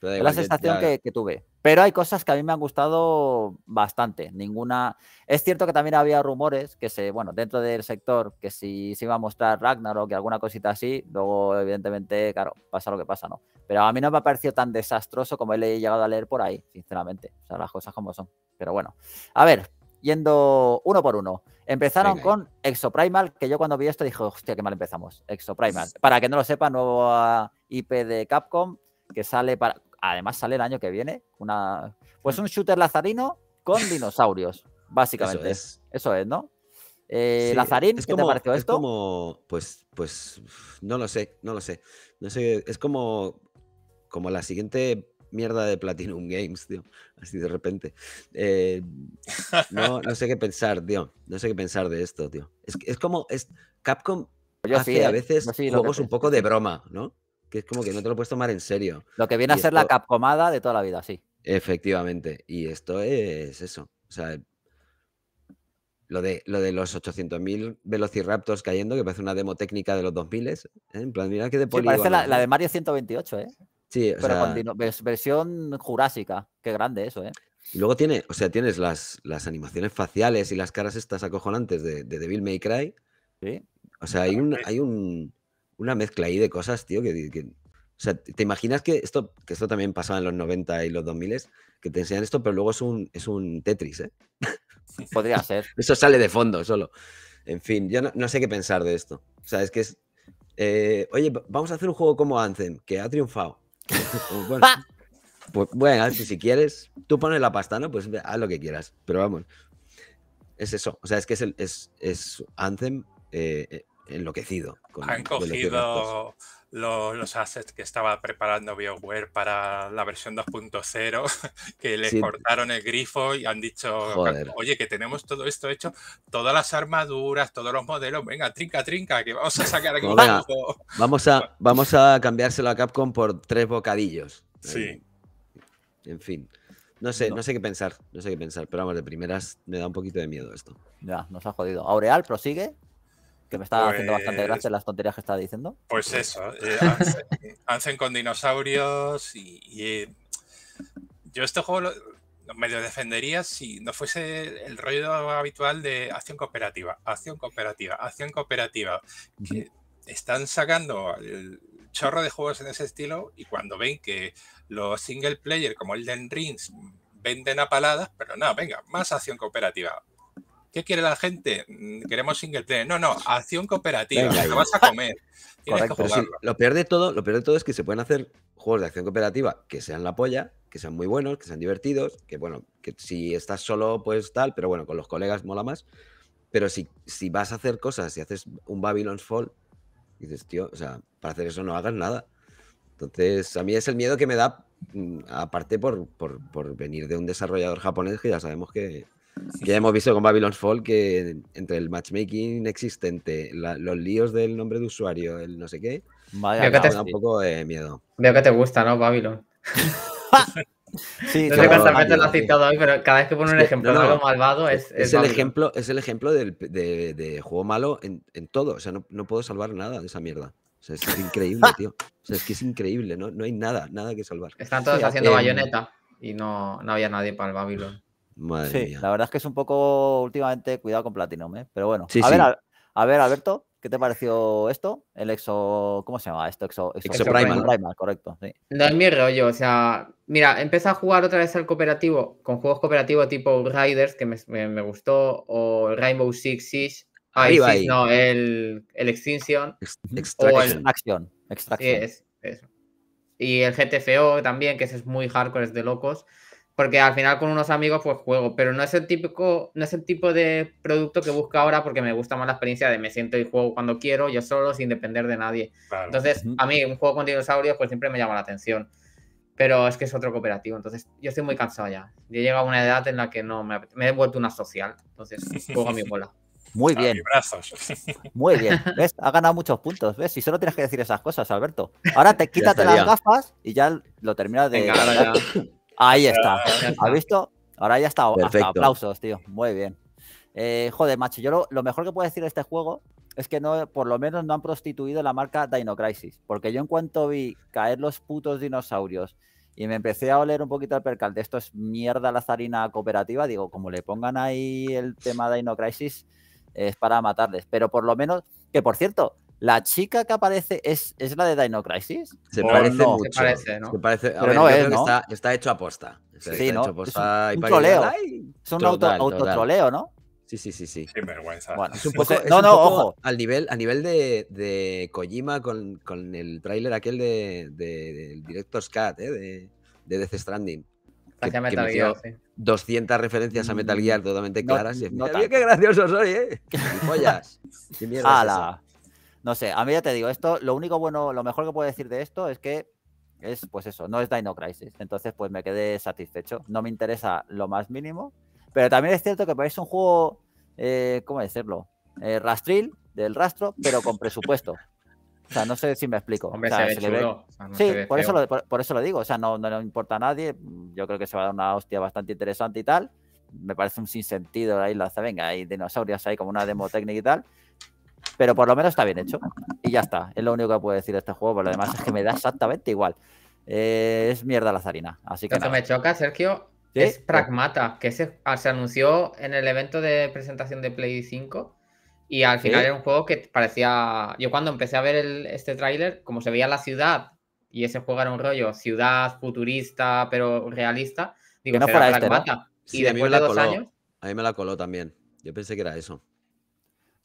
Es la sensación que, tuve. Pero hay cosas que a mí me han gustado bastante. Ninguna. Es cierto que también había rumores que se, bueno, dentro del sector, que si se iba a mostrar Ragnarok que alguna cosita así, luego, evidentemente, claro, pasa lo que pasa, ¿no? Pero a mí no me ha parecido tan desastroso como he llegado a leer por ahí, sinceramente. O sea, las cosas como son. Pero bueno. A ver, yendo uno por uno. Empezaron con Exoprimal, que yo cuando vi esto dije, hostia, qué mal empezamos. Exoprimal. Para que no lo sepa, nuevo IP de Capcom que sale para. Además sale el año que viene una pues mm. un shooter lazarino con <laughs> dinosaurios, básicamente. Eso es, ¿no? Eh, Lazarín, ¿qué te pareció es como, pues, pues, no lo sé, no lo sé. No sé, es como, como la siguiente mierda de Platinum Games, tío. Así de repente. Eh, no, no, sé qué pensar, tío. No sé qué pensar de esto, tío. Es, como, es, Capcom yo hace a ¿eh? veces juegos un poco de broma, ¿no? que es como que no te lo puedes tomar en serio. Lo que viene a ser la capcomada de toda la vida, sí. Efectivamente, y esto es eso. O sea, lo de, lo de los 800.000 velociraptors cayendo, que parece una demo técnica de los 2000, ¿eh? en plan, mira qué de parece la, de Mario 128, ¿eh? Sí, o Pero versión jurásica. Qué grande eso, ¿eh? Y luego tiene, o sea, tienes las, las animaciones faciales y las caras estas acojonantes de, de Devil May Cry. Sí. O sea, hay un, hay un una mezcla ahí de cosas, tío, que, o sea, ¿te imaginas que esto, que esto también pasaba en los 90 y los 2000 que te enseñan esto, pero luego es un, es un Tetris, ¿eh? <laughs> Podría ser. <laughs> Eso sale de fondo solo. En fin, yo no, sé qué pensar de esto. O sea, es que es. Eh, oye, vamos a hacer un juego como Anthem, que ha triunfado. bueno, <laughs> pues, bueno, pues, si quieres, tú pones la pasta, ¿no? pues haz lo que quieras. Pero vamos. Es eso. O sea, es que es, el, es, es Anthem eh, eh, enloquecido. Han cogido los, assets que estaba preparando BioWare para la versión 2.0, <laughs> que le cortaron el grifo y han dicho, oye, que tenemos todo esto hecho, todas las armaduras, todos los modelos, venga, trinca, trinca, que vamos a sacar aquí venga, vamos a Vamos a cambiárselo a Capcom por tres bocadillos. Sí. Eh, en fin. No sé, sé qué pensar, no sé qué pensar, pero vamos, de primeras me da un poquito de miedo esto. Ya, nos ha jodido. Aureal, prosigue. Que me estaba haciendo bastante pues gracia las tonterías que estaba diciendo. Pues eso, eh, hacen con dinosaurios y, eh, yo este juego lo, medio defendería si no fuese el rollo habitual de acción cooperativa, acción cooperativa, acción cooperativa. Que están sacando el chorro de juegos en ese estilo y cuando ven que los single player como el Den Rings venden a paladas, pero nada, venga, más acción cooperativa, ¿Qué quiere la gente? Mm, queremos single player. No, no, acción cooperativa. vas a comer. lo, peor de todo, lo peor todo es que se pueden hacer juegos de acción cooperativa que sean la polla, que sean muy buenos, que sean divertidos, que bueno, que si estás solo, pues tal, pero bueno, con los colegas mola más. Pero si, si vas a hacer cosas, si haces un Babylon's Fall, dices, tío, o sea, para hacer eso no hagas nada. Entonces, a mí es el miedo que me da, mm, aparte por, por venir de un desarrollador japonés que ya sabemos que, ya hemos visto con Babylon's Fall que entre el matchmaking existente, los líos del nombre de usuario, el no sé qué, me da un poco de miedo. Veo que te gusta, ¿no, Babylon? sí, No sé cuántas lo has citado hoy, pero cada vez que pone un ejemplo algo malvado es. Es, el ejemplo, es el ejemplo de, juego malo en, todo. O sea, no, puedo salvar nada de esa mierda. O sea, es <laughs> increíble, tío. O sea, es que es increíble, no, no hay nada, nada que salvar. Están todos haciendo eh, bayoneta y no, no había nadie para el Babylon la verdad es que es un poco últimamente cuidado con Platinum, ¿eh? pero bueno. a, Ver, Alberto, ¿qué te pareció esto? El exo. ¿Cómo se llama esto? Exo, exo, exo Primal. correcto. No es mi rollo, o sea, mira, empecé a jugar otra vez al cooperativo con juegos cooperativos tipo Riders, que me, gustó, o Rainbow Six Six, ah, no, el, el Extinction. o el, Extraction. Y el GTFO también, que ese es muy hardcore, es de locos porque al final con unos amigos pues juego, pero no es el típico, no es el tipo de producto que busco ahora porque me gusta más la experiencia de me siento y juego cuando quiero, yo solo, sin depender de nadie. Entonces, a mí un juego con dinosaurios pues siempre me llama la atención, pero es que es otro cooperativo, entonces yo estoy muy cansado ya. Yo llegado a una edad en la que no me, he vuelto una social, entonces <laughs> juego a mi bola. Muy bien. <laughs> Muy bien. ¿Ves? Ha ganado muchos puntos. ¿Ves? Y solo tienes que decir esas cosas, Alberto. Ahora te <laughs> quítate las gafas y ya lo terminas de. Venga, Ahí está. ¿Has visto? Ahora ya está. Perfecto. aplausos, tío. Muy bien. Eh, joder, macho, yo lo, mejor que puedo decir de este juego es que no, por lo menos no han prostituido la marca Dino Crisis. Porque yo en cuanto vi caer los putos dinosaurios y me empecé a oler un poquito al percal de esto es mierda lazarina cooperativa, digo, como le pongan ahí el tema Dino Crisis, es para matarles. Pero por lo menos, que por cierto, la chica que aparece es, es la de Dino Crisis. Se parece mucho. Se parece, ¿no? Pero no es, Está, hecho a posta. sí, ¿no? es un, troleo. es un auto, autotroleo, ¿no? Sí, sí, sí, sí. Sin vergüenza. Bueno, es un poco, no, no, ojo. Al nivel, al nivel de, de Kojima con, con el tráiler aquel de, de, del director Scott, ¿eh? de, de Death Stranding. Que, Metal Gear, 200 referencias a Metal mm. Gear totalmente claras. y qué gracioso soy, ¿eh? <laughs> ¡Qué mierda! No sé, a mí ya te digo, esto, lo único bueno, lo mejor que puedo decir de esto es que es, pues eso, no es Dino Crisis. Entonces, pues me quedé satisfecho. No me interesa lo más mínimo. Pero también es cierto que parece un juego, eh, ¿cómo decirlo? Eh, rastril, del rastro, pero con presupuesto. O sea, no sé si me explico. sí, por, eso lo, por, eso lo digo. O sea, no, no le importa a nadie. Yo creo que se va a dar una hostia bastante interesante y tal. Me parece un sinsentido la isla venga, hay dinosaurios ahí como una demo técnica y tal pero por lo menos está bien hecho. Y ya está, es lo único que puedo decir de este juego, por lo demás es que me da exactamente igual. Eh, es mierda la zarina. Así que. Lo me choca, Sergio, es Pragmata, que ah, se, anunció en el evento de presentación de Play 5. Y al final era un juego que parecía. Yo cuando empecé a ver este tráiler, como se veía la ciudad, y ese juego era un rollo, ciudad futurista, pero realista, digo, este, no Pragmata. Y después de dos años. A mí me la coló también. Yo pensé que era eso.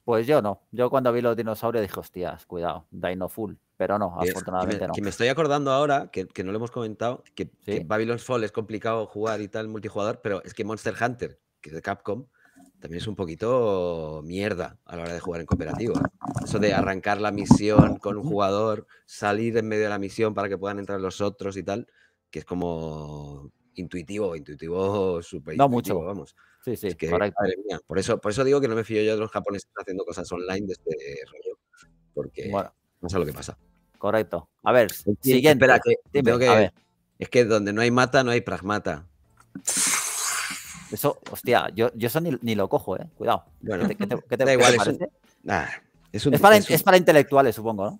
Pues yo no. Yo cuando vi los dinosaurios dije, hostias, cuidado, Dino Full. Pero no, afortunadamente que me, no. Que me estoy acordando ahora, que, no lo hemos comentado, que, Babylon que, Fall es complicado jugar y tal, multijugador, pero es que Monster Hunter, que es de Capcom, también es un poquito mierda a la hora de jugar en cooperativa. Eso de arrancar la misión con un jugador, salir en medio de la misión para que puedan entrar los otros y tal, que es como intuitivo, intuitivo, super No mucho, vamos. Sí, sí, es que, Madre mía, por eso, por eso digo que no me fío yo de los japoneses haciendo cosas online desde este rollo, porque bueno. no sé lo que pasa. Correcto. A ver, siguiente. Es que donde no hay mata, no hay pragmata. Eso, hostia, yo, eso ni, lo cojo, ¿eh? Cuidado. Bueno, ¿Qué te, da igual, es, es para intelectuales, supongo, ¿no?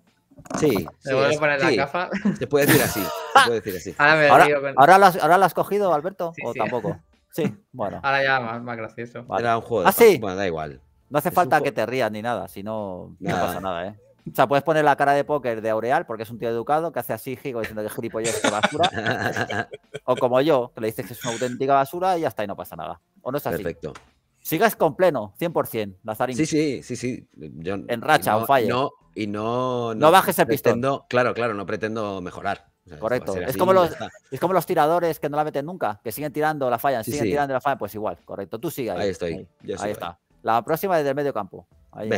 Sí. ¿Te sí, la gafa? Se puede decir así. Se puede decir así. <laughs> Ahora, ahora, lo has, cogido, Alberto? ¿O tampoco? Sí, <laughs> bueno. Ahora ya más, gracioso. Era un juego. Ah, sí. Bueno, da igual. No hace falta que te rías ni nada, si no, no pasa nada, ¿eh? O sea, puedes poner la cara de póker de Aureal, porque es un tío educado que hace así, gigo, diciendo que gilipollas es basura. <laughs> o como yo, que le dices que es una auténtica basura y ya está, y no pasa nada. O no es así. Perfecto. Sigas con pleno, 100%, Lazarín. Sí, sí, sí, sí. en racha, fallo. Y no, bajes el pretendo, pistón. Claro, claro, no pretendo mejorar. correcto. Es como, los, es como los tiradores que no la meten nunca, que siguen tirando la fallan, siguen tirando la falla, pues igual, correcto. Tú sigue ahí. estoy. Ahí, está. La próxima desde el medio campo. Ahí,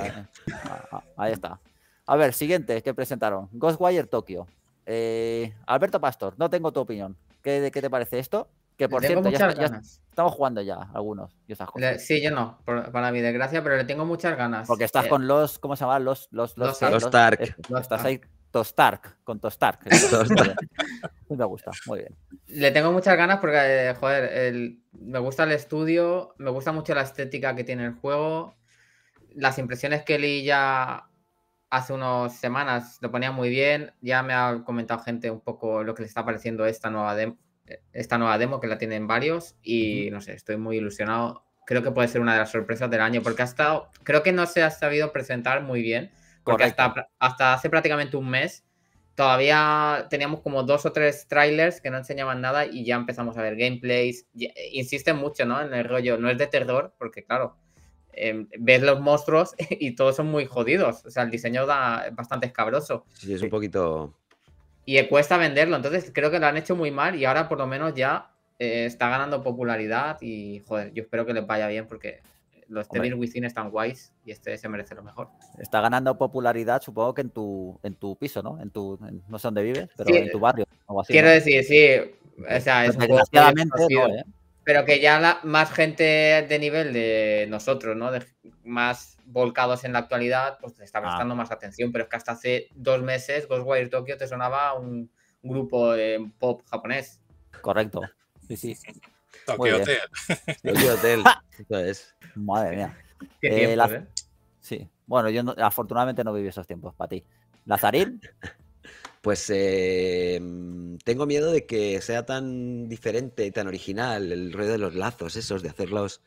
está. A ver, siguiente que presentaron. Ghostwire Tokyo. Eh, Alberto Pastor, no tengo tu opinión. ¿Qué, ¿Qué te parece esto? Que por cierto, ya, estamos jugando ya algunos sí, yo no, para mi desgracia, pero le tengo muchas ganas. Porque estás eh, con los, ¿cómo se llama? Los, los, los, Stark. Eh, estás ahí Tostark, con Tostark. <laughs> me gusta, muy bien. Le tengo muchas ganas porque, eh, joder, me gusta el estudio, me gusta mucho la estética que tiene el juego, las impresiones que leí ya hace unas semanas lo ponía muy bien. Ya me ha comentado gente un poco lo que le está pareciendo esta nueva demo, esta nueva demo que la tienen varios y no sé, estoy muy ilusionado. Creo que puede ser una de las sorpresas del año porque ha estado, creo que no se ha sabido presentar muy bien porque hasta, hasta, hace prácticamente un mes todavía teníamos como dos o tres trailers que no enseñaban nada y ya empezamos a ver gameplays. Eh, insiste mucho, En el rollo, no es de terror porque claro, em, ves los monstruos <laughs> y todos son muy jodidos. O sea, el diseño da bastante escabroso. Sí, es un eh, poquito y cuesta venderlo. Entonces creo que lo han hecho muy mal y ahora por lo menos ya eh, está ganando popularidad y joder, yo espero que les vaya bien porque los tenis Within están guays y este se merece lo mejor. Está ganando popularidad, supongo que en tu, en tu piso, ¿no? En tu, no sé dónde vives, pero en tu barrio. quiero decir, sí. O sea, es un ¿eh? Pero que ya más gente de nivel de nosotros, ¿no? más volcados en la actualidad, pues te está ah. prestando más atención. Pero es que hasta hace dos meses Ghostwire Tokyo te sonaba un grupo de pop japonés. Correcto. Sí, sí. Tokyo Hotel. Tokyo <laughs> Hotel. Madre mía. ¿Qué eh? ¿eh? Sí. Bueno, yo afortunadamente no viví esos tiempos para ti. Lazarín pues eh, mm, tengo miedo de que sea tan diferente, tan original el ruido de los lazos, esos, de hacer los,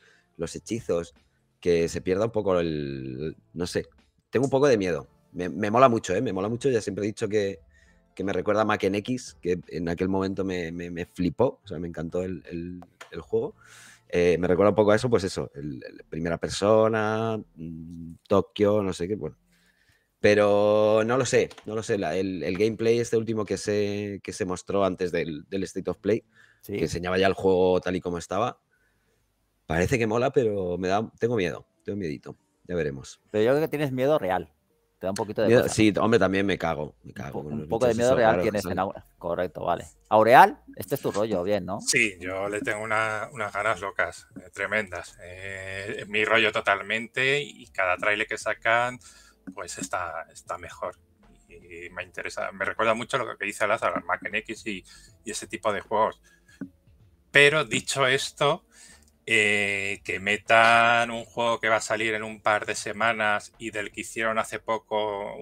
hechizos, que se pierda un poco el... no sé, tengo un poco de miedo. Me, mola mucho, ¿eh? Me mola mucho, ya siempre he dicho que, me recuerda a Maken X, que en aquel momento me, me, flipó, o sea, me encantó el, juego. Eh, me recuerda un poco a eso, pues eso, el, primera persona, mm, Tokio, no sé qué, bueno, pero no lo sé, no lo sé. el, el, gameplay este último que se, que se mostró antes del, del State of Play, que enseñaba ya el juego tal y como estaba, parece que mola, pero me da, tengo miedo, tengo miedito. Ya veremos. Pero yo creo que tienes miedo real. Te da un poquito de. Miedo, sí, hombre, también me cago. un, poco de miedo real tienes en Aureal. Correcto, vale. Aureal, este es tu rollo, bien, ¿no? Sí, yo le tengo una, unas ganas locas, eh, tremendas. Eh, mi rollo totalmente y cada trailer que sacan pues está, está mejor. Y me interesa, me recuerda mucho lo que dice Lázaro, Macken X y, ese tipo de juegos. Pero dicho esto, eh, que metan un juego que va a salir en un par de semanas y del que hicieron hace poco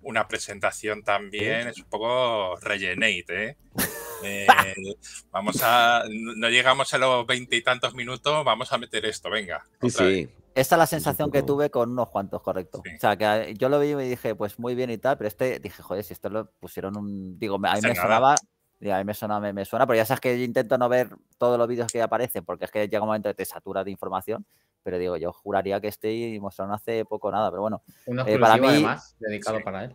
una presentación también, ¿Eh? es un poco rellenate, ¿eh? <laughs> vamos a. No llegamos a los veinte y tantos minutos, vamos a meter esto, venga. Sí, esa es la sensación que tuve con unos cuantos, correcto. O sea, que eh, yo lo vi y me dije, pues muy bien y tal, pero este dije, joder, si esto lo pusieron un. Digo, a mí me sonaba. Y a mí me suena, me, suena, pero ya sabes que yo intento no ver todos los vídeos que aparecen, porque es que llega un momento que te satura de información. Pero digo, yo juraría que este mostraron hace poco nada, pero bueno. Un eh, para mí, además, dedicado para él.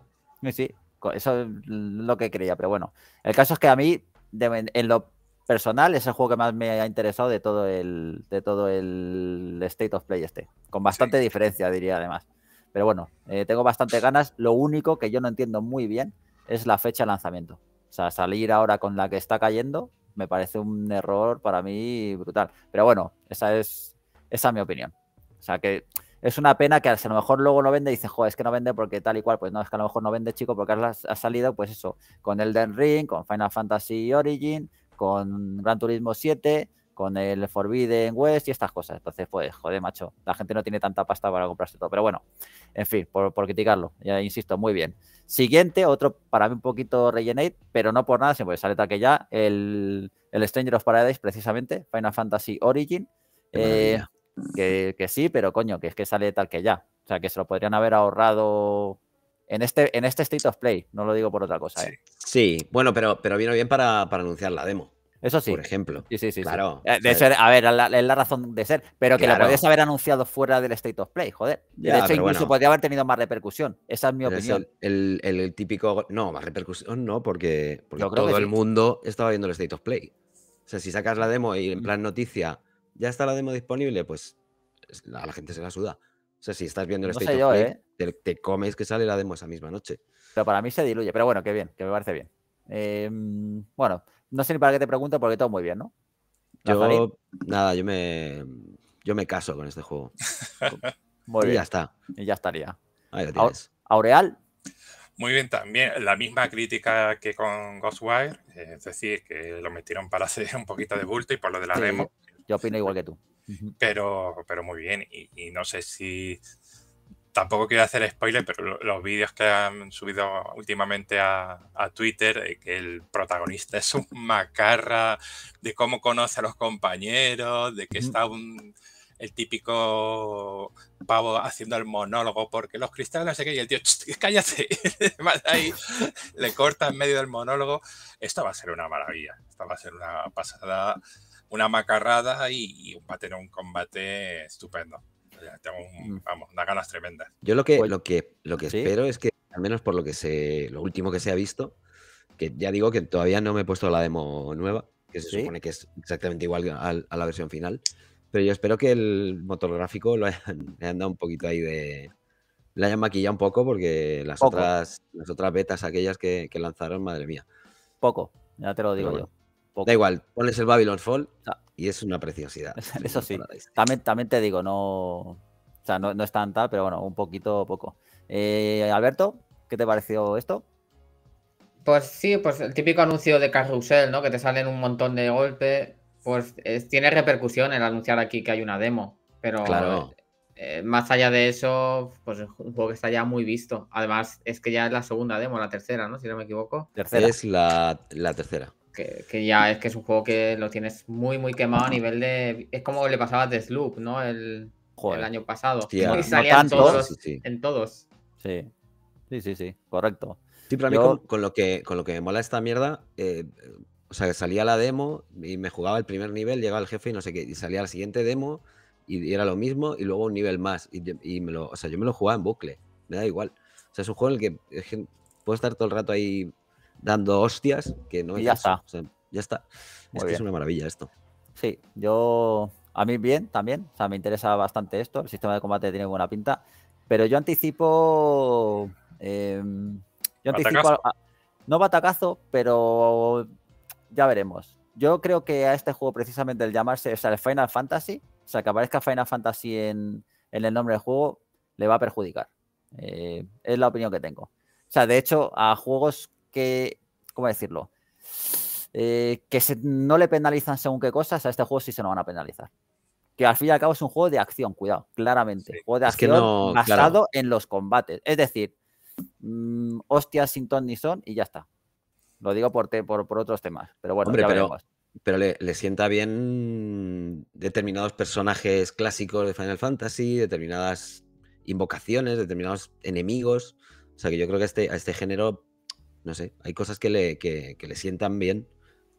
Sí, eso es lo que creía, pero bueno. El caso es que a mí, en lo personal es el juego que más me ha interesado de todo el, de todo el State of Play este. Con bastante diferencia, diría además. Pero bueno, eh, tengo bastante ganas. Lo único que yo no entiendo muy bien es la fecha de lanzamiento. O sea, salir ahora con la que está cayendo me parece un error para mí brutal. Pero bueno, esa es, esa mi opinión. O sea, que es una pena que a lo mejor luego no vende y dice, joder, es que no vende porque tal y cual. Pues no, es que a lo mejor no vende, chico, porque ha salido, pues eso, con Elden Ring, con Final Fantasy Origin, con Gran Turismo 7, con el Forbidden West y estas cosas. Entonces, pues, joder, macho, la gente no tiene tanta pasta para comprarse todo. Pero bueno, en fin, por, criticarlo, ya insisto, muy bien. Siguiente, otro para mí un poquito rellenate, pero no por nada, se puede sale tal que ya, el, Stranger of Paradise, precisamente, Final Fantasy Origin. Eh, que, que, sí, pero coño, que es que sale tal que ya. O sea, que se lo podrían haber ahorrado en este, en este State of Play, no lo digo por otra cosa. Sí. ¿eh? bueno, pero, pero vino bien para, anunciar la demo. Eso sí. Por ejemplo. Sí, sí, sí. Claro. Eh, a ver, es la, razón de ser. Pero que la podías haber anunciado fuera del State of Play, joder. de hecho, incluso podría haber tenido más repercusión. Esa es mi opinión. el, típico. No, más repercusión no, porque, porque todo el mundo estaba viendo el State of Play. O sea, si sacas la demo y en mm. plan noticia, ya está la demo disponible, pues a la gente se la suda. O sea, si estás viendo el no ¿eh? te, comes que sale la demo esa misma noche. Pero para mí se diluye, pero bueno, qué bien, que me parece bien. Em, bueno, no sé ni para qué te pregunto porque todo muy bien, ¿no? Yo, nada, yo me, yo me caso con este juego. <laughs> muy y ya está. Y ya estaría. Aureal. Muy bien, también la misma crítica que con Ghostwire, eh, es decir, que lo metieron para hacer un poquito de bulto y por lo de la demo. Yo opino igual que tú pero, pero muy bien. Y, no sé si. Tampoco quiero hacer spoiler, pero los vídeos que han subido últimamente a, Twitter Twitter, eh, que el protagonista <laughs> es un macarra, de cómo conoce a los compañeros, de que está un el típico pavo haciendo el monólogo porque los cristales no sé qué y el tío, cállate, <laughs> le corta en medio del monólogo. Esto va a ser una maravilla, esto va a ser una pasada una macarrada y, va a tener un combate estupendo. Tengo mm. vamos, unas ganas tremendas. Yo lo que, lo que, lo que espero es que, al menos por lo que se, lo último que se ha visto, que ya digo que todavía no me he puesto la demo nueva, que se supone que es exactamente igual a, la versión final. Pero yo espero que el motor gráfico lo hayan, le dado un poquito ahí de. Le hayan maquillado un poco porque las, Otras, las otras betas aquellas que, lanzaron, madre mía. Poco, ya te lo digo yo. Da igual, pones el Babylon Fall ah. y es una preciosidad. <laughs> Eso sí. También, te digo, no. no, es tanta, pero bueno, un poquito poco. Eh, Alberto, ¿qué te pareció esto? Pues sí, pues el típico anuncio de carrusel, ¿no? Que te salen un montón de golpes. Pues tiene repercusión el anunciar aquí que hay una demo. Pero eh, más allá de eso, pues un juego que está ya muy visto. Además, es que ya es la segunda demo, la tercera, ¿no? Si no me equivoco. Tercera. Es la tercera que, ya es que es un juego que lo tienes muy, muy quemado a nivel de. Es como le pasaba a Deathloop, ¿no? El, el año pasado. y salía todos, en todos. Sí, sí, sí, sí, correcto. Sí, pero a mí con, lo que, con lo que me mola esta mierda, eh, o sea, que salía la demo y me jugaba el primer nivel, llegaba el jefe y no sé qué, y salía la siguiente demo y era lo mismo y luego un nivel más. Y, me lo, o sea, yo me lo jugaba en bucle, me da igual. O sea, es un juego en el que, que puedo estar todo el rato ahí dando hostias, que no es ya está. ya está. es una maravilla esto. Sí, yo a mí bien también, o sea, me interesa bastante esto, el sistema de combate tiene buena pinta, pero yo anticipo em, yo anticipo no batacazo, pero ya veremos. Yo creo que a este juego precisamente el llamarse, o sea, el Final Fantasy, o sea, que aparezca Final Fantasy en, en el nombre del juego, le va a perjudicar. Eh, es la opinión que tengo. O sea, de hecho, a juegos que, ¿cómo decirlo? Eh, que no le penalizan según qué cosas, a este juego sí se lo van a penalizar. Que al fin y al cabo es un juego de acción, cuidado, claramente. un juego de acción basado en los combates. Es decir, mm, hostias sin ton ni son y ya está. Lo digo por, por, otros temas, pero bueno, pero, Pero le, sienta bien determinados personajes clásicos de Final Fantasy, determinadas invocaciones, determinados enemigos. O sea que yo creo que este, a este género no sé, hay cosas que le, que, le sientan bien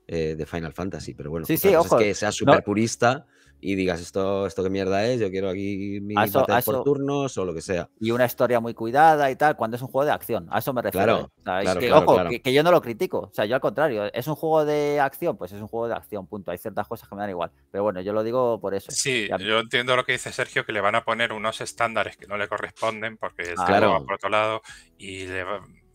eh, de Final Fantasy, pero bueno, No pues es que sea súper purista y digas esto, esto qué mierda es, yo quiero aquí mi por turnos o lo que sea. Y una historia muy cuidada y tal, cuando es un juego de acción, a eso me refiero. ¿eh? es que, ojo, que, yo no lo critico, o sea, yo al contrario, es un juego de acción, pues es un juego de acción, punto. Hay ciertas cosas que me dan igual, pero bueno, yo lo digo por eso. Sí, yo entiendo lo que dice Sergio, que le van a poner unos estándares que no le corresponden porque ah, está por otro lado y le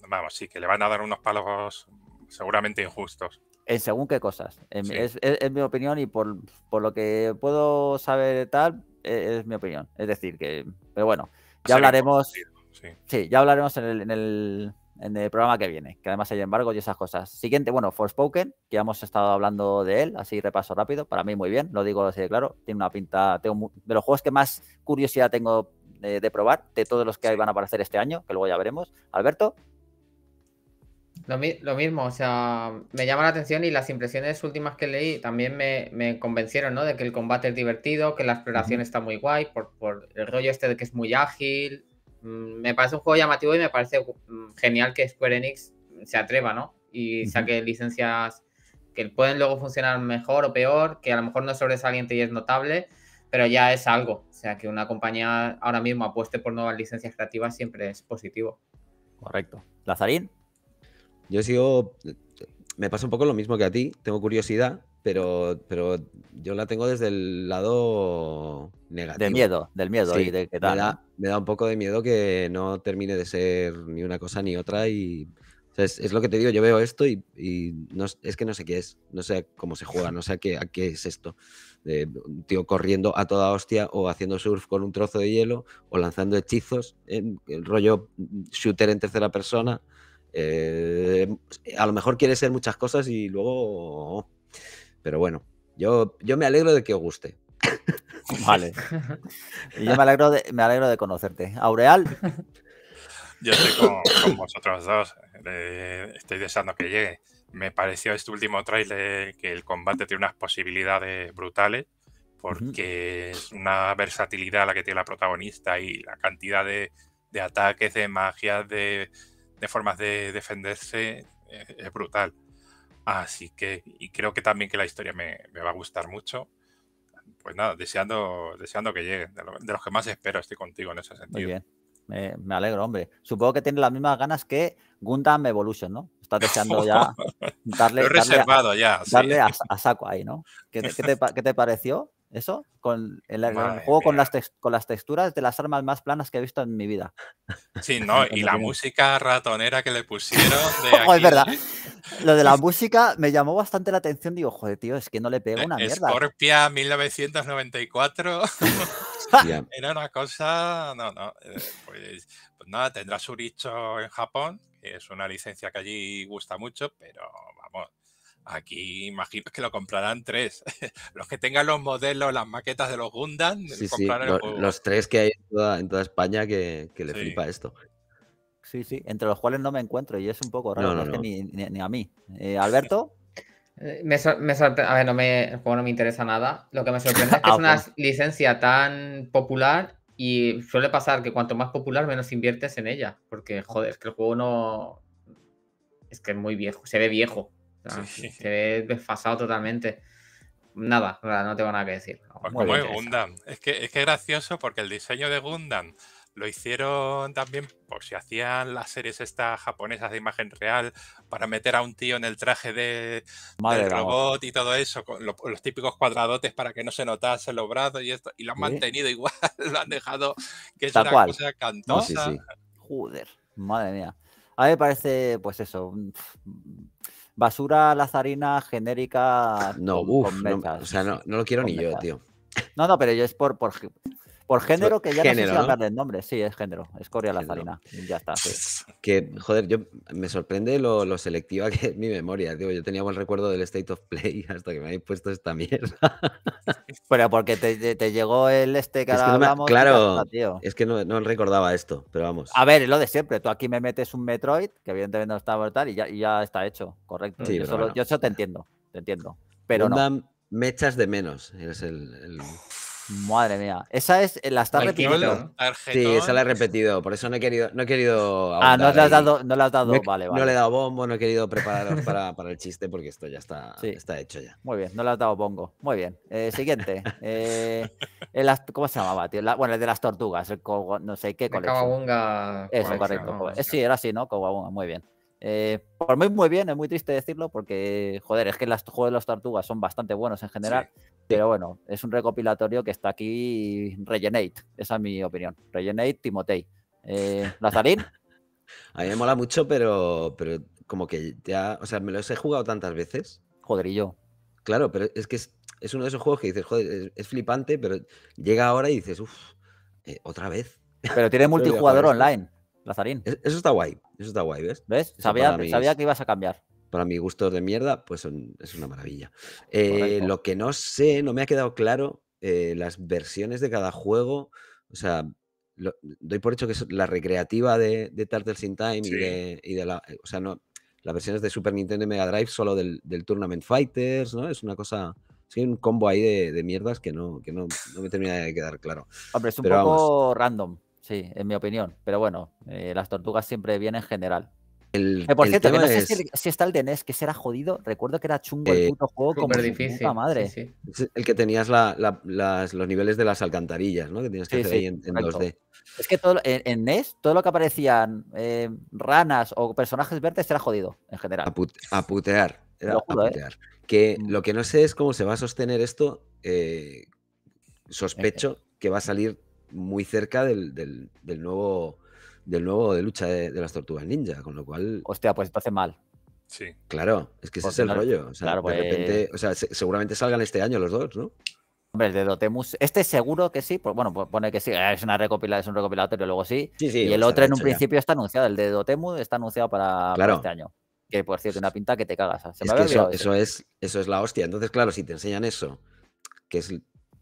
vamos, sí, que le van a dar unos palos seguramente injustos. En según qué cosas. es, mi opinión y por, lo que puedo saber tal, e, es, mi opinión. Es decir, que. Pero bueno, ya hablaremos. Sí. ya hablaremos en el, en, el, programa que viene, que además hay embargo y esas cosas. Siguiente, bueno, Forspoken, que ya hemos estado hablando de él, así repaso rápido. Para mí, muy bien, lo digo así de claro. Tiene una pinta. de los juegos que más curiosidad tengo eh, de, probar, de todos los que van a aparecer este año, que luego ya veremos. Alberto. Lo, mismo, o sea, me llama la atención y las impresiones últimas que leí también me, convencieron, ¿no? De que el combate es divertido, que la exploración está muy guay, por, por, el rollo este de que es muy ágil. Mm, me parece un juego llamativo y me parece mm, genial que Square Enix se atreva, ¿no? Y saque licencias que pueden luego funcionar mejor o peor, que a lo mejor no es sobresaliente y es notable, pero ya es algo. O sea, que una compañía ahora mismo apueste por nuevas licencias creativas siempre es positivo. Correcto. Lazarín. Yo sigo. Me pasa un poco lo mismo que a ti. Tengo curiosidad, pero, pero yo la tengo desde el lado negativo. Del miedo, del miedo. y de qué tal. Me, da, un poco de miedo que no termine de ser ni una cosa ni otra. Y es, lo que te digo. Yo veo esto y, no, es que no sé qué es. No sé cómo se juega, no sé a qué, es esto. un tío corriendo a toda hostia o haciendo surf con un trozo de hielo o lanzando hechizos, en, el rollo shooter en tercera persona. Eh, a lo mejor quiere ser muchas cosas y luego... Pero bueno, yo, yo me alegro de que os guste. <laughs> Vale. yo me alegro de, alegro de conocerte. Aureal. Yo estoy con, vosotros dos. Eh, estoy deseando que llegue. Me pareció este último trailer que el combate tiene unas posibilidades brutales porque es una versatilidad la que tiene la protagonista y la cantidad de, de ataques, de magia, de, formas de defenderse eh, es brutal. Así que, y creo que también que la historia me, va a gustar mucho. Pues nada, deseando, deseando que llegue. De, los que más espero, estoy contigo en ese sentido. Muy bien. Me, alegro, hombre. Supongo que tiene las mismas ganas que Gundam Evolution, ¿no? Estás deseando ya <laughs> darle. reservado a, ya. a, saco ahí, ¿no? ¿Qué, ¿Qué, te, pareció? Eso, con el, juego con las, con las, texturas de las armas más planas que he visto en mi vida. Sí, <laughs> no, y la música ratonera que le pusieron. <laughs> Oh, es verdad. Lo de la <laughs> música me llamó bastante la atención. Digo, joder, tío, es que no le pega e una mierda. Scorpia 1994. Era una cosa. No, no. Eh, pues, pues, nada, tendrá su dicho en Japón, que es una licencia que allí gusta mucho, pero vamos Aquí imagino que lo comprarán tres. <laughs> los que tengan los modelos, las maquetas de los Gundam, Los, tres que hay en toda, España que, que le flipa esto. Sí, sí, entre los cuales no me encuentro y es un poco raro, Es que ni, a mí. Eh, Alberto. Eh, a ver, no me, el juego no me interesa nada. Lo que me sorprende es <laughs> que es ah, una licencia tan popular y suele pasar que cuanto más popular, menos inviertes en ella. Porque, joder, es que el juego no. Es que es muy viejo, se ve viejo se <laughs> Te desfasado totalmente. Nada, no tengo nada que decir. Pues es que, es que gracioso porque el diseño de Gundam lo hicieron también por si hacían las series estas japonesas de imagen real para meter a un tío en el traje de, robot y todo eso, con los típicos cuadradotes para que no se notase los brazos y esto, y lo han mantenido igual, <laughs> lo han dejado que es una cosa cantosa. Joder, madre mía. A mí me parece, pues eso, basura lazarina genérica. No, uff, o sea, no, lo quiero ni yo, tío. No, no, pero yo es por, por por género, que ya no sé si hablar del nombre. Sí, es género. Es Coria Lazarina. Ya está. <laughs> Que, joder, yo me sorprende lo, selectiva que es mi memoria. Digo, yo tenía buen recuerdo del State of Play <laughs> hasta que me habéis puesto esta mierda. <laughs> Pero porque te, llegó el este que es Claro, es que no, recordaba esto, pero vamos. A ver, lo de siempre. Tú aquí me metes un Metroid, que evidentemente no está tal, y ya, está hecho. Correcto. yo, eso te entiendo. Te entiendo. Pero no. mechas de menos. Es el Madre mía. Esa es eh, la está repitiendo. Sí, esa la he repetido. Por eso no he querido. No he querido ah, no le has dado. No la has dado. vale, No le he dado bombo, no he querido preparar para, el chiste porque esto ya está, hecho ya. Muy bien, no le has dado bongo. Muy bien. Eh, siguiente. Eh, el, ¿Cómo se llamaba, tío? bueno, el de las tortugas. El co, no sé qué. Colección. Eso, correcto. Pues, sí, era así, ¿no? Cowabunga. Muy bien. Eh, por mí muy bien, es muy triste decirlo porque, joder, es que los juegos de los tortugas son bastante buenos en general, pero bueno, es un recopilatorio que está aquí Regenate, esa es mi opinión. Regenate, Timotei. Eh, <laughs> ¿Lazarín? A mí me mola mucho, pero, pero como que ya, o sea, me los he jugado tantas veces. Joder, Claro, pero es que es, uno de esos juegos que dices, joder, es, flipante, pero llega ahora y dices, uff, eh, otra vez. Pero tiene <laughs> multijugador online. Lazarín. E-, eso está guay, eso está guay, ¿ves? ¿Ves? Sabía, que ibas a cambiar. Para mi gusto de mierda, pues es una maravilla. Eh, lo que no sé, no me ha quedado claro eh, las versiones de cada juego. O sea, doy por hecho que es la recreativa de, de Turtles in Time y, de, la. Eh, o sea, no, las versiones de Super Nintendo y Mega Drive solo del, Tournament Fighters, ¿no? Es una cosa. Sí, un combo ahí de, mierdas que, no, que me termina de quedar claro. Hombre, es un poco random. Sí, en mi opinión. Pero bueno, eh, las tortugas siempre vienen en general. por cierto, no sé si, está el de NES, que será jodido. Recuerdo que era chungo el eh, puto juego como madre. El que tenías los niveles de las alcantarillas, ¿no? Que tenías que hacer ahí en, 2D. Es que todo, en, NES, todo lo que aparecían eh, ranas o personajes verdes era jodido, en general. A, putear. Que mm. lo que no sé es cómo se va a sostener esto. sospecho que va a salir muy cerca del, nuevo del nuevo de lucha de, las tortugas ninja, con lo cual. Hostia, pues hace mal. Sí. Claro, es que ese pues es el rollo. de pues repente, o sea, seguramente salgan este año los dos, ¿no? Hombre, el de Dotemus, este seguro que sí, pues bueno, pues pone que sí, es una un recopilatorio, luego sí. y el otro en un principio está anunciado, el de Dotemus está anunciado para, este año. Que por cierto, una pinta que te cagas. ¿eh? eso, es, eso es la hostia. Entonces, claro, si te enseñan eso, que es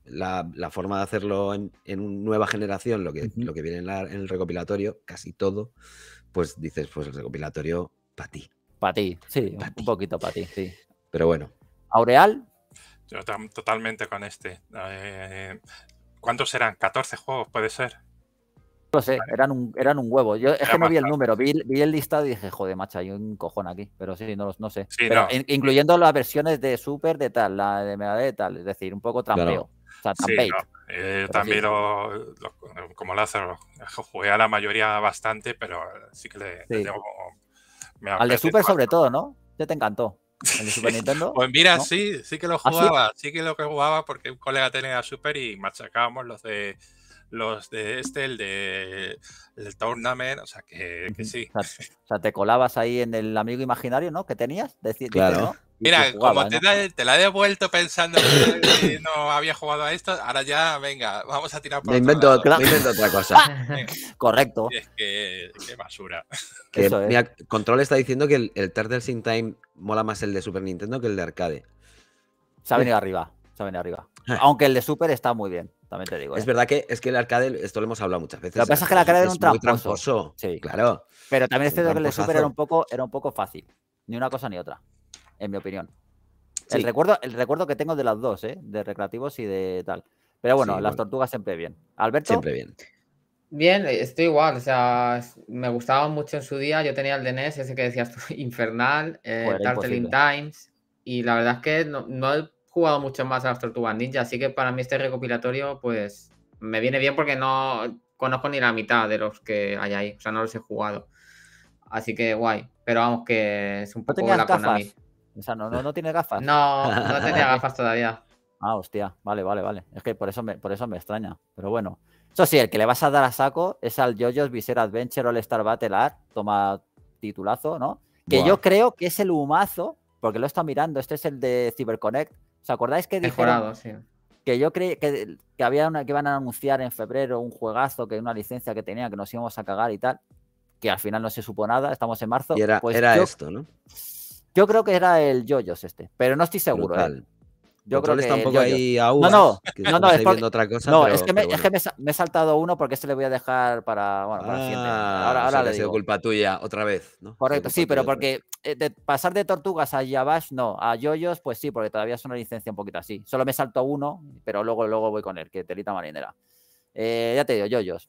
la, forma de hacerlo en, en, nueva generación, lo que, lo que viene en, el recopilatorio, casi todo, pues dices, pues el recopilatorio para ti. Para ti, sí, un poquito para ti, sí. Pero bueno. ¿Aureal? Yo totalmente con este. Eh, ¿Cuántos eran? ¿14 juegos puede ser? No sé, eran un, eran un huevo. Yo es que no vi el número, vi, vi, el listado y dije, joder, macho, hay un cojón aquí. Pero sí, no, no sé. incluyendo las versiones de Super, de tal, la de Mega de tal. Es decir, un poco trampeo sí, eh, también como Lázaro, jugué a la mayoría bastante, pero sí que le, Al de Super sobre todo, ¿no? Ya te encantó. <laughs> El de Super Nintendo. Pues mira, sí, sí que lo ¿Ah, jugaba, sí? que lo que jugaba porque un colega tenía Super y machacábamos los de los de este, el de el Tournament, o sea que, sí. O sea, te colabas ahí en el amigo imaginario, ¿no? Que tenías, decir, claro. ¿no? Mira, como te, la he devuelto pensando que no había jugado a esto, ahora ya, venga, vamos a tirar por me invento, me invento otra cosa. <laughs> Correcto. Es que, qué basura. Control está diciendo que el, Turtles in Time mola más el de Super Nintendo que el de arcade. Se ha venido arriba, se ha venido arriba. Ah. Aunque el de Super está muy bien. También te digo, Es ¿eh? verdad que es que el arcade, esto lo hemos hablado muchas veces. Lo que pasa es que el arcade es era un tramposo. Sí. Claro. Pero también es cierto que el de Super era un poco, era un poco fácil. Ni una cosa ni otra en mi opinión. El, recuerdo, el recuerdo que tengo de las dos, ¿eh? de recreativos y de tal. Pero bueno, las tortugas siempre bien. Alberto. Siempre bien. Bien, eh, estoy igual, o sea, me gustaba mucho en su día, yo tenía el de e ese que decías tú, <laughs> Infernal, eh, Times, y la verdad es que no, he jugado mucho más a las Tortugas Ninja, así que para mí este recopilatorio, pues, me viene bien porque no conozco ni la mitad de los que hay ahí, o sea, no los he jugado. Así que guay, pero vamos que es un poco la a o sea, no, no, tiene gafas. No, no tenía gafas todavía. <laughs> Ah, hostia, vale, vale, vale. Es que por eso me, por eso me extraña. Pero bueno. Eso sí, el que le vas a dar a saco es al JoJo's viser Adventure All Star Battle Art. Toma titulazo, ¿no? Que yo creo que es el humazo, porque lo está mirando. Este es el de CyberConnect. ¿Os acordáis que dijo sí. que yo creí que, había una que iban a anunciar en febrero un juegazo, que una licencia que tenía, que nos íbamos a cagar y tal? Que al final no se supo nada, estamos en marzo. Y era, pues esto, ¿no? Yo creo que era el Yoyos este, pero no estoy seguro. ¿eh? Pues yo creo que ahí No, no, no, no, es, otra cosa, no es que, me, es que me, he saltado uno porque este le voy a dejar para. Bueno, ah, Ahora, ahora le sido culpa tuya otra vez, Correcto, sí, pero porque eh, de pasar de tortugas a Yabash, no. A Yoyos, pues sí, porque todavía es una licencia un poquito así. Solo me salto uno, pero luego, luego voy con él, que telita marinera. Eh, ya te digo, Yoyos.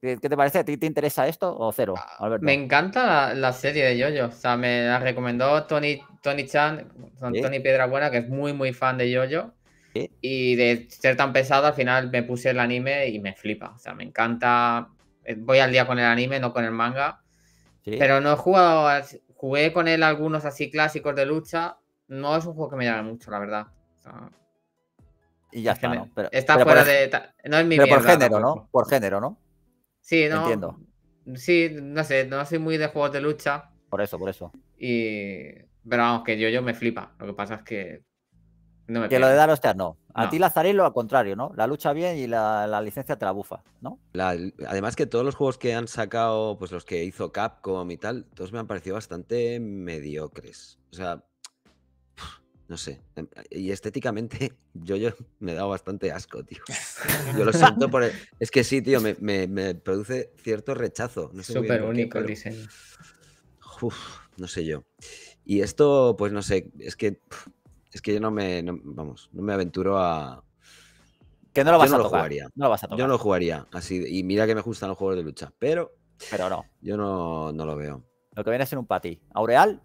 ¿Qué, te parece? ¿A ti te interesa esto o cero? Ah, me encanta la, serie de Yoyo. O sea, me la recomendó Tony, Tony Chan, Tony Piedra Buena, que es muy, muy fan de Yoyo. Y de ser tan pesado, al final me puse el anime y me flipa. O sea, me encanta. Eh, voy al día con el anime, no con el manga. Pero no he jugado. Jugué con él algunos así clásicos de lucha. No es un juego que me llame mucho, la verdad. y ya está. No, está fuera de. No es mi Pero por género, ¿no? Por género, ¿no? Sí, no. Entiendo. Sí, no sé, no soy muy de juegos de lucha. Por eso, por eso. Y... Pero vamos, que yo, yo me flipa. Lo que pasa es que. No me que lo de Daro no. A no. ti lo al contrario, ¿no? La lucha bien y la, licencia te la bufa, ¿no? además que todos los juegos que han sacado, pues los que hizo Capcom y tal, todos me han parecido bastante mediocres. O sea, no sé. Em, y estéticamente, <laughs> yo, yo me he dado bastante asco, tío. <laughs> Yo lo siento por. Es que sí, tío, me, produce cierto rechazo. No Súper único el diseño. no sé yo. Y esto, pues no sé, es que. Es que yo no me. vamos, no me aventuro a. Que no lo vas a tocar. jugaría. No lo vas a Yo no lo jugaría. Así, y mira que me gustan los juegos de lucha, pero. Pero no. Yo no, no lo veo. Lo que viene a ser un pati. Aureal.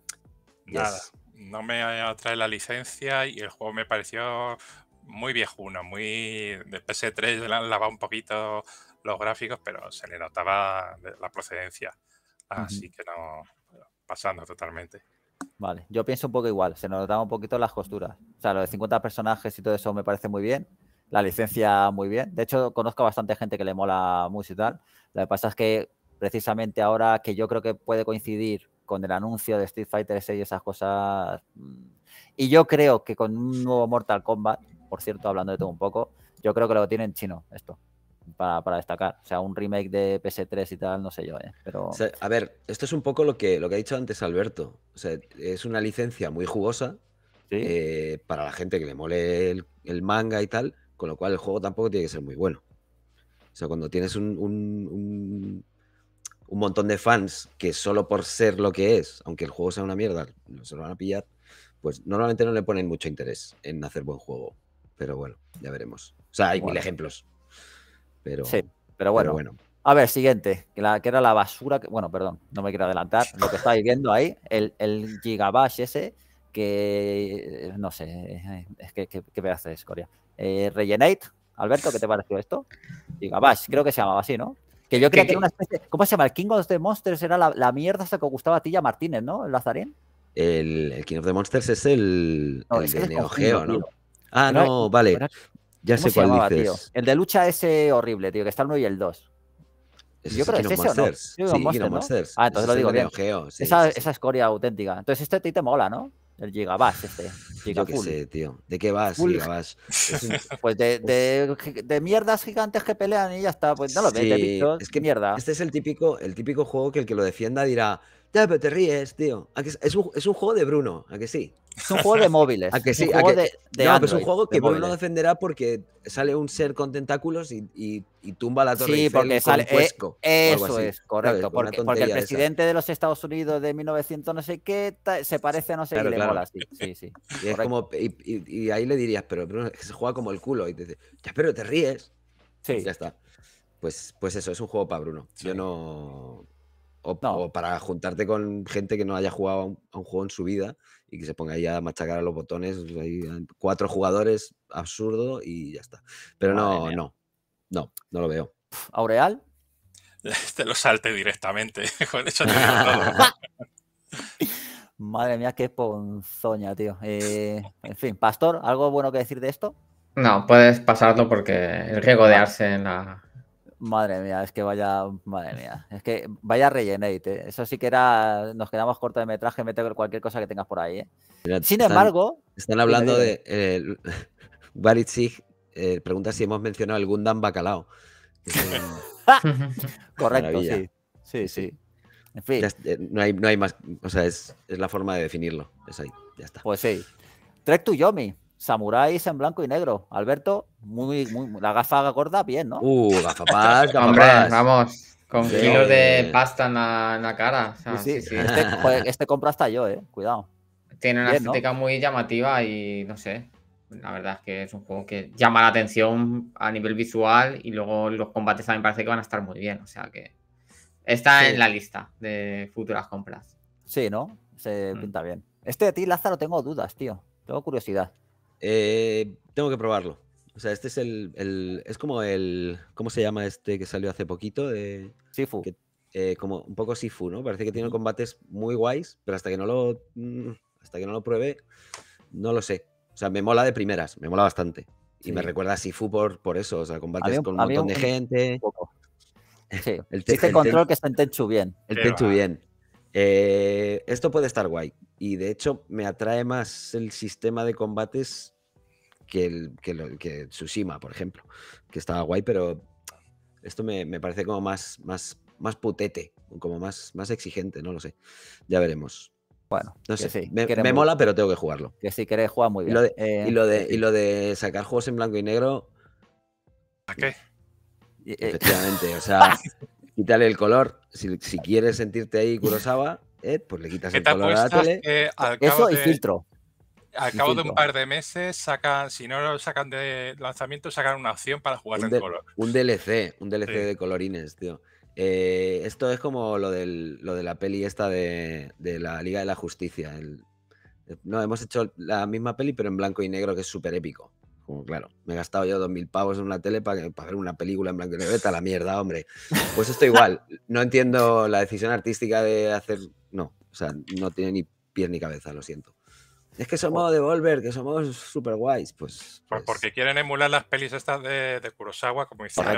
Yes no me atrae la licencia y el juego me pareció muy viejuno, muy de PS3 va un poquito los gráficos, pero se le notaba la procedencia. Así que no, pasando totalmente. Vale, yo pienso un poco igual, se nos notaban un poquito las costuras. O sea, lo de 50 personajes y todo eso me parece muy bien, la licencia muy bien. De hecho, conozco bastante gente que le mola mucho y tal. Lo que pasa es que precisamente ahora que yo creo que puede coincidir con el anuncio de Street Fighter 6 y esas cosas. Mm, y yo creo que con un nuevo Mortal Kombat, por cierto, hablando de todo un poco, yo creo que lo tienen chino esto. Para, destacar. O sea, un remake de PS3 y tal, no sé yo, ¿eh? Pero... a ver, esto es un poco lo que, lo que ha dicho antes Alberto. O sea, es una licencia muy jugosa eh, para la gente que le mole el, manga y tal, con lo cual el juego tampoco tiene que ser muy bueno. O sea, cuando tienes un un montón de fans que solo por ser lo que es, aunque el juego sea una mierda, no se lo van a pillar, pues normalmente no le ponen mucho interés en hacer buen juego. Pero bueno, ya veremos. O sea, hay mil ejemplos. Pero, sí, pero bueno. bueno. A ver, siguiente, que, la, que era la basura, que, bueno, perdón, no me quiero adelantar, lo que estáis viendo ahí, el, el gigabash ese, que eh, no sé, es que qué pedazo es escoria. Eh, Regenate, Alberto, ¿qué te pareció esto? Gigabash, creo que se llamaba así, ¿no? Que yo creía que, era una especie. ¿Cómo se llama? El King of the Monsters era la, la mierda hasta que gustaba a Tilla Martínez, ¿no? El Lazarín. El, King of the Monsters es el, el Neo Geo, ¿no? Ah, no, vale. ya sé cuál dices. El de lucha es horrible, tío, que está el 1 y el 2. yo creo que es ese, Monsters. ¿o no? Sí, Monsters, Monsters. Ah, entonces lo digo bien. esa, escoria auténtica. Entonces este ti te mola, ¿no? El Gigabash este. Yo sé, tío. ¿De qué vas, Gigabash? <laughs> Pues de, de, mierdas gigantes que pelean y ya está. Pues no lo sí, ves, es que mierda. Este es el típico, el típico juego que el que lo defienda dirá ya, pero te ríes, tío. es, un, juego de Bruno, ¿a que sí? Es un juego de móviles. ¿A que sí? no, es un juego que Bruno defenderá porque sale un ser con tentáculos y, y, tumba la torre sí, porque sale, eh, con eso es, correcto. Porque, el presidente de los Estados Unidos de 1900 no sé qué se parece no sé qué le mola. Sí, sí, Y, ahí le dirías, pero Bruno se juega como el culo. Y te dice, ya, pero te ríes. Sí. ya está. Pues, pues eso, es un juego para Bruno. Yo no o, para juntarte con gente que no haya jugado a un, juego en su vida y que se ponga ahí a machacar a los botones. cuatro jugadores, absurdo y ya está. Pero no, no, no, no lo veo. ¿Aureal? <laughs> Te lo salte directamente. <laughs> <laughs> Madre mía, qué ponzoña, tío. Eh, en fin, Pastor, ¿algo bueno que decir de esto? No, puedes pasarlo porque el riesgo de en la, Madre mía, es que vaya, madre mía, es que vaya rellenate. ¿eh? Eso sí que era, nos quedamos corto de metraje, mete cualquier cosa que tengas por ahí. ¿eh? Sin embargo, están hablando de Baritzig, eh, eh, pregunta si hemos mencionado algún Dan Bacalao. <laughs> Correcto, sí. Sí, sí. En fin. no, hay, más, o sea, es, es, la forma de definirlo. Es ahí, ya está. Pues sí. Trek to Yomi samuráis en blanco y negro. Alberto, muy, la gafa gorda, bien, ¿no? Uh, paz, <laughs> Hombre, vamos, con kilos de pasta en la, cara. sí, sí, este, pues, este, compra hasta yo, eh. Cuidado. Tiene una estética muy llamativa y no sé. La verdad es que es un juego que llama la atención a nivel visual y luego los combates también parece que van a estar muy bien. O sea que está en la lista de futuras compras. Sí, ¿no? Se mm. pinta bien. Este de ti, Lázaro, tengo dudas, tío. Tengo curiosidad. Eh, tengo que probarlo. O sea, este es el, Es como el. ¿Cómo se llama este que salió hace poquito? De, Sifu. Eh, como un poco Sifu, ¿no? Parece que tiene combates muy guays, pero hasta que no lo. Mm, hasta que no lo pruebe, no lo sé. O sea, me mola de primeras, me mola bastante. Y me recuerda a Sifu por, por eso. O sea, combates con un montón de gente. Sí. el este control que está en Tenchu bien. El Tenchu bien. Eh, esto puede estar guay. Y de hecho, me atrae más el sistema de combates que, el, que, Tsushima, por ejemplo, que estaba guay, pero esto me, me, parece como más, más, más putete, como más, más exigente, no lo sé. Ya veremos. Bueno, no sé. me, mola, pero tengo que jugarlo. Que si queréis jugar muy bien. Eh, y lo, de, y, lo de, y lo de sacar juegos en blanco y negro. ¿A qué? Efectivamente, o sea, <laughs> Quítale el color. Si, quieres sentirte ahí, Kurosawa, eh, pues le quitas el color a eh, Eso y filtro. Al cabo de un par de meses, sacan, si no lo sacan de lanzamiento, sacan una opción para jugar en color. Un DLC, un DLC de colorines, tío. Eh, esto es como lo, del, lo, de la peli esta de, la Liga de la Justicia. no, hemos hecho la misma peli, pero en blanco y negro, que es súper épico. Como claro, me he gastado yo dos mil pavos en una tele para, hacer una película en blanco y negro, la mierda, hombre. Pues esto igual, no entiendo la decisión artística de hacer, no, o sea, no tiene ni pies ni cabeza, lo siento. Es que somos Volver, que somos super guays. Pues, pues... porque quieren emular las pelis estas de, Kurosawa, como hicieron.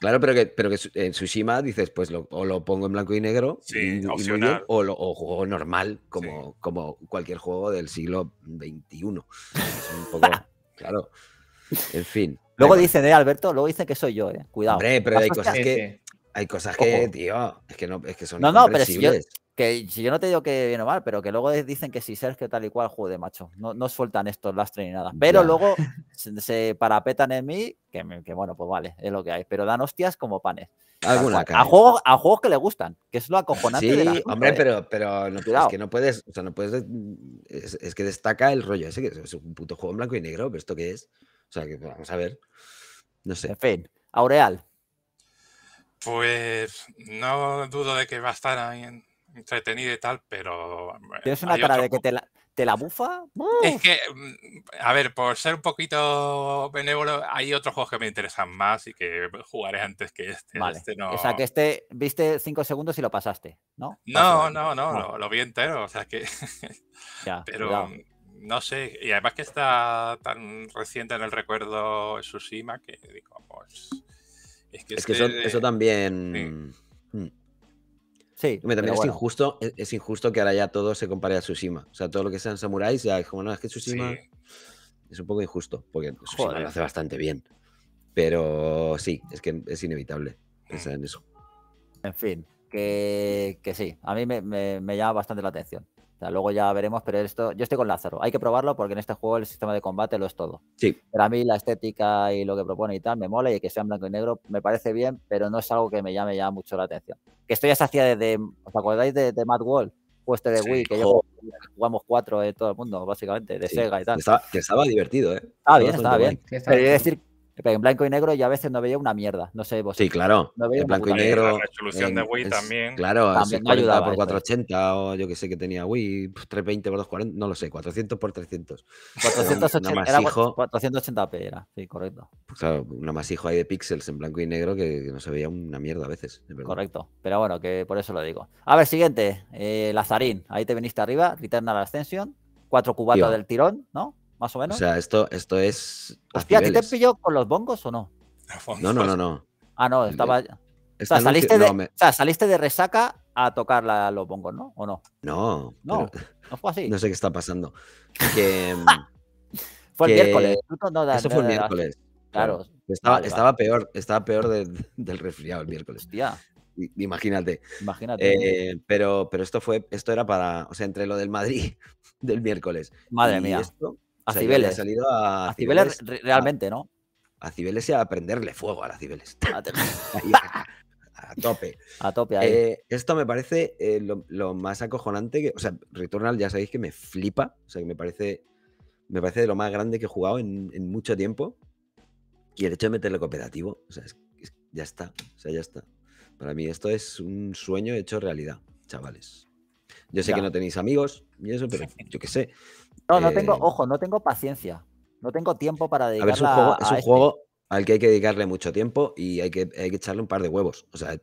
claro, pero que, pero que en Tsushima dices, pues lo, o lo pongo en blanco y negro, y, o, lo, juego normal, como, como cualquier juego del siglo XXI. Es un poco. <laughs> Claro. En fin. <laughs> Luego dicen, eh, Alberto, luego dicen que soy yo, eh. Cuidado. Hombre, pero hay cosas que, hay cosas que, tío, es que no, es que son. No, no, pero que si yo no te digo que viene mal, pero que luego dicen que si Sergio tal y cual de macho. No, no sueltan estos lastres ni nada. Pero luego <laughs> se, parapetan en mí, que, bueno, pues vale, es lo que hay. Pero dan hostias como panes. a, juegos, que le gustan, que es lo acojonante. Sí, hombre, pero, pero es que no puedes, o sea, no puedes. Es, que destaca el rollo ese, que es un puto juego en blanco y negro, pero ¿esto qué es? O sea, que vamos a ver. No sé. En Aureal. Pues no dudo de que va a estar ahí en entretenido y tal, pero. Mm, eh, ¿Tienes una cara de que te la, te la bufa? Es que, mm, a ver, por ser un poquito benévolo, hay otros juegos que me interesan más y que jugaré antes que este. este o sea, que este viste cinco segundos y lo pasaste, ¿no? No, no, no, lo vi entero, o sea que. <laughs> pero. Mm, no sé, y además que está tan reciente en el recuerdo Sushima que digo, pues. Es que, es que eso, también es, injusto, e-, es, injusto que ahora ya todo se compare a Tsushima. O sea, todo lo que sean samuráis ya es como, no, es que Tsushima es un poco injusto, porque Tsushima lo hace bastante bien. Pero sí, es que es inevitable pensar en eso. En fin, que, sí, a mí me llama bastante la atención luego ya veremos, pero esto, yo estoy con Lázaro. Hay que probarlo porque en este juego el sistema de combate lo es todo. Sí. a mí la estética y lo que propone y tal me mola y que sea en blanco y negro me parece bien, pero no es algo que me llame ya mucho la atención. Que esto ya se hacía desde, ¿os acordáis de, de Matt Wall? este de Wii, que jugamos cuatro de eh, todo el mundo, básicamente, de Sega y tal. Que estaba, divertido, ¿eh? Ah, bien, estaba bien, estaba bien. decir en blanco y negro ya a veces no veía una mierda. No sé vos. Sí, claro. en blanco y negro. La resolución de Wii también. Claro, también no ayudaba por 480 o yo que sé que tenía Wii, 320 por 240, no lo sé, 400 por 300. 480, era, p era, sí, correcto. una claro, un ahí de píxeles en blanco y negro que, no se veía una mierda a veces. Correcto, pero bueno, que por eso lo digo. A ver, siguiente, eh, Lazarín, ahí te viniste arriba, la Ascension, cuatro cubatas del tirón, ¿no? más o menos. O sea, esto, esto es. Hostia, ¿a te pilló con los bongos o no? No, no, no, no. Ah, no, estaba. o saliste, de, o sea, saliste de resaca a tocar los bongos, ¿no? ¿O no? No. No, no fue así. No sé qué está pasando. <laughs> Mm, fue el miércoles. No, Eso fue el miércoles. Claro. Estaba, peor, estaba peor del resfriado el miércoles. Hostia. Imagínate. Imagínate. Eh, pero, pero esto fue, esto era para, o sea, entre lo del Madrid <laughs> del miércoles. Madre mía. A Cibeles. Ha salido a, Cibeles, realmente, ¿no? A Cibeles y a prenderle fuego a la Cibeles. <laughs> <laughs> a tope. A tope eh, esto me parece eh, lo, más acojonante que. O sea, Returnal ya sabéis que me flipa. O sea, que me parece. Me parece lo más grande que he jugado en, mucho tiempo. Y el hecho de meterle cooperativo. O sea, ya está. O sea, ya está. Para mí esto es un sueño hecho realidad, chavales. Yo sé que no tenéis amigos y eso, pero <laughs> yo qué sé. No, no tengo, eh, ojo, no tengo paciencia. No tengo tiempo para dedicarle. A ver, es un juego, este. juego al que hay que dedicarle mucho tiempo y hay que, echarle un par de huevos. O sea,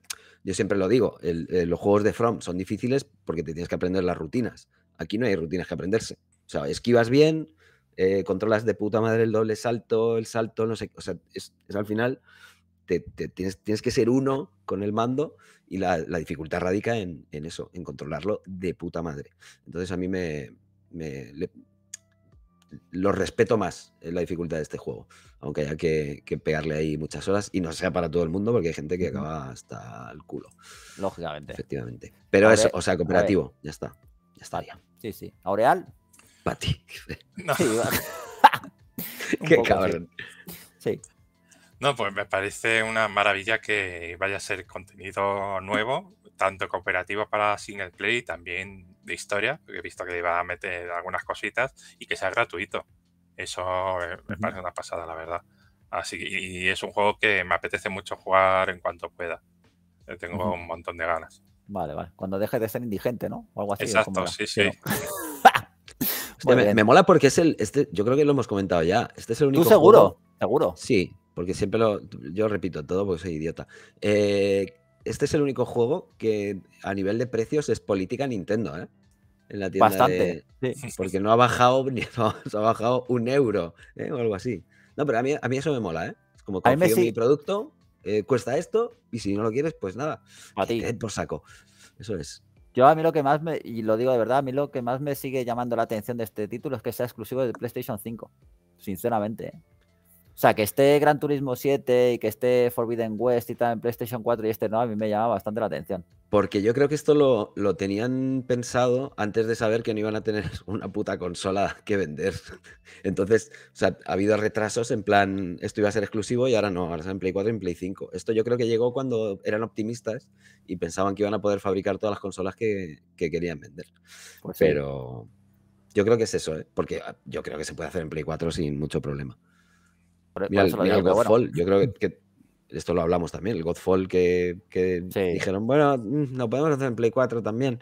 yo siempre lo digo, eh, los juegos de From son difíciles porque te tienes que aprender las rutinas. Aquí no hay rutinas que aprenderse. O sea, esquivas bien, eh, controlas de puta madre el doble salto, el salto, no sé. O sea, es, al final, te, tienes, que ser uno con el mando y la, dificultad radica en, eso, en controlarlo de puta madre. Entonces a mí me lo respeto más en eh, la dificultad de este juego, aunque haya que, pegarle ahí muchas horas y no sea para todo el mundo porque hay gente que acaba hasta el culo. Lógicamente. Efectivamente. Pero eso, o sea, cooperativo, ya está. Ya bien Sí, sí. ¿Aureal? Pati. <laughs> No. <laughs> Qué cabrón. Sí. No, pues me parece una maravilla que vaya a ser contenido nuevo, tanto cooperativo para single play, también de historia, porque he visto que iba a meter algunas cositas, y que sea gratuito. Eso eh, me parece una pasada, la verdad. Así y es un juego que me apetece mucho jugar en cuanto pueda. Eh, tengo un montón de ganas. Vale, vale. Cuando deje de ser indigente, ¿no? O algo así. Exacto, sí, sí. <laughs> me, mola porque es el. Este, yo creo que lo hemos comentado ya. Este es el único. seguro? seguro. Sí, porque siempre lo. Yo repito todo porque soy idiota. Eh, este es el único juego que a nivel de precios es política Nintendo, ¿eh? En la Bastante. Porque no ha bajado, ni, <laughs> ha bajado un euro ¿eh? o algo así. No, pero a mí, a mí eso me mola, ¿eh? Es como confío en mi producto, eh, cuesta esto, y si no lo quieres, pues nada. A ti. Eh, por saco. Eso es. Yo a mí lo que más me, y lo digo de verdad, a mí lo que más me sigue llamando la atención de este título es que sea exclusivo de PlayStation 5. Sinceramente. ¿eh? O sea, que esté Gran Turismo 7 y que esté Forbidden West y tal en PlayStation 4 y este no, a mí me llamaba bastante la atención. Porque yo creo que esto lo, lo tenían pensado antes de saber que no iban a tener <laughs> una puta consola que vender. <laughs> Entonces, o sea, ha habido retrasos en plan, esto iba a ser exclusivo y ahora no, ahora está en Play 4 y en Play 5. Esto yo creo que llegó cuando eran optimistas y pensaban que iban a poder fabricar todas las consolas que, querían vender. Pues Pero yo creo que es eso, ¿eh? porque ah, yo creo que se puede hacer en Play 4 sin mucho problema el Godfall, yo creo que, esto lo hablamos también, el Godfall que, dijeron, bueno, no mm, podemos hacer en Play 4 también.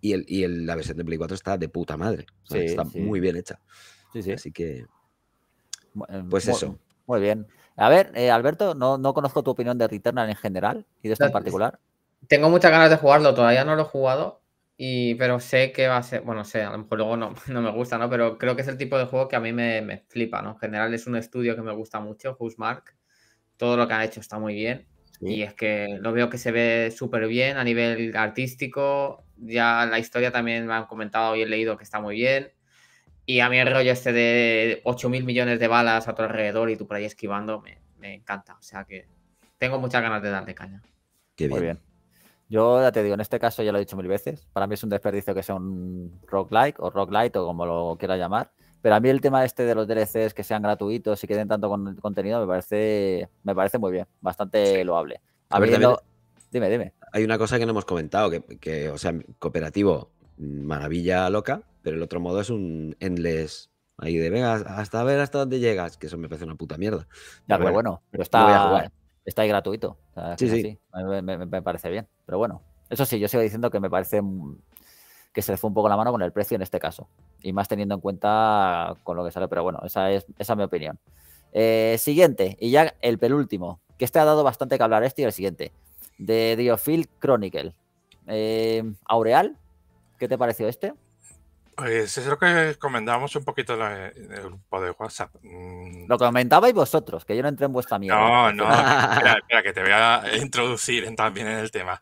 Y, el, y el, la versión de Play 4 está de puta madre, está muy bien hecha. sí sí Así que... Eh, pues eso. Muy bien. A ver, eh, Alberto, no, no, conozco tu opinión de Returnal en general y de esto en particular. Tengo muchas ganas de jugarlo, todavía no lo he jugado, y, pero sé que va a ser, bueno, sé, a lo mejor luego no, <laughs> no me gusta, ¿no? Pero creo que es el tipo de juego que a mí me, me flipa, ¿no? En general es un estudio que me gusta mucho, Mark Todo lo que han hecho está muy bien. Y es que lo veo que se ve súper bien a nivel artístico. Ya la historia también me han comentado y he leído que está muy bien. Y a mí el rollo este de 8 mil millones de balas a tu alrededor y tú por ahí esquivando me, me encanta. O sea que tengo muchas ganas de darle caña. Muy bien. Yo ya te digo, en este caso ya lo he dicho mil veces, para mí es un desperdicio que sea un roguelike o roguelite o como lo quiera llamar, pero a mí el tema este de los DLCs que sean gratuitos y queden tanto con, el contenido me parece, me parece muy bien, bastante loable. A, ver, Dime, dime. Hay una cosa que no hemos comentado, que, o sea, cooperativo, maravilla loca, pero el otro modo es un endless ahí de venga, hasta ver hasta dónde llegas, que eso me parece una puta mierda. Ya, pero bueno, lo está... voy a jugar. Está ahí gratuito. sí, sí. Me, parece bien. Pero bueno, eso sí, yo sigo diciendo que me parece que se le fue un poco la mano con el precio en este caso. Y más teniendo en cuenta con lo que sale. Pero bueno, esa es, esa mi opinión. Eh, siguiente, y ya el penúltimo, que este ha dado bastante que hablar este y el siguiente, de Diophil Chronicle. Eh, Aureal, ¿qué te pareció este? Pues eh, es lo que comentábamos un poquito en, el grupo de WhatsApp. Mm. Lo comentabais vosotros, que yo no entré en vuestra mierda. No, <laughs> no, espera, que te voy a introducir también en el tema.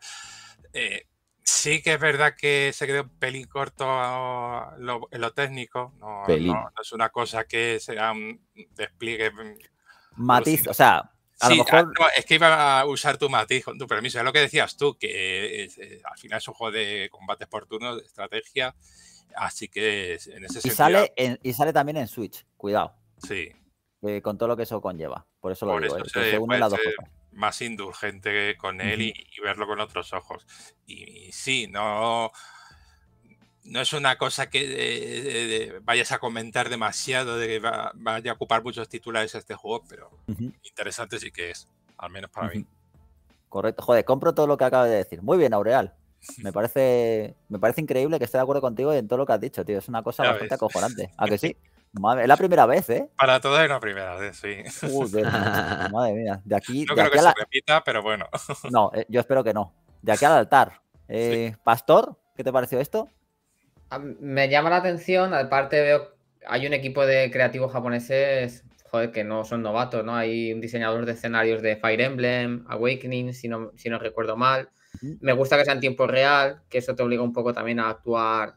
Eh, sí que es verdad que se quedó un pelín corto ah, lo, en lo técnico. No, no, es una cosa que sea un despliegue. Mm, matiz, o sea, a lo mejor... Ah, es que iba a usar tu matiz, con tu permiso. Es lo que decías tú, que eh, al final es un juego de combates por turno, de estrategia. Así que en ese y Sale y sale también en Switch, cuidado. Sí. con todo lo que eso conlleva. Por eso lo digo. Eh, más indulgente con él y, verlo con otros ojos. Y, sí, no. No es una cosa que eh, eh, vayas a comentar demasiado, de que vaya a ocupar muchos titulares este juego, pero interesante sí que es, al menos para mí. Correcto, joder, compro todo lo que acabas de decir. Muy bien, Aureal. Me parece, me parece increíble que esté de acuerdo contigo en todo lo que has dicho, tío. Es una cosa bastante acojonante. ¿A que sí? <laughs> es la primera vez, ¿eh? Para todos es la primera vez, sí. <laughs> madre mía. De aquí, no creo que se repita, pero bueno. <laughs> No, eh, yo espero que no. De aquí al altar. Eh, Pastor, ¿qué te pareció esto? Me llama la atención, aparte veo hay un equipo de creativos japoneses, joder, que no son novatos, ¿no? Hay un diseñador de escenarios de Fire Emblem, Awakening, si no, si no recuerdo mal. Me gusta que sea en tiempo real, que eso te obliga un poco también a actuar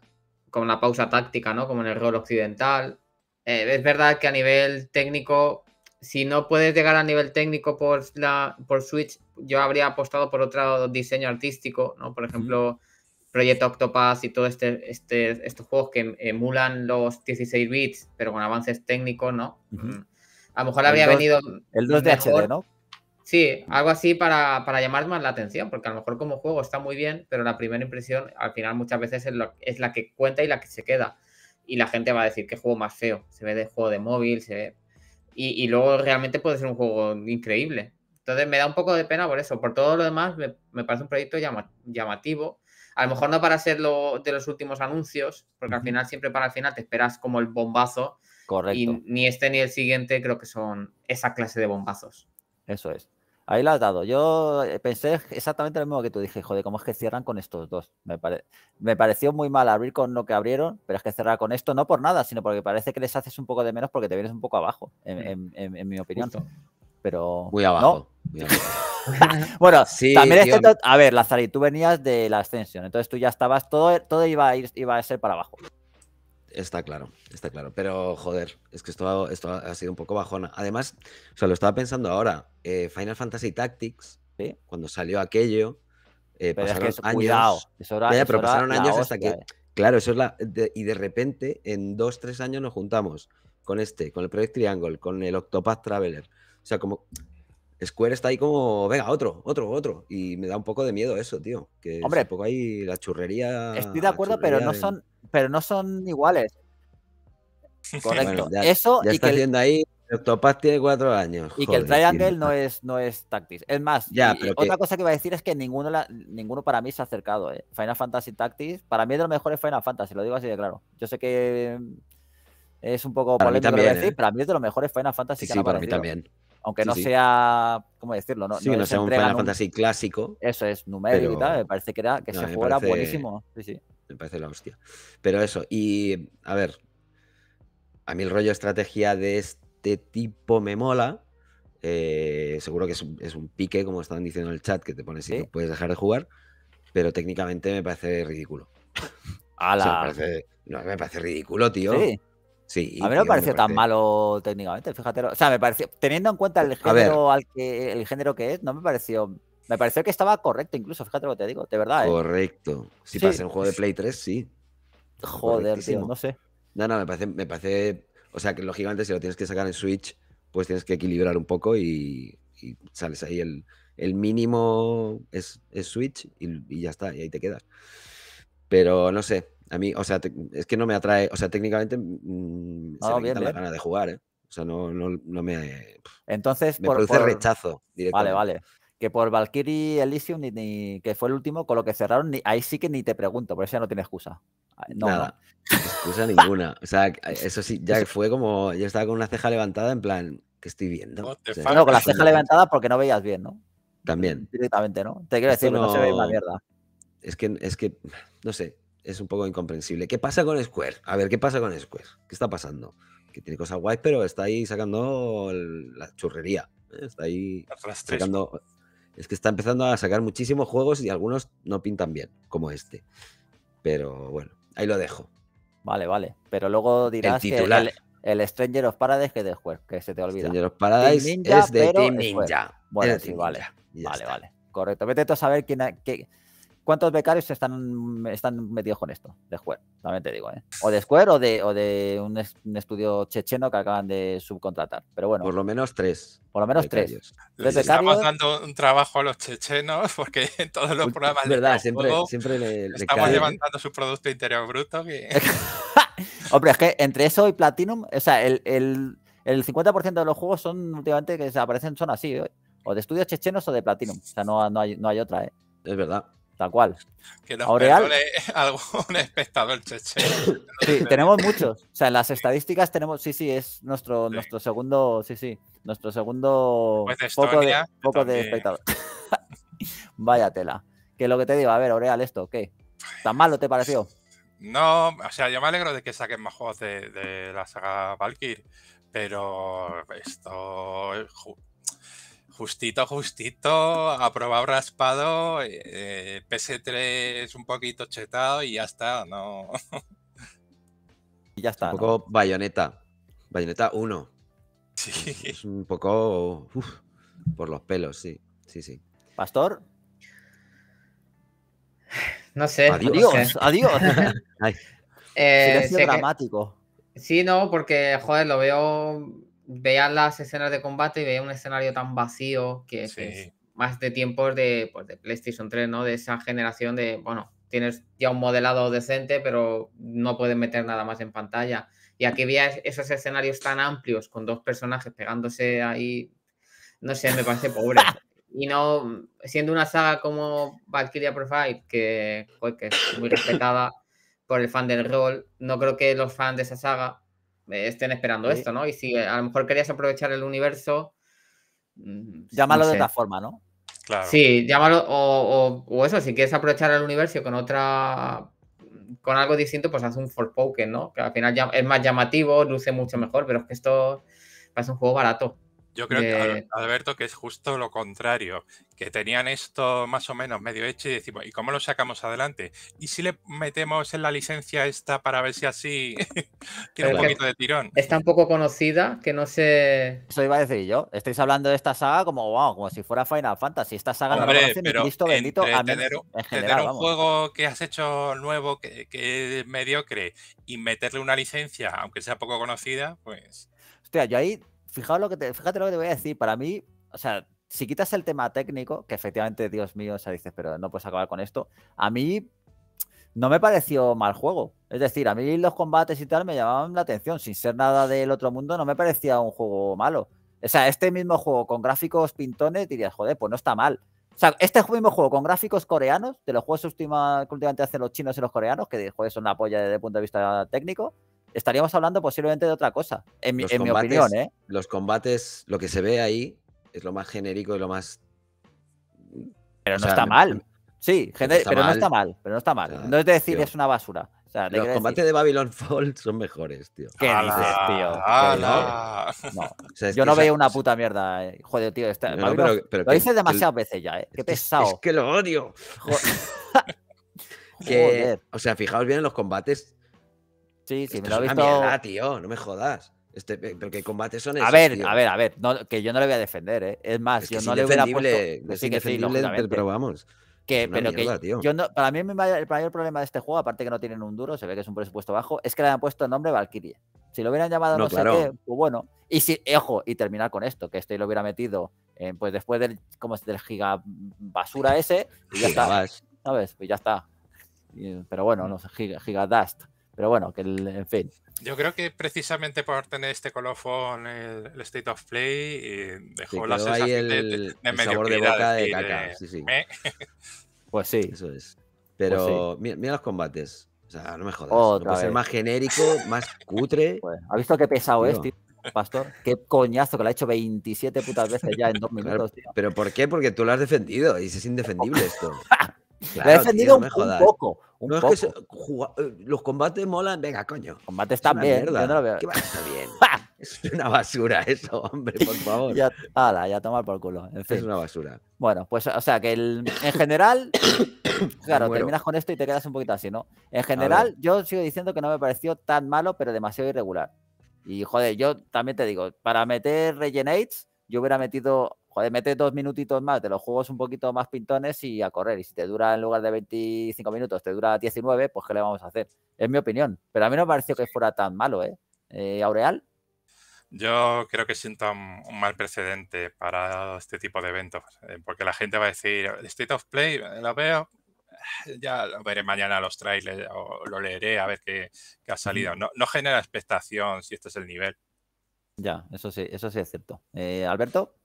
con una pausa táctica, ¿no? Como en el rol occidental. Eh, es verdad que a nivel técnico, si no puedes llegar a nivel técnico por, la, por Switch, yo habría apostado por otro diseño artístico, ¿no? Por ejemplo, Proyecto Octopath y todos este, este, estos juegos que em, emulan los 16 bits, pero con avances técnicos, ¿no? Mm. A lo mejor habría venido. El 2 de ¿no? Sí, algo así para, llamar más la atención, porque a lo mejor como juego está muy bien, pero la primera impresión al final muchas veces es, la que cuenta y la que se queda. Y la gente va a decir qué juego más feo. Se ve de juego de móvil, se ve... y, luego realmente puede ser un juego increíble. Entonces me da un poco de pena por eso. Por todo lo demás, me, me parece un proyecto llamativo. A lo mejor no para ser lo, de los últimos anuncios, porque al final, siempre para el final, te esperas como el bombazo. Correcto. Y ni este ni el siguiente creo que son esa clase de bombazos. Eso es. Ahí la has dado. Yo eh, pensé exactamente lo mismo que tú. Dije, joder, ¿cómo es que cierran con estos dos? Me, pareció muy mal abrir con lo que abrieron, pero es que cerrar con esto no por nada, sino porque parece que les haces un poco de menos porque te vienes un poco abajo, en, mm. mi opinión. Pero. Muy abajo. <laughs> bueno, sí, A ver, Lazari, tú venías de la Ascension, entonces tú ya estabas, todo, todo iba, a ir, iba a ser para abajo. Está claro, está claro. Pero joder, es que esto ha, esto ha sido un poco bajona. Además, o sea, lo estaba pensando ahora. Eh, Final Fantasy Tactics, ¿eh? cuando salió aquello, eh, pasaron años. eso pero pasaron años hasta que. Claro, eso es la. y de repente, en dos, tres años nos juntamos con este, con el Project Triangle, con el Octopath Traveler. O sea, como. Square está ahí como, venga, otro, otro, otro. Y me da un poco de miedo eso, tío. Que Hombre, un poco ahí la churrería. Estoy de acuerdo, pero no son pero no son iguales. <laughs> Correcto. Eso ya y está que ahí Octopath tiene cuatro años. Y que el Triangle no es, no es Tactics. Es más, otra cosa que iba a decir es que ninguno, ninguno para mí se ha acercado. Eh. Final Fantasy Tactics, para mí es de los mejores Final Fantasy, lo digo así de claro. Yo sé que mm, es un poco polémico decir, ¿eh? para mí es de los mejores Final Fantasy sí, sí, para mí también. Aunque no sea, ¿cómo decirlo? No, sí, sea un Final Fantasy clásico. Eso es, numérico y tal. Me parece que, era, que se fuera buenísimo. Sí, sí me parece la hostia. Pero eso, y a ver, a mí el rollo estrategia de este tipo me mola. Eh, seguro que es un, pique, como están diciendo en el chat, que te pones y no puedes dejar de jugar, pero técnicamente me parece ridículo. <laughs> a me, parece, ridículo, tío. Sí. a mí no me pareció tan malo técnicamente, fíjate. O sea, me pareció, teniendo en cuenta el género, al que, el género que es, no me pareció me pareció que estaba correcto, incluso, fíjate lo que te digo, de verdad. ¿eh? Correcto. Si pasas pasa un juego de Play 3, sí. Joder, tío, no sé. No, no, me parece, me parece. O sea, que lógicamente si lo tienes que sacar en Switch, pues tienes que equilibrar un poco y, sales ahí. El, mínimo es, Switch y, ya está, y ahí te quedas. Pero no sé, a mí, o sea, es que no me atrae. O sea, técnicamente mm, no se me da la gana de jugar, ¿eh? O sea, no, no, no me. Entonces, me por, produce rechazo directamente. Vale, vale que por Valkyrie Elysium, ni, que fue el último, con lo que cerraron, ahí sí que ni te pregunto, por eso ya no tiene excusa. Nada, excusa ninguna. O sea, eh, eso sí, ya fue como, yo estaba con una ceja levantada en plan, que estoy viendo? no, con la ceja levantada porque no veías bien, ¿no? También. Directamente, ¿no? Te quiero decir, no... se ve una mierda. Es que, es que, no sé, es un poco incomprensible. ¿Qué pasa con Square? A ver, ¿qué pasa con Square? ¿Qué está pasando? Que tiene cosas guays, pero está ahí sacando la churrería. ¿eh? Está ahí sacando es que está empezando a sacar muchísimos juegos y algunos no pintan bien, como este. Pero bueno, ahí lo dejo. Vale, vale. Pero luego dirás el que el, Stranger of Paradise que es de Square, que se te olvida. Stranger of Paradise es de Team Ninja. Bueno, sí, vale. Vale, vale. Correcto. Vete tú a saber quién, ha, ¿Cuántos becarios están, están metidos con esto de Square? solamente digo, ¿eh? O de Square o de, o de un, estudio checheno que acaban de subcontratar. Pero bueno. Por lo menos tres. Por lo menos tres. estamos dando un trabajo a los chechenos porque en todos los programas. Es verdad, siempre, siempre le, Estamos ¿eh? levantando su Producto Interior Bruto. Que... <laughs> Hombre, es que entre eso y Platinum, o sea, el, el, el 50% de los juegos son últimamente que aparecen son así, ¿eh? o de estudios chechenos o de Platinum. O sea, no, hay, no hay otra, ¿eh? Es verdad tal cual. Que <laughs> algún espectador cheche. <laughs> sí, tenemos muchos. O sea, en las estadísticas tenemos, sí, sí, es nuestro, nuestro segundo, sí, sí, nuestro segundo poco, de, espectador. <laughs> Vaya tela. Que lo que te digo, a ver, Aureal, esto, ¿qué? ¿Tan malo te pareció? No, o sea, yo me alegro de que saquen más juegos de, la saga Valkyr, pero esto justito, justito, aprobado raspado, eh, PS3 un poquito chetado y ya está, no. Y ya está. Un poco bayoneta. Bayoneta 1. Sí. Es un poco. por los pelos, sí. Sí, sí. Pastor. No sé. Adiós, adiós. <laughs> Ay, eh, dramático. Sí, no, porque, joder, lo veo veas las escenas de combate y veía un escenario tan vacío que, es más de tiempos de, pues, de PlayStation 3, ¿no? De esa generación de, bueno, tienes ya un modelado decente, pero no puedes meter nada más en pantalla. Y aquí veas esos escenarios tan amplios con dos personajes pegándose ahí, no sé, me parece pobre. y no, siendo una saga como Valkyria Profile, que, pues, que es muy respetada por el fan del rol, no creo que los fans de esa saga eh, estén esperando esto, ¿no? Y si a lo mejor querías aprovechar el universo. Mm, llámalo de otra forma, ¿no? Claro. Sí, llámalo, o, eso, si quieres aprovechar el universo con otra, con algo distinto, pues haz un Forpoken, ¿no? Que al final es más llamativo, luce mucho mejor, pero es que esto es un juego barato. Yo creo que Alberto que es justo lo contrario, que tenían esto más o menos medio hecho y decimos, ¿y cómo lo sacamos adelante? ¿Y si le metemos en la licencia esta para ver si así <laughs> tiene un poquito de tirón? Está un poco conocida que no sé... Eso iba a decir yo. Estáis hablando de esta saga como, wow, como si fuera Final Fantasy. Esta saga no la pero visto, bendito a tener, un juego que has hecho nuevo, que, que es mediocre, y meterle una licencia, aunque sea poco conocida, pues... Hostia, yo ahí fijaos lo que te, fíjate lo que te voy a decir. Para mí, o sea, si quitas el tema técnico, que efectivamente, Dios mío, o sea, dices, pero no puedes acabar con esto. A mí no me pareció mal juego. Es decir, a mí los combates y tal me llamaban la atención. Sin ser nada del otro mundo, no me parecía un juego malo. O sea, este mismo juego con gráficos pintones dirías, joder, pues no está mal. O sea, este mismo juego con gráficos coreanos, de los juegos que últimamente hacen los chinos y los coreanos, que joder, son una polla desde el punto de vista técnico, estaríamos hablando posiblemente de otra cosa, en, mi, en mi opinión. ¿eh? Los combates, lo que se ve ahí es lo más genérico y lo más... Pero no está mal. Sí, pero no está mal, pero no está mal. no es decir que es una basura. los combates de Babylon Fall <laughs> son mejores, tío. ¿Qué dices, tío? Yo no veo una puta mierda. Eh. Joder, tío. lo dices demasiadas veces ya, ¿eh? Qué pesado. Es que lo odio. <laughs> que, O sea, fijaos bien en los combates. Sí, sí, me lo he visto. tío, no me jodas. Este, porque combates son A ver, a ver, a ver. que yo no le voy a defender, ¿eh? Es más, yo no le hubiera puesto. Es que pero vamos. Que, para mí el mayor, problema de este juego, aparte que no tienen un duro, se ve que es un presupuesto bajo, es que le han puesto el nombre Valkyrie. Si lo hubieran llamado no, sé qué, pues bueno. Y si, eh, ojo, y terminar con esto, que este lo hubiera metido, eh, pues después del, como del giga basura ese, y pues ya <laughs> está. ¿Sabes? Pues ya está. Pero bueno, no sé, dust. Pero bueno, que el, en fin. Yo creo que precisamente por tener este colofón, el, el State of Play, dejó la sensación el, de, el sabor de boca de, caca. Eh, sí, sí. ¿eh? <laughs> Pues sí, eso es. Pues pero mira, los combates. O sea, no me jodas. no puede ser más genérico, más cutre. <laughs> Pues, ¿Ha visto qué pesado es, tío? Pastor, qué coñazo que lo ha hecho 27 putas veces ya en dos minutos, tío. ¿Pero por qué? Porque tú lo has defendido y es indefendible esto. <laughs> un, poco. los combates molan. Venga, coño. Combates están bien. <laughs> es una basura eso, hombre, por favor. ya, ya tomar por culo. Es una basura. Bueno, pues, o sea, que en general. <coughs> claro, terminas con esto y te quedas un poquito así, ¿no? En general, yo sigo diciendo que no me pareció tan malo, pero demasiado irregular. Y joder, yo también te digo, para meter Regenates, yo hubiera metido joder, mete dos minutitos más de los juegos un poquito más pintones y a correr. Y si te dura en lugar de 25 minutos, te dura 19, pues ¿qué le vamos a hacer? Es mi opinión. Pero a mí no me pareció que fuera tan malo, ¿eh? ¿eh? Aureal. Yo creo que sienta un mal precedente para este tipo de eventos, eh, porque la gente va a decir, State of Play, eh, lo veo, ya lo veré mañana los trailers o lo leeré a ver qué, ha salido. No, genera expectación si este es el nivel. Ya, eso sí, eso sí es cierto. Alberto.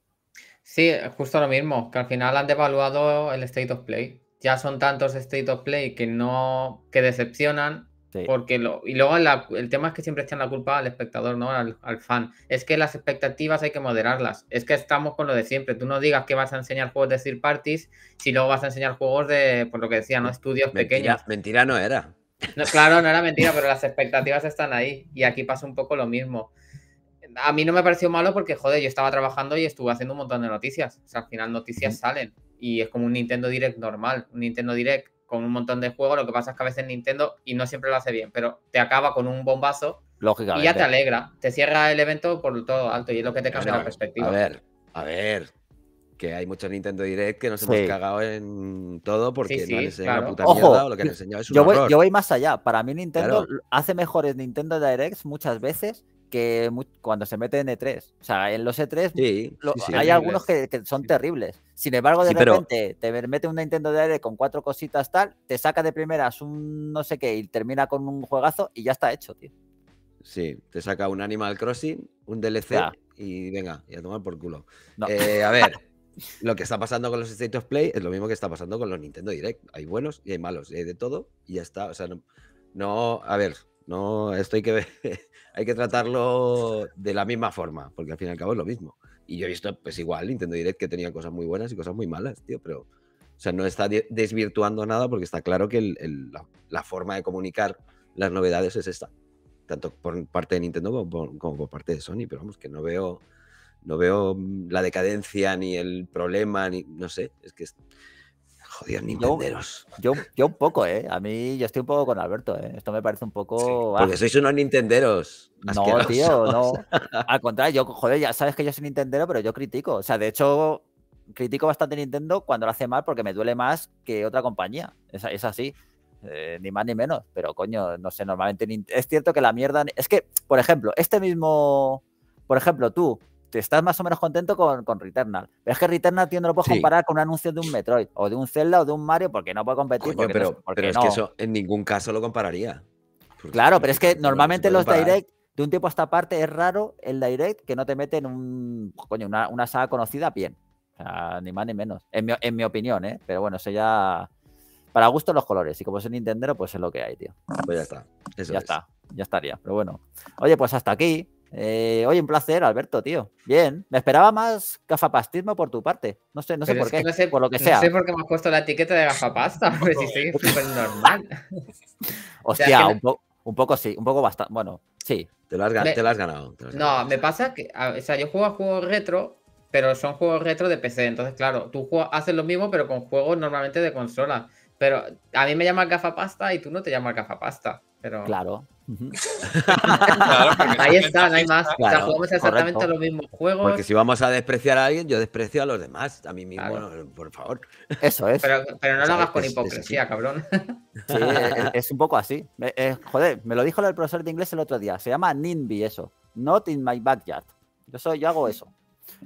Sí, justo lo mismo, que al final han devaluado el State of Play. Ya son tantos State of Play que no. que decepcionan. Porque lo, y luego el tema es que siempre echan la culpa al espectador, ¿no? Al, fan. Es que las expectativas hay que moderarlas. Es que estamos con lo de siempre. Tú no digas que vas a enseñar juegos de third parties si luego vas a enseñar juegos de, por lo que decía, ¿no? Estudios pequeños. Mentira no era. No, claro, no era mentira, pero las expectativas están ahí. Y aquí pasa un poco lo mismo a mí no me pareció malo porque, joder, yo estaba trabajando y estuve haciendo un montón de noticias. O sea, al final noticias salen y es como un Nintendo Direct normal, un Nintendo Direct con un montón de juegos. Lo que pasa es que a veces Nintendo, y no siempre lo hace bien, pero te acaba con un bombazo Lógicamente. y ya te alegra. Te cierra el evento por todo alto y es lo que te cambia la perspectiva. A ver, a ver, que hay muchos Nintendo Direct que nos hemos cagado en todo porque puta mierda lo que es un yo voy, Yo voy más allá. Para mí Nintendo hace mejores Nintendo Direct muchas veces que cuando se mete en E3, o sea, en los E3 hay algunos que, son terribles. Sin embargo, de repente te mete un Nintendo Direct con cuatro cositas tal, te saca de primeras un no sé qué y termina con un juegazo y ya está hecho, tío. Sí, te saca un Animal Crossing, un DLC y venga, y a tomar por culo. Eh, a ver. <laughs> lo que está pasando con los State of Play es lo mismo que está pasando con los Nintendo Direct. Hay buenos y hay malos, y hay de todo y ya está. O sea, no a ver, no, esto hay que, <laughs> hay que tratarlo de la misma forma, porque al fin y al cabo es lo mismo. Y yo he visto, pues igual, Nintendo Direct que tenía cosas muy buenas y cosas muy malas, tío, pero. O sea, no está desvirtuando nada porque está claro que la, forma de comunicar las novedades es esta. Tanto por parte de Nintendo como por, como por parte de Sony, pero vamos, que no veo no veo mm, la decadencia ni el problema, ni no sé, es que Joder, nintenderos. Yo, un poco, ¿eh? A mí yo estoy un poco con Alberto, ¿eh? Esto me parece un poco... porque sois unos nintenderos. No, tío, no. <laughs> Al contrario, yo, joder, ya sabes que yo soy nintendero, pero yo critico. O sea, de hecho, critico bastante Nintendo cuando lo hace mal porque me duele más que otra compañía. Es, así. Eh, ni más ni menos. Pero coño, no sé, normalmente es cierto que la mierda. Es que, por ejemplo, este mismo. Por ejemplo, tú estás más o menos contento con, Returnal. Pero es que Returnal no lo puedes comparar con un anuncio de un Metroid o de un Zelda o de un Mario porque no puede competir. pero, es que eso en ningún caso lo compararía. Claro, pero es que normalmente los Direct de un tiempo a esta parte es raro el Direct que no te meten un, pues, una, saga conocida bien. ni más ni menos. En mi, opinión, ¿eh? Pero bueno, eso ya... Para gusto los colores. Y como es Nintendo, pues es lo que hay, tío. Pues ya está. ya está. Ya estaría. Pero bueno. Oye, pues hasta aquí. Eh, oye, un placer, Alberto, tío. Bien. Me esperaba más gafapastismo por tu parte. No sé, no sé por qué. No sé, por lo que sea. No sé por qué me has puesto la etiqueta de gafapasta. Porque <laughs> si soy súper <laughs> normal. <laughs> Hostia, o sea, un, poco sí, un poco bastante. Bueno, sí. Te lo has, ganado. no, me pasa que. O sea, yo juego a juegos retro pero son juegos retro de PC. Entonces, claro, tú haces lo mismo, pero con juegos normalmente de consola. Pero a mí me llaman gafapasta y tú no te llamas gafapasta. Pero... Claro, <laughs> Ahí está, no hay más. o sea, jugamos exactamente los mismos juegos. Porque si vamos a despreciar a alguien, yo desprecio a los demás, a mí mismo, por favor. Eso es. Pero, no lo hagas con hipocresía, cabrón. es, un poco así. joder, me lo dijo el profesor de inglés el otro día. Se llama NIMBY eso. Not in my backyard. Yo, soy, yo hago eso.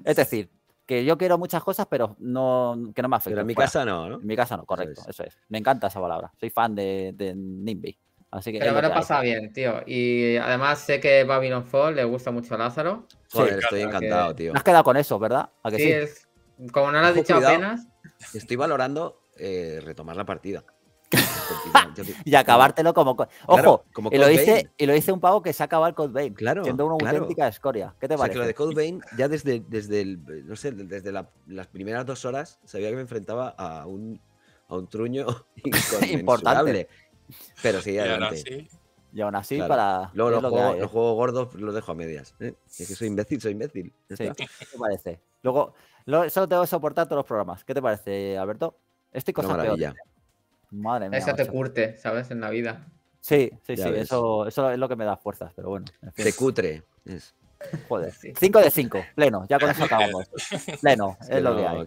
Es decir, que yo quiero muchas cosas, pero no, que no me afecta. Pero en mi casa no, ¿no? En mi casa no, correcto, eso es. Me encanta esa palabra. Soy fan de, de NIMBY. Así que Pero me lo bien, tío. Y además sé que Babylon Fall le gusta mucho a Lázaro. Joder, estoy encantado, tío. Me has quedado con eso, ¿verdad? sí, como no lo has dicho apenas. Estoy valorando eh, retomar la partida. <laughs> y acabártelo como. Ojo, y, lo dice y lo un pavo que se ha acabado el Bane. Claro. Siendo una auténtica escoria. ¿Qué te parece? que lo de Bane, ya desde, desde, no sé, desde las primeras dos horas, sabía que me enfrentaba a un, a un truño <laughs> <laughs> importante. <laughs> Pero sí, adelante. Y aún así, para. Luego los, lo juegos, ¿eh? los, gordos los dejo a medias. ¿eh? Es que soy imbécil, soy imbécil. Sí. ¿Qué te parece? Luego, solo tengo que soportar todos los programas. ¿Qué te parece, Alberto? Estoy cosa Madre mía. Esa te curte, ¿sabes? En la vida. Sí, sí, sí. Eso, eso, es lo que me da fuerzas, pero bueno. Te cutre. Es. Joder, 5 de 5, pleno, ya con eso acabamos. Pleno, <laughs> es, lo que hay.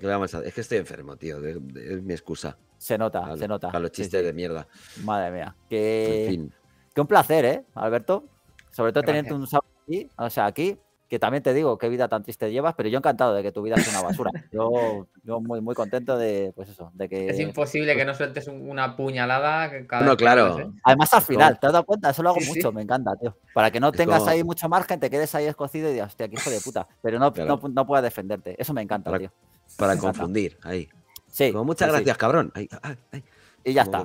Es que estoy enfermo, tío, es mi excusa. Se nota, se nota. Para los chistes de mierda. Madre mía, que... fin. un placer, ¿eh, Alberto? Sobre todo teniendo tenerte un sábado aquí, o sea, aquí, que también te digo qué vida tan triste llevas, pero yo encantado de que tu vida es una basura. Yo, muy, muy contento de, pues eso, de que... Es imposible pues que no sueltes una puñalada No, claro. Además al final, ¿te has dado cuenta? Eso lo hago mucho, me encanta, tío. Para que no tengas ahí mucho margen, te quedes ahí escocido y digas, hostia, qué hijo de puta. Pero no, no, no, puedas defenderte. Eso me encanta, tío. Para confundir, ahí. Sí. muchas pues gracias, cabrón. Y ya está.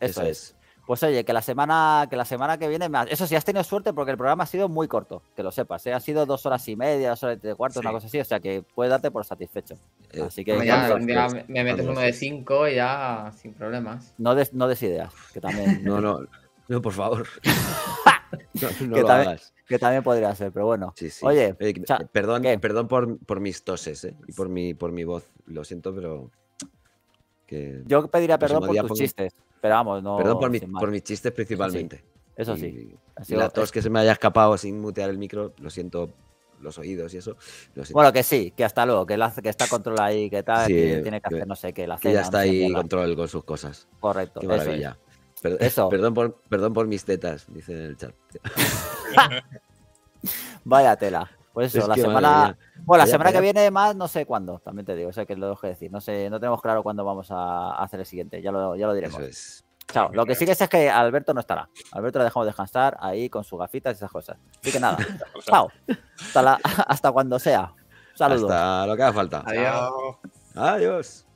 Eso, es. Pues oye, que la semana que, la semana que viene, eso sí, has tenido suerte porque el programa ha sido muy corto, que lo sepas, ¿eh? ha sido dos horas y media, dos horas y cuarto, una cosa así, o sea que puedes darte por satisfecho. Eh, así que... Ya, me, metes uno de cinco y ya sin problemas. No, des, ideas, que también... <laughs> no, no, no, por favor. <laughs> que, también, que, también, podría ser, pero bueno. Oye, perdón, perdón por, mis toses ¿eh? y por mi, por mi voz, lo siento, pero... Yo pediría perdón por tus chistes no. Perdón por, mis chistes principalmente. Eso sí. y, la tos que se me haya escapado sin mutear el micro, lo siento los oídos y eso. Bueno, que sí, que hasta luego, que, está control ahí, que tal, que tiene que, hacer no sé qué, la cena, Que ya está ahí control con sus cosas. Correcto. Qué maravilla. <laughs> Eso, Perdón, por, perdón por mis tetas, dice en el chat. <laughs> Vaya tela. Pues eso, la semana. Bueno, la semana que viene más, no sé cuándo, también te digo, O sea, que lo que decir. No sé, no tenemos claro cuándo vamos a hacer el siguiente, ya lo, ya lo diremos. Chao. Lo que sí que es que Alberto no estará. Alberto lo dejamos descansar ahí con sus gafitas y esas cosas. Así que nada. <laughs> <laughs> Chao. Hasta, <laughs> hasta cuando sea. Saludos. Hasta lo que haga falta. Adiós. Adiós.